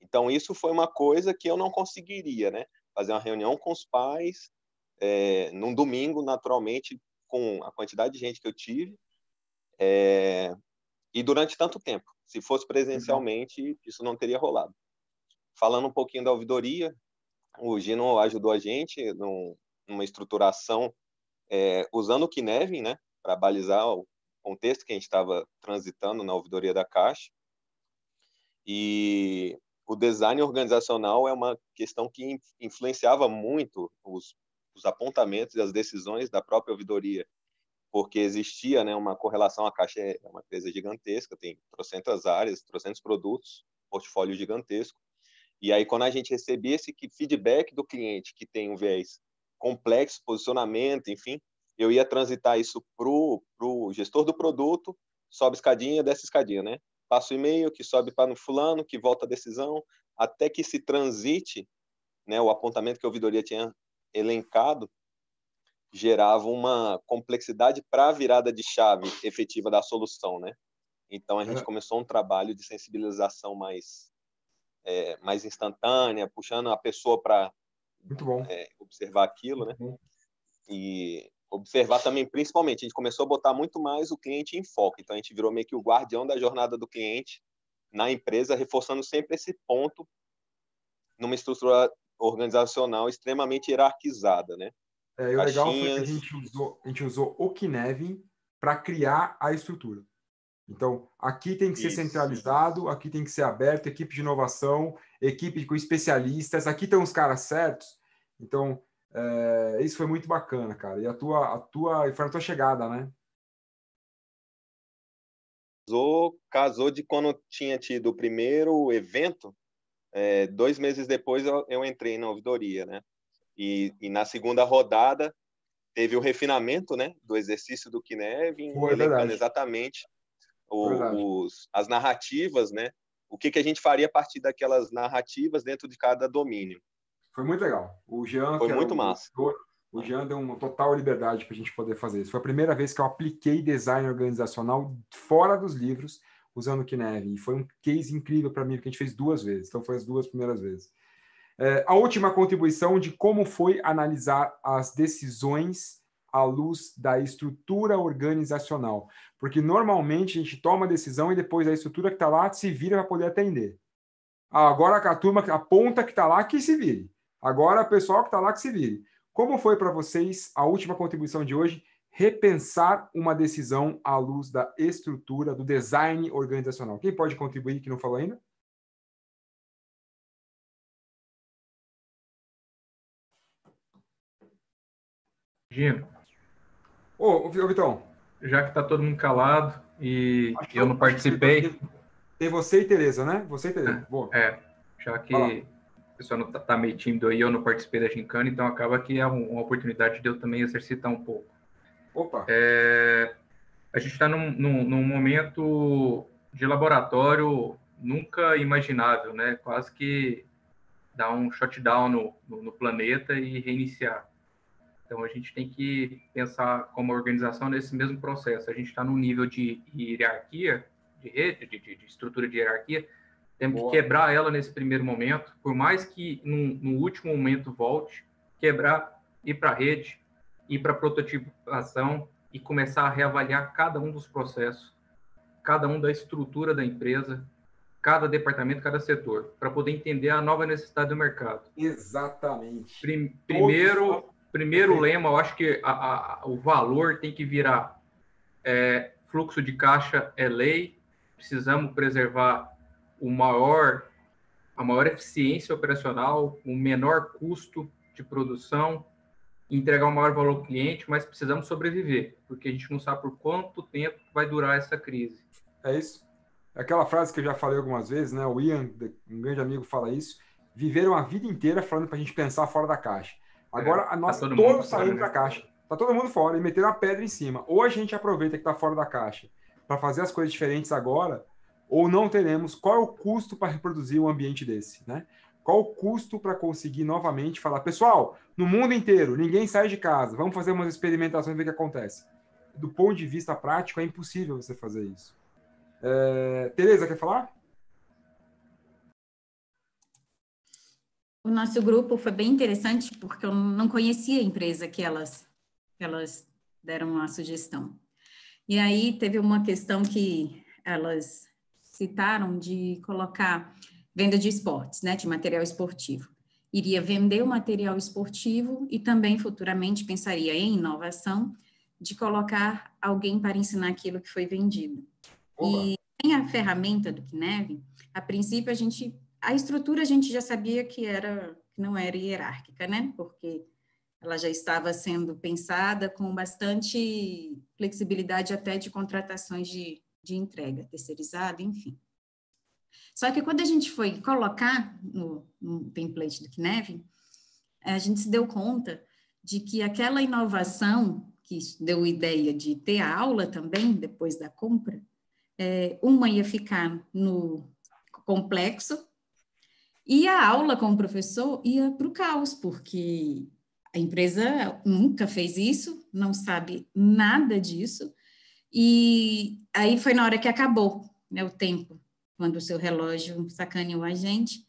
Então, isso foi uma coisa que eu não conseguiria, né? fazer uma reunião com os pais, é, num domingo, naturalmente, com a quantidade de gente que eu tive, é, e durante tanto tempo. Se fosse presencialmente, uhum. isso não teria rolado. Falando um pouquinho da ouvidoria, o Gino ajudou a gente num, numa estruturação é, usando o Kinevin, né, para balizar o contexto que a gente estava transitando na ouvidoria da Caixa. E o design organizacional é uma questão que influenciava muito os, os apontamentos e as decisões da própria ouvidoria, porque existia né, uma correlação, a Caixa é uma empresa gigantesca, tem trocentas áreas, trocentos produtos, portfólio gigantesco, e aí quando a gente recebia esse feedback do cliente que tem um viés complexo, posicionamento, enfim, eu ia transitar isso para o gestor do produto, sobe escadinha, desce escadinha, né? passa o e-mail, que sobe para no fulano, que volta a decisão, até que se transite, né, o apontamento que a ouvidoria tinha elencado, gerava uma complexidade para a virada de chave efetiva da solução, né? Então a gente começou um trabalho de sensibilização mais é, mais instantânea, puxando a pessoa para é, observar aquilo, né? E observar também, principalmente, a gente começou a botar muito mais o cliente em foco. Então, a gente virou meio que o guardião da jornada do cliente na empresa, reforçando sempre esse ponto numa estrutura organizacional extremamente hierarquizada, né? É, e o legal foi que a gente usou, a gente usou o Kinevin para criar a estrutura. Então, aqui tem que ser Isso. centralizado, aqui tem que ser aberto, equipe de inovação, equipe com especialistas, aqui estão os caras certos. Então, é, isso foi muito bacana, cara. E a tua, a tua, foi a tua chegada, né? Casou, casou de quando tinha tido o primeiro evento. É, dois meses depois eu, eu, entrei na ouvidoria, né? E, e, na segunda rodada teve o refinamento, né, do exercício do Kinev, elencando exatamente o, os, as narrativas, né? O que, que a gente faria a partir daquelas narrativas dentro de cada domínio. Foi muito legal. O Jean, foi muito massa. Editor, o é. Jean deu uma total liberdade para a gente poder fazer isso. Foi a primeira vez que eu apliquei design organizacional fora dos livros, usando o Kinev E foi um case incrível para mim, porque a gente fez duas vezes. Então, foi as duas primeiras vezes. É, a última contribuição de como foi analisar as decisões à luz da estrutura organizacional. Porque, normalmente, a gente toma a decisão e depois a estrutura que está lá se vira para poder atender. Ah, agora, a turma, a ponta que está lá, que se vire. Agora, pessoal que está lá, que se vire. Como foi para vocês a última contribuição de hoje? Repensar uma decisão à luz da estrutura, do design organizacional. Quem pode contribuir que não falou ainda? Gino. Ô, ô Vitão. Já que está todo mundo calado e eu não participei. Tem você e Tereza, né? Você e Tereza. É, Boa. é já que pessoal está tá meio tímido aí, eu não participei da gincana, então acaba que é uma oportunidade de eu também exercitar um pouco. Opa! É, a gente está num, num, num, momento de laboratório nunca imaginável, né? Quase que dar um shutdown no, no, no planeta e reiniciar. Então a gente tem que pensar como organização nesse mesmo processo. A gente está num nível de hierarquia, de rede, de, de estrutura de hierarquia, temos Boa. que quebrar ela nesse primeiro momento, por mais que no, no último momento volte, quebrar, ir para a rede, ir para a prototipação e começar a reavaliar cada um dos processos, cada um da estrutura da empresa, cada departamento, cada setor, para poder entender a nova necessidade do mercado. Exatamente. Prim, primeiro, primeiro lema, eu acho que a, a, o valor tem que virar é, fluxo de caixa é lei, precisamos preservar o maior, a maior eficiência operacional, o menor custo de produção, entregar o maior valor ao cliente, mas precisamos sobreviver, porque a gente não sabe por quanto tempo vai durar essa crise. É isso. Aquela frase que eu já falei algumas vezes, né? O Ian, um grande amigo, fala isso. Viveram a vida inteira falando para a gente pensar fora da caixa. Agora, é, nós tá todo todos saímos da né? caixa. Tá todo mundo fora e meteram a pedra em cima. Ou a gente aproveita que tá fora da caixa para fazer as coisas diferentes agora, ou não teremos, qual é o custo para reproduzir um ambiente desse, né? Qual o custo para conseguir novamente falar, pessoal, no mundo inteiro, ninguém sai de casa, vamos fazer umas experimentações e ver o que acontece. Do ponto de vista prático, é impossível você fazer isso. É... Tereza, quer falar? O nosso grupo foi bem interessante porque eu não conhecia a empresa que elas, que elas deram a sugestão. E aí teve uma questão que elas citaram de colocar venda de esportes, né, de material esportivo. Iria vender o material esportivo e também futuramente pensaria em inovação de colocar alguém para ensinar aquilo que foi vendido. Oba. E tem a ferramenta do Kineve, a princípio a gente a estrutura a gente já sabia que era que não era hierárquica, né? Porque ela já estava sendo pensada com bastante flexibilidade até de contratações de de entrega terceirizada, enfim. Só que quando a gente foi colocar no, no template do Knev, a gente se deu conta de que aquela inovação que deu ideia de ter a aula também depois da compra, é, uma ia ficar no complexo e a aula com o professor ia para o caos, porque a empresa nunca fez isso, não sabe nada disso, e aí foi na hora que acabou né, o tempo, quando o seu relógio sacaneou a gente.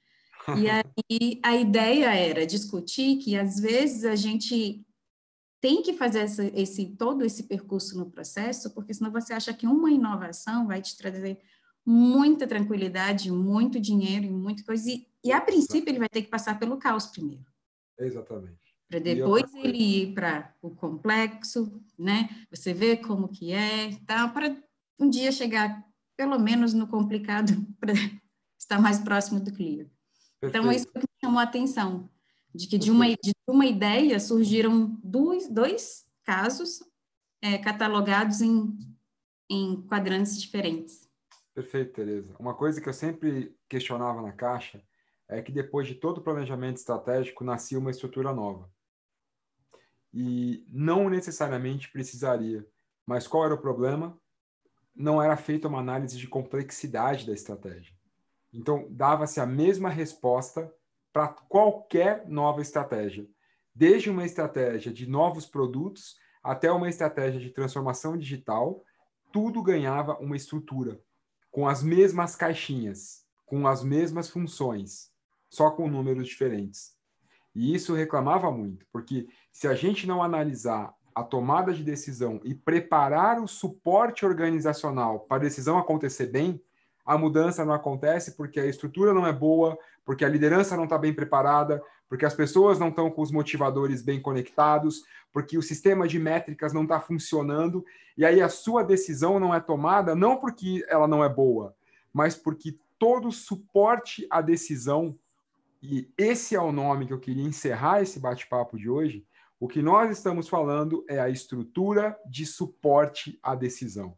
E aí a ideia era discutir que às vezes a gente tem que fazer essa, esse todo esse percurso no processo, porque senão você acha que uma inovação vai te trazer muita tranquilidade, muito dinheiro e muita coisa. E, e a princípio ele vai ter que passar pelo caos primeiro. Exatamente para depois ele ir para o complexo, né? Você vê como que é, tá? Para um dia chegar pelo menos no complicado para estar mais próximo do clear. Então, é Perfeito. Então isso que me chamou a atenção, de que de uma de uma ideia surgiram dois, dois casos é, catalogados em em quadrantes diferentes. Perfeito, Tereza. Uma coisa que eu sempre questionava na caixa é que depois de todo o planejamento estratégico nascia uma estrutura nova e não necessariamente precisaria. Mas qual era o problema? Não era feita uma análise de complexidade da estratégia. Então, dava-se a mesma resposta para qualquer nova estratégia, desde uma estratégia de novos produtos até uma estratégia de transformação digital, tudo ganhava uma estrutura, com as mesmas caixinhas, com as mesmas funções, só com números diferentes. E isso eu reclamava muito, porque se a gente não analisar a tomada de decisão e preparar o suporte organizacional para a decisão acontecer bem, a mudança não acontece porque a estrutura não é boa, porque a liderança não está bem preparada, porque as pessoas não estão com os motivadores bem conectados, porque o sistema de métricas não está funcionando, e aí a sua decisão não é tomada não porque ela não é boa, mas porque todo suporte à decisão e esse é o nome que eu queria encerrar esse bate-papo de hoje. O que nós estamos falando é a estrutura de suporte à decisão.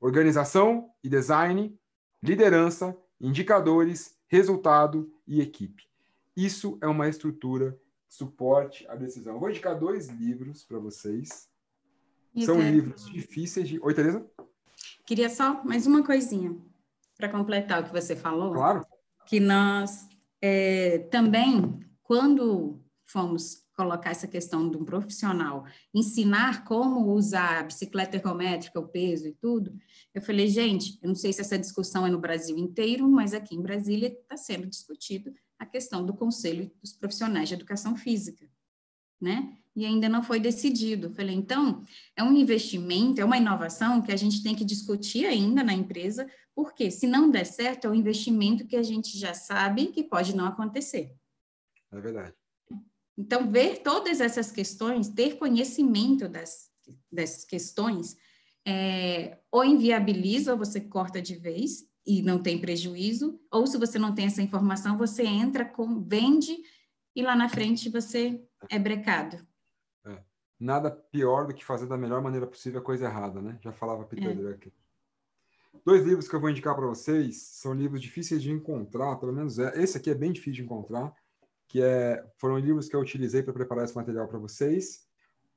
Organização e design, liderança, indicadores, resultado e equipe. Isso é uma estrutura de suporte à decisão. Eu vou indicar dois livros para vocês. E São livros difíceis de. Oi, Tereza? Queria só mais uma coisinha para completar o que você falou. Claro. Que nós é, também, quando fomos colocar essa questão de um profissional ensinar como usar a bicicleta ergométrica, o peso e tudo, eu falei, gente, eu não sei se essa discussão é no Brasil inteiro, mas aqui em Brasília está sendo discutido a questão do Conselho dos Profissionais de Educação Física, né? E ainda não foi decidido. Eu falei, então, é um investimento, é uma inovação que a gente tem que discutir ainda na empresa porque se não der certo, é um investimento que a gente já sabe que pode não acontecer. É verdade. Então, ver todas essas questões, ter conhecimento das, questões, é, ou inviabiliza, ou você corta de vez e não tem prejuízo, ou se você não tem essa informação, você entra, com, vende e lá na frente você é brecado. É. Nada pior do que fazer da melhor maneira possível a coisa errada, né? Já falava Peter é. Drucker. Dois livros que eu vou indicar para vocês são livros difíceis de encontrar, pelo menos é. Esse aqui é bem difícil de encontrar, que é, foram livros que eu utilizei para preparar esse material para vocês.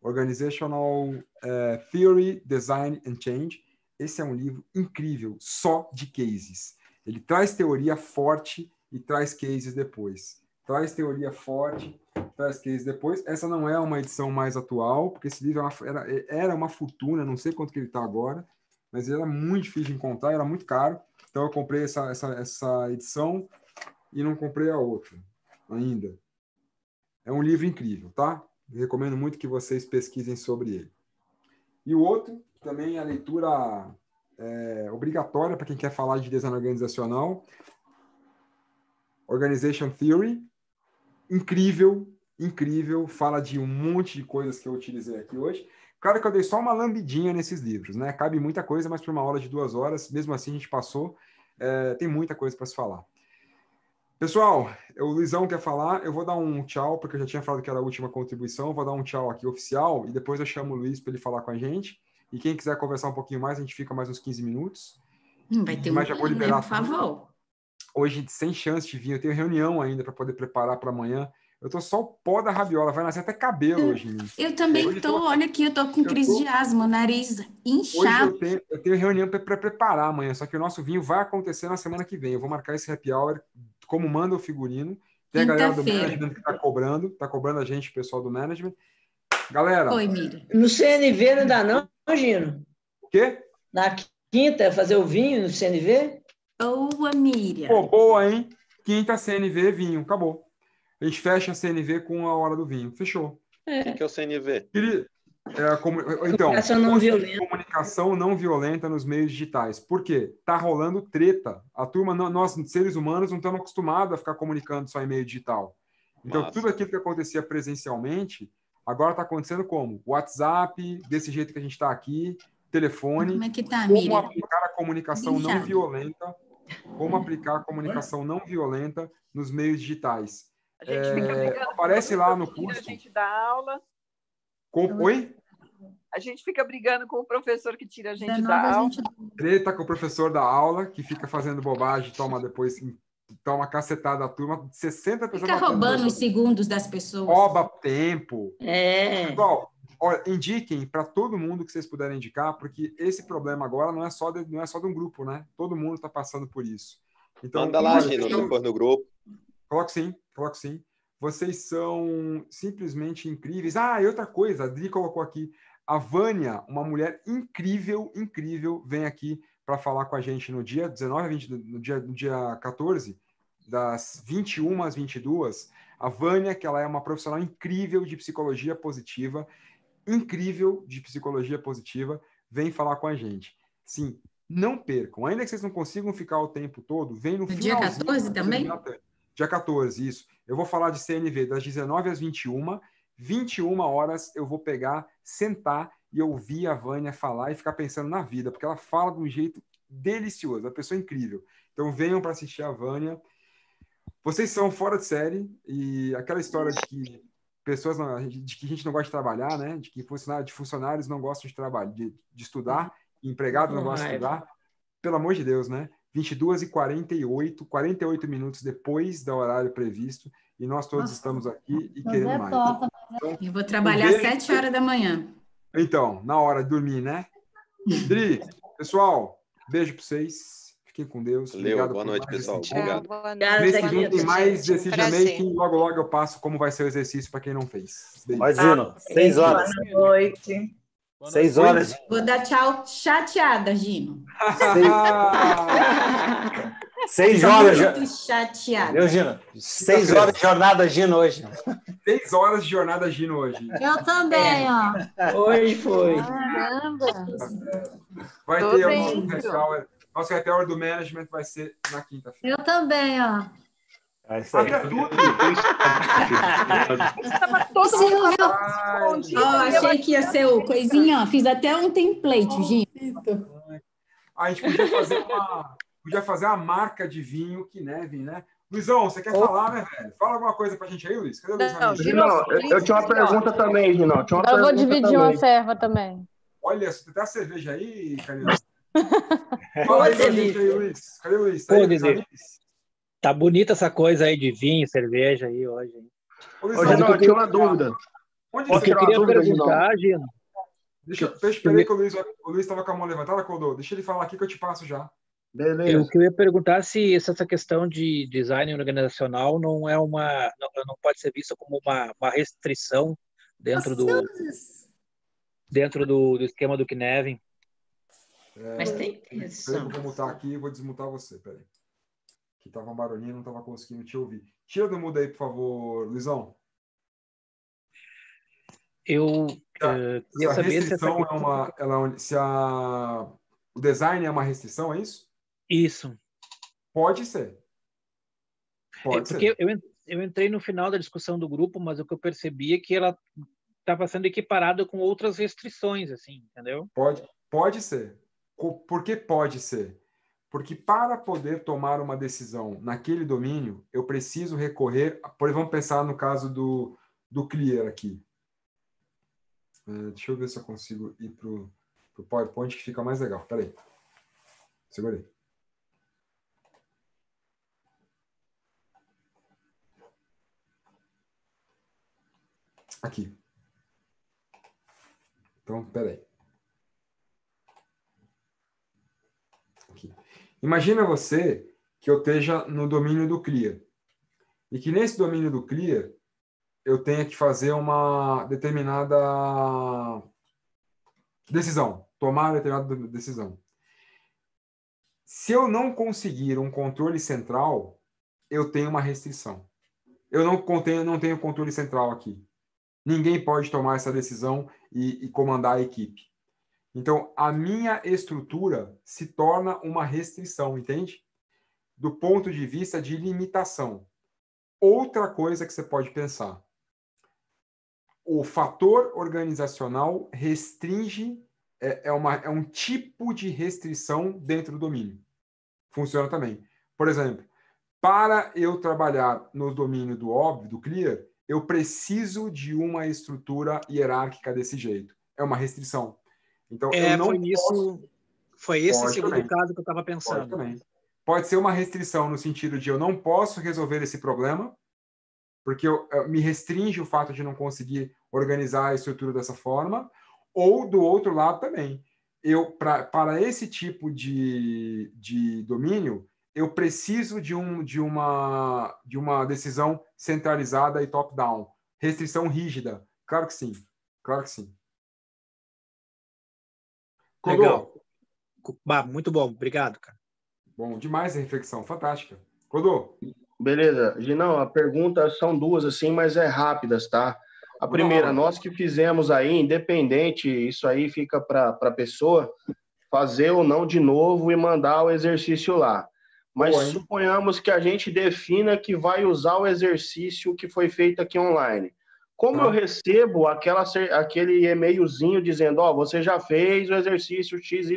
Organizational é, Theory, Design and Change. Esse é um livro incrível, só de cases. Ele traz teoria forte e traz cases depois. Traz teoria forte, traz cases depois. Essa não é uma edição mais atual, porque esse livro era, é uma, era, era uma fortuna, não sei quanto que ele está agora mas era muito difícil de encontrar, era muito caro. Então eu comprei essa, essa, essa edição e não comprei a outra ainda. É um livro incrível, tá? Eu recomendo muito que vocês pesquisem sobre ele. E o outro, também é a leitura é, obrigatória para quem quer falar de design organizacional, Organization Theory. Incrível, incrível. Fala de um monte de coisas que eu utilizei aqui hoje. Claro que eu dei só uma lambidinha nesses livros, né? Cabe muita coisa, mas por uma aula de duas horas, mesmo assim a gente passou, é, tem muita coisa para se falar. Pessoal, o Luizão quer falar, eu vou dar um tchau, porque eu já tinha falado que era a última contribuição, vou dar um tchau aqui oficial e depois eu chamo o Luiz para ele falar com a gente. E quem quiser conversar um pouquinho mais, a gente fica mais uns 15 minutos. Hum, vai ter Mas um já vou né, liberar por favor. Hoje, sem chance de vir, eu tenho reunião ainda para poder preparar para amanhã eu tô só o pó da rabiola, vai nascer até cabelo eu, hoje. Eu também hoje tô, tô, olha aqui, eu tô com eu crise tô, de asma, nariz inchado. Hoje eu tenho, eu tenho reunião para preparar amanhã, só que o nosso vinho vai acontecer na semana que vem. Eu vou marcar esse happy hour, como manda o figurino. Tem a galera do management que tá cobrando, tá cobrando a gente, o pessoal do management. Galera. Oi, Mira. No CNV não dá não, Gino? O quê? Na quinta, fazer o vinho no CNV? Boa, Miriam. Pô, boa, hein? Quinta CNV, vinho, acabou a gente fecha a CNV com a hora do vinho. Fechou. É. O que é o CNV? Ele, é, como, então, comunicação não, violenta. comunicação não violenta nos meios digitais. Por quê? Está rolando treta. A turma, nós, seres humanos, não estamos acostumados a ficar comunicando só em meio digital. Então, Nossa. tudo aquilo que acontecia presencialmente, agora está acontecendo como? WhatsApp, desse jeito que a gente está aqui, telefone. Como é que tá, Como aplicar a comunicação não violenta, como aplicar a comunicação não violenta nos meios digitais. A gente é, fica brigando. Aparece lá no curso. A gente dá aula. Com, oi? A gente fica brigando com o professor que tira a gente da, aula. Gente... Treta com o professor da aula, que fica fazendo bobagem, toma depois toma cacetada a turma, 60 pessoas. Fica roubando os segundos das pessoas. Rouba tempo. É. Pessoal, olha, indiquem para todo mundo que vocês puderem indicar, porque esse problema agora não é só de, não é só de um grupo, né? Todo mundo está passando por isso. Então, Manda lá, Gino, depois no grupo. Coloque sim sim vocês são simplesmente incríveis. Ah, e outra coisa, a Dri colocou aqui, a Vânia, uma mulher incrível, incrível, vem aqui para falar com a gente no dia 19 20, no dia, no dia 14, das 21 às 22. A Vânia, que ela é uma profissional incrível de psicologia positiva, incrível de psicologia positiva, vem falar com a gente. Sim, não percam. Ainda que vocês não consigam ficar o tempo todo, vem no, no finalzinho. Dia 14 também? Dia 14, isso. Eu vou falar de CNV das 19 às 21. 21 horas eu vou pegar, sentar e ouvir a Vânia falar e ficar pensando na vida, porque ela fala de um jeito delicioso, uma pessoa incrível. Então venham para assistir a Vânia. Vocês são fora de série e aquela história de que pessoas não, de que a gente não gosta de trabalhar, né? De que funcionários, de funcionários não gostam de trabalho, de, de estudar, empregado não gosta de estudar. Pelo amor de Deus, né? 22 e 48, 48 minutos depois do horário previsto, e nós todos Nossa, estamos aqui e queremos é mais. Topa, é então, eu vou trabalhar às 7 horas da manhã. Então, na hora de dormir, né? Dri, pessoal, beijo para vocês. Fiquem com Deus. Valeu, Obrigado boa noite, pessoal. Obrigado. Boa noite. Mês mais vem tem mais Decision Logo, logo eu passo como vai ser o exercício para quem não fez. Beijo. Imagina, 6 tá. horas. Boa noite. Boa Seis noite. horas. Vou dar tchau chateada, Gino. Seis, Seis horas. Muito chateada. Meu, Gino? Seis horas de jornada Gino hoje. Seis horas de jornada Gino hoje. Eu também, é. ó. Hoje foi. Caramba. Vai Tô ter o nosso happy hour do management, vai ser na quinta-feira. Eu também, ó. É aí. Tava Oh, achei que ia ser o coisinha. Fiz até um template, oh, A gente podia fazer uma, podia fazer uma marca de vinho que neve, né? Luizão, você quer oh. falar, né, velho? Fala alguma coisa pra gente aí, Luiz? Cadê não, eu, eu, tinha uma pergunta também, Gino. Eu, eu vou dividir também. uma serva também. Olha, você tem a cerveja aí, Camila? Fala aí pra gente aí, Luiz. Cadê o Luiz? Tá aí, Pô, Tá bonita essa coisa aí de vinho, cerveja aí hoje. Hoje, hoje não, eu tinha uma dúvida. Onde você que eu queria perguntar, Gino. Deixa, deixa, peraí que o Luiz estava com a mão levantada, Codô. Deixa ele falar aqui que eu te passo já. Beleza. Eu queria perguntar se, essa questão de design organizacional não é uma, não, não pode ser vista como uma, uma restrição dentro do dentro do, do, esquema do Knevin. É, Mas tem é, Eu vou mutar aqui, vou desmutar você, peraí que estava um barulhinho e não estava conseguindo te ouvir. Tira do mudo aí, por favor, Luizão. Eu tá. uh, queria a saber restrição se essa... é uma, ela, é se a, o design é uma restrição, é isso? Isso. Pode ser. É, pode é, porque ser. Eu, eu entrei no final da discussão do grupo, mas o que eu percebi é que ela estava sendo equiparada com outras restrições, assim, entendeu? Pode, pode ser. Por que pode ser? Porque para poder tomar uma decisão naquele domínio, eu preciso recorrer. Por vamos pensar no caso do, do Clear aqui. Uh, deixa eu ver se eu consigo ir para o PowerPoint que fica mais legal. Peraí. Segurei. Aqui. Então, peraí. Imagina você que eu esteja no domínio do cria e que nesse domínio do cria eu tenha que fazer uma determinada decisão, tomar determinada decisão. Se eu não conseguir um controle central, eu tenho uma restrição. Eu não, contenho, não tenho controle central aqui. Ninguém pode tomar essa decisão e, e comandar a equipe. Então, a minha estrutura se torna uma restrição, entende? Do ponto de vista de limitação. Outra coisa que você pode pensar. O fator organizacional restringe, é, é, uma, é um tipo de restrição dentro do domínio. Funciona também. Por exemplo, para eu trabalhar no domínio do óbvio, do clear, eu preciso de uma estrutura hierárquica desse jeito. É uma restrição. Então, é, eu não foi nisso, posso... foi esse o segundo também. caso que eu estava pensando. Pode, pode, ser uma restrição no sentido de eu não posso resolver esse problema, porque eu, eu, me restringe o fato de não conseguir organizar a estrutura dessa forma, ou do outro lado também. Eu, pra, para esse tipo de, de domínio, eu preciso de, um, de, uma, de uma decisão centralizada e top-down. Restrição rígida. Claro que sim. Claro que sim. Codô. Legal. Bah, muito bom, obrigado, cara. Bom demais a reflexão, fantástica. Codô. Beleza, Ginão, a pergunta são duas assim, mas é rápidas, tá? A primeira, nós que fizemos aí, independente, isso aí fica para a pessoa fazer ou não de novo e mandar o exercício lá. Mas Boa, suponhamos que a gente defina que vai usar o exercício que foi feito aqui online. Como eu tá. recebo aquela, aquele e-mailzinho dizendo, ó, oh, você já fez o exercício XYZ,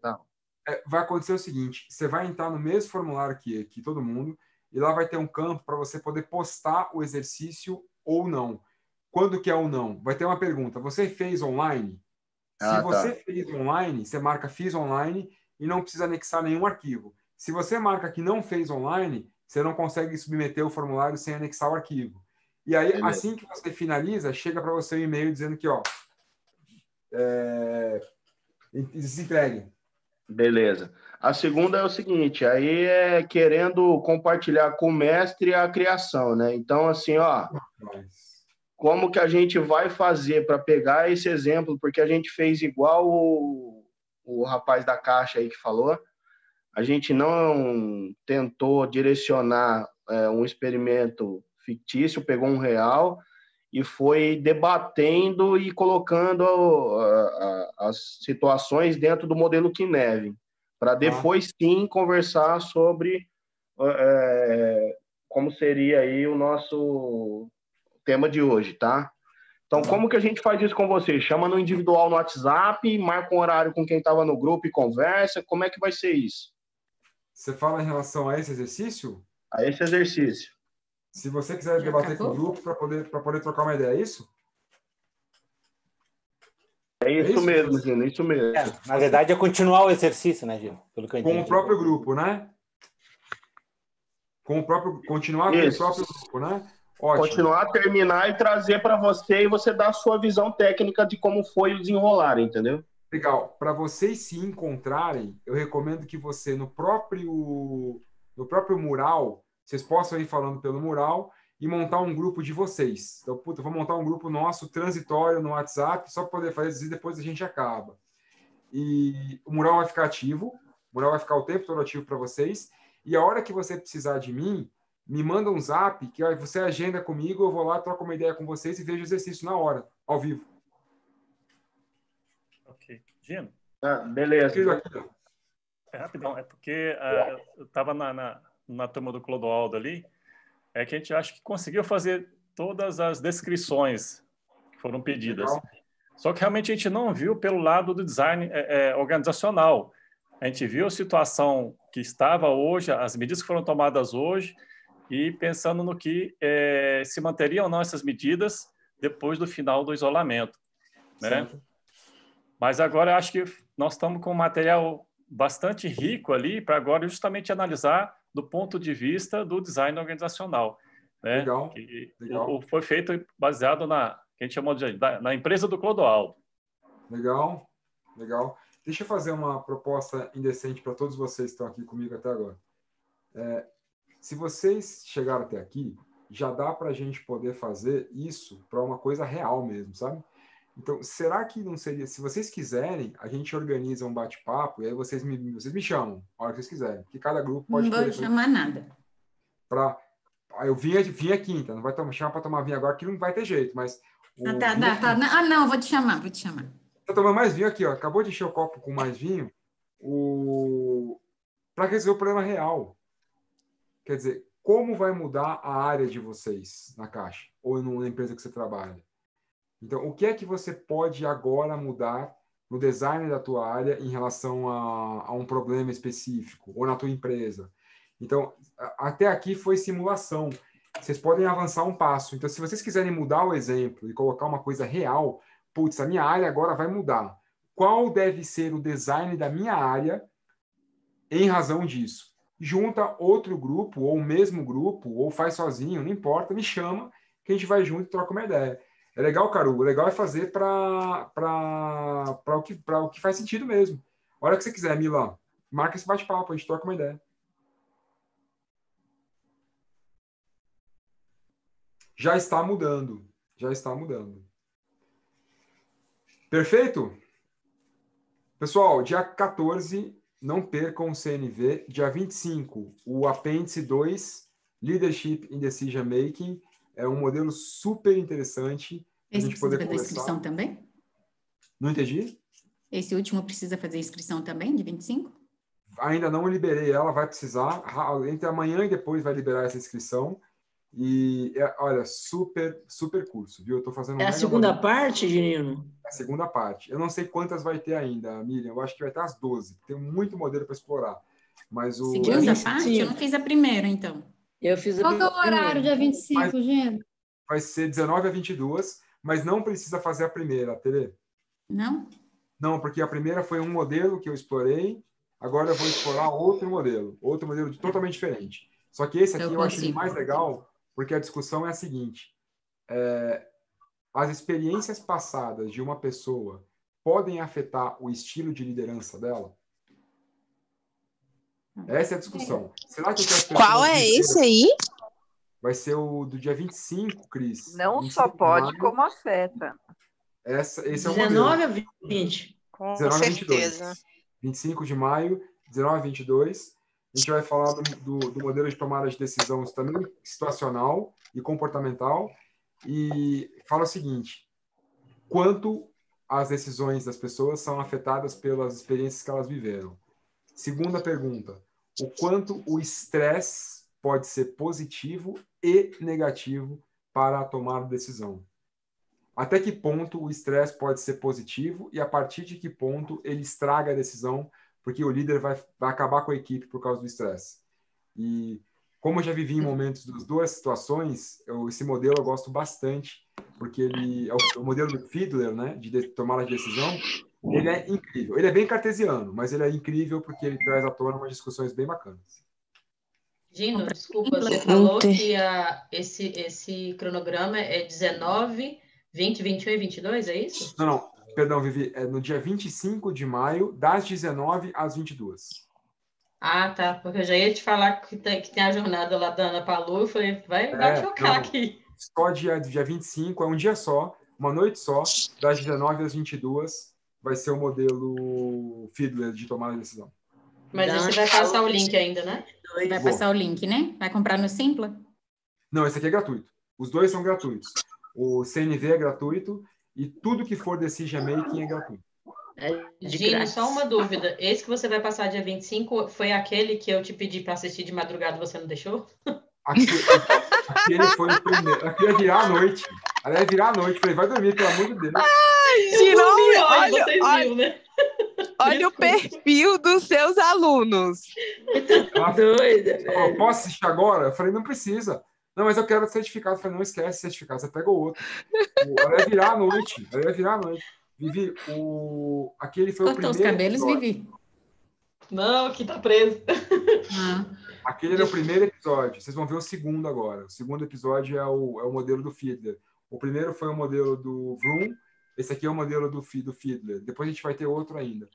tal? É, vai acontecer o seguinte, você vai entrar no mesmo formulário que, que todo mundo, e lá vai ter um campo para você poder postar o exercício ou não. Quando que é ou não? Vai ter uma pergunta, você fez online? Ah, Se tá. você tá. fez online, você marca fiz online e não precisa anexar nenhum arquivo. Se você marca que não fez online, você não consegue submeter o formulário sem anexar o arquivo. E aí, Beleza. assim que você finaliza, chega para você um e-mail dizendo que, ó, é, Beleza. A segunda é o seguinte, aí é querendo compartilhar com o mestre a criação, né? Então, assim, ó, como que a gente vai fazer para pegar esse exemplo? Porque a gente fez igual o, o rapaz da caixa aí que falou, a gente não tentou direcionar é, um experimento fictício, pegou um real e foi debatendo e colocando a, ah, a, ah, as situações dentro do modelo Kinevin, para ah. depois ah. sim conversar sobre é, como seria aí o nosso tema de hoje, tá? Então, tá como que a gente faz isso com você? Chama no individual no WhatsApp, marca um horário com quem estava no grupo e conversa. Como é que vai ser isso? Você fala em relação a esse exercício? A esse exercício. Se você quiser Já debater acabou? com o grupo para poder, poder trocar uma ideia, é isso? É isso, é isso mesmo, Gino, é isso mesmo. É, na verdade, é continuar o exercício, né, Gino? Pelo que eu Com o próprio grupo, né? Com o próprio, continuar isso. com o próprio grupo, né? Ótimo. Continuar, terminar e trazer para você e você dar a sua visão técnica de como foi o desenrolar, entendeu? Legal. Para vocês se encontrarem, eu recomendo que você, no próprio, no próprio mural, vocês possam ir falando pelo mural e montar um grupo de vocês. Então, puta, vou montar um grupo nosso transitório no WhatsApp, só para poder fazer isso e depois a gente acaba. E o mural vai ficar ativo, o mural vai ficar o tempo todo ativo para vocês. E a hora que você precisar de mim, me manda um zap que ó, você agenda comigo, eu vou lá, troco uma ideia com vocês e vejo o exercício na hora, ao vivo. Ok. Gino? Ah, beleza. É, rapidão, é porque ah, é. eu estava na, na na turma do Clodoaldo ali, é que a gente acho que conseguiu fazer todas as descrições que foram pedidas. Só que realmente a gente não viu pelo lado do design é, é, organizacional. A gente viu a situação que estava hoje, as medidas que foram tomadas hoje, e pensando no que é, se manteriam ou não essas medidas depois do final do isolamento. Né? Mas agora acho que nós estamos com um material bastante rico ali para agora justamente analisar do ponto de vista do design organizacional. Né? Legal, legal. O, o, foi feito baseado na que a gente chamou de da, na empresa do Clodoaldo. Legal, legal. Deixa eu fazer uma proposta indecente para todos vocês que estão aqui comigo até agora. É, se vocês chegaram até aqui, já dá para a gente poder fazer isso para uma coisa real mesmo, sabe? Então, será que não seria, se vocês quiserem, a gente organiza um bate-papo e aí vocês me, vocês me chamam, a hora que vocês quiserem, porque cada grupo pode... Não vou chamar nada. Pra, ah, eu vim, vim a quinta, não vai tomar, chamar para tomar vinho agora, que não vai ter jeito, mas... O, ah, tá, tá, tá. Ah, não, vou te chamar, vou te chamar. Tá tomando mais vinho aqui, ó, acabou de encher o copo com mais vinho, o... para resolver o problema real. Quer dizer, como vai mudar a área de vocês na Caixa ou na empresa que você trabalha? Então, o que é que você pode agora mudar no design da tua área em relação a, a um problema específico ou na tua empresa? Então, até aqui foi simulação. Vocês podem avançar um passo. Então, se vocês quiserem mudar o exemplo e colocar uma coisa real, putz, a minha área agora vai mudar. Qual deve ser o design da minha área em razão disso? Junta outro grupo, ou o mesmo grupo, ou faz sozinho, não importa, me chama, que a gente vai junto e troca uma ideia. É legal, Caru. O legal é fazer para o, que, o que faz sentido mesmo. A hora que você quiser, Mila, marca esse bate-papo, a gente troca uma ideia. Já está mudando. Já está mudando. Perfeito? Pessoal, dia 14, não percam o CNV. Dia 25, o apêndice 2, Leadership in Decision Making. É um modelo super interessante. Esse gente precisa fazer conversar. inscrição também? Não entendi? Esse último precisa fazer inscrição também, de 25? Ainda não liberei ela, vai precisar. Entre amanhã e depois vai liberar essa inscrição. E, é, olha, super, super curso, viu? Eu tô fazendo... É a segunda parte, Girino? É a segunda parte. Eu não sei quantas vai ter ainda, Miriam. Eu acho que vai ter as 12. Tem muito modelo para explorar. Mas o... Segunda é parte? Eu não fiz a primeira, então. Eu fiz Qual é o horário, dia 25, mas, gente? Vai ser 19 a 22, mas não precisa fazer a primeira, Tere. Não? Não, porque a primeira foi um modelo que eu explorei, agora eu vou explorar outro modelo, outro modelo totalmente diferente. Só que esse aqui eu, eu achei mais legal, porque a discussão é a seguinte: é, as experiências passadas de uma pessoa podem afetar o estilo de liderança dela? Ah. Essa é a discussão. Será que Qual é esse aí? Vai ser o do dia 25, Cris. Não 25 só pode, maio. como afeta. Essa, esse é o 19 modelo. a 20. Com 19 certeza. 22. 25 de maio, 19 a 22. A gente vai falar do, do, do modelo de tomada de decisão também situacional e comportamental. E fala o seguinte: quanto as decisões das pessoas são afetadas pelas experiências que elas viveram. Segunda pergunta: o quanto o estresse pode ser positivo e negativo para a tomada de decisão? Até que ponto o estresse pode ser positivo e a partir de que ponto ele estraga a decisão, porque o líder vai, vai acabar com a equipe por causa do estresse? E como eu já vivi em uhum. momentos das duas situações, eu, esse modelo eu gosto bastante, porque ele é o, o modelo do Fiedler, né, de, de tomada de decisão, ele é incrível. Ele é bem cartesiano, mas ele é incrível porque ele traz à tona umas discussões bem bacanas. Gino, desculpa, você falou que a, esse, esse cronograma é 19, 20, 21 e 22, é isso? Não, não. Perdão, Vivi. É no dia 25 de maio, das 19 às 22. Ah, tá. Porque eu já ia te falar que tem, que tem a jornada lá da Ana Palu. Eu falei, vai, é, chocar não. aqui. Só dia, dia 25, é um dia só, uma noite só, das 19 às 22 vai ser o modelo Fiddler de tomar a decisão. Mas a gente vai passar o link ainda, né? Vai passar o link, né? Vai comprar no Simpla? Não, esse aqui é gratuito. Os dois são gratuitos. O CNV é gratuito e tudo que for Decision Making é gratuito. É Gino, só uma dúvida. Esse que você vai passar dia 25 foi aquele que eu te pedi para assistir de madrugada você não deixou? Aquele, aquele foi o primeiro. Aquele ia é virar à noite. Aliás, ia virar à noite. Falei, vai dormir, pelo amor de Deus. Ah, se não, olha, olha, né? Olha o perfil dos seus alunos. Ela, Doida, velho. Posso assistir agora? Eu falei, não precisa. Não, mas eu quero certificado. Eu falei, não esquece certificado, você pega o outro. Ela ia virar à noite. Ela ia virar à noite. Vivi, o... aquele foi Cortou o primeiro. os cabelos, episódio. Vivi. Não, que tá preso. Ah. Aquele era o primeiro episódio. Vocês vão ver o segundo agora. O segundo episódio é o, é o modelo do Fiedler. O primeiro foi o modelo do Vroom, esse aqui é o modelo do, do Fiedler. Depois a gente vai ter outro ainda.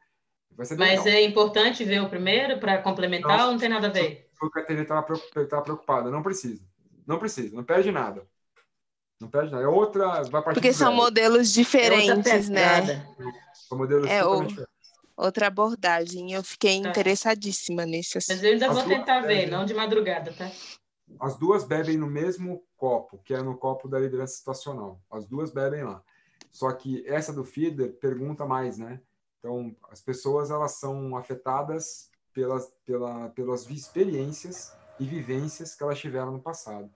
Mas é importante ver o primeiro para complementar ou não tem nada a ver? a Caterina estava preocupada. Não precisa. Não precisa. Não perde nada. Não perde nada. É outra. Vai Porque são modelos diferentes, é né? modelos é o... Outra abordagem, eu fiquei tá. interessadíssima nesse assunto. Mas eu ainda As vou tentar ver, não de madrugada, tá? As duas bebem no mesmo copo, que é no copo da liderança situacional. As duas bebem lá. Só que essa do feeder pergunta mais, né? Então, as pessoas elas são afetadas pelas, pela, pelas experiências e vivências que elas tiveram no passado.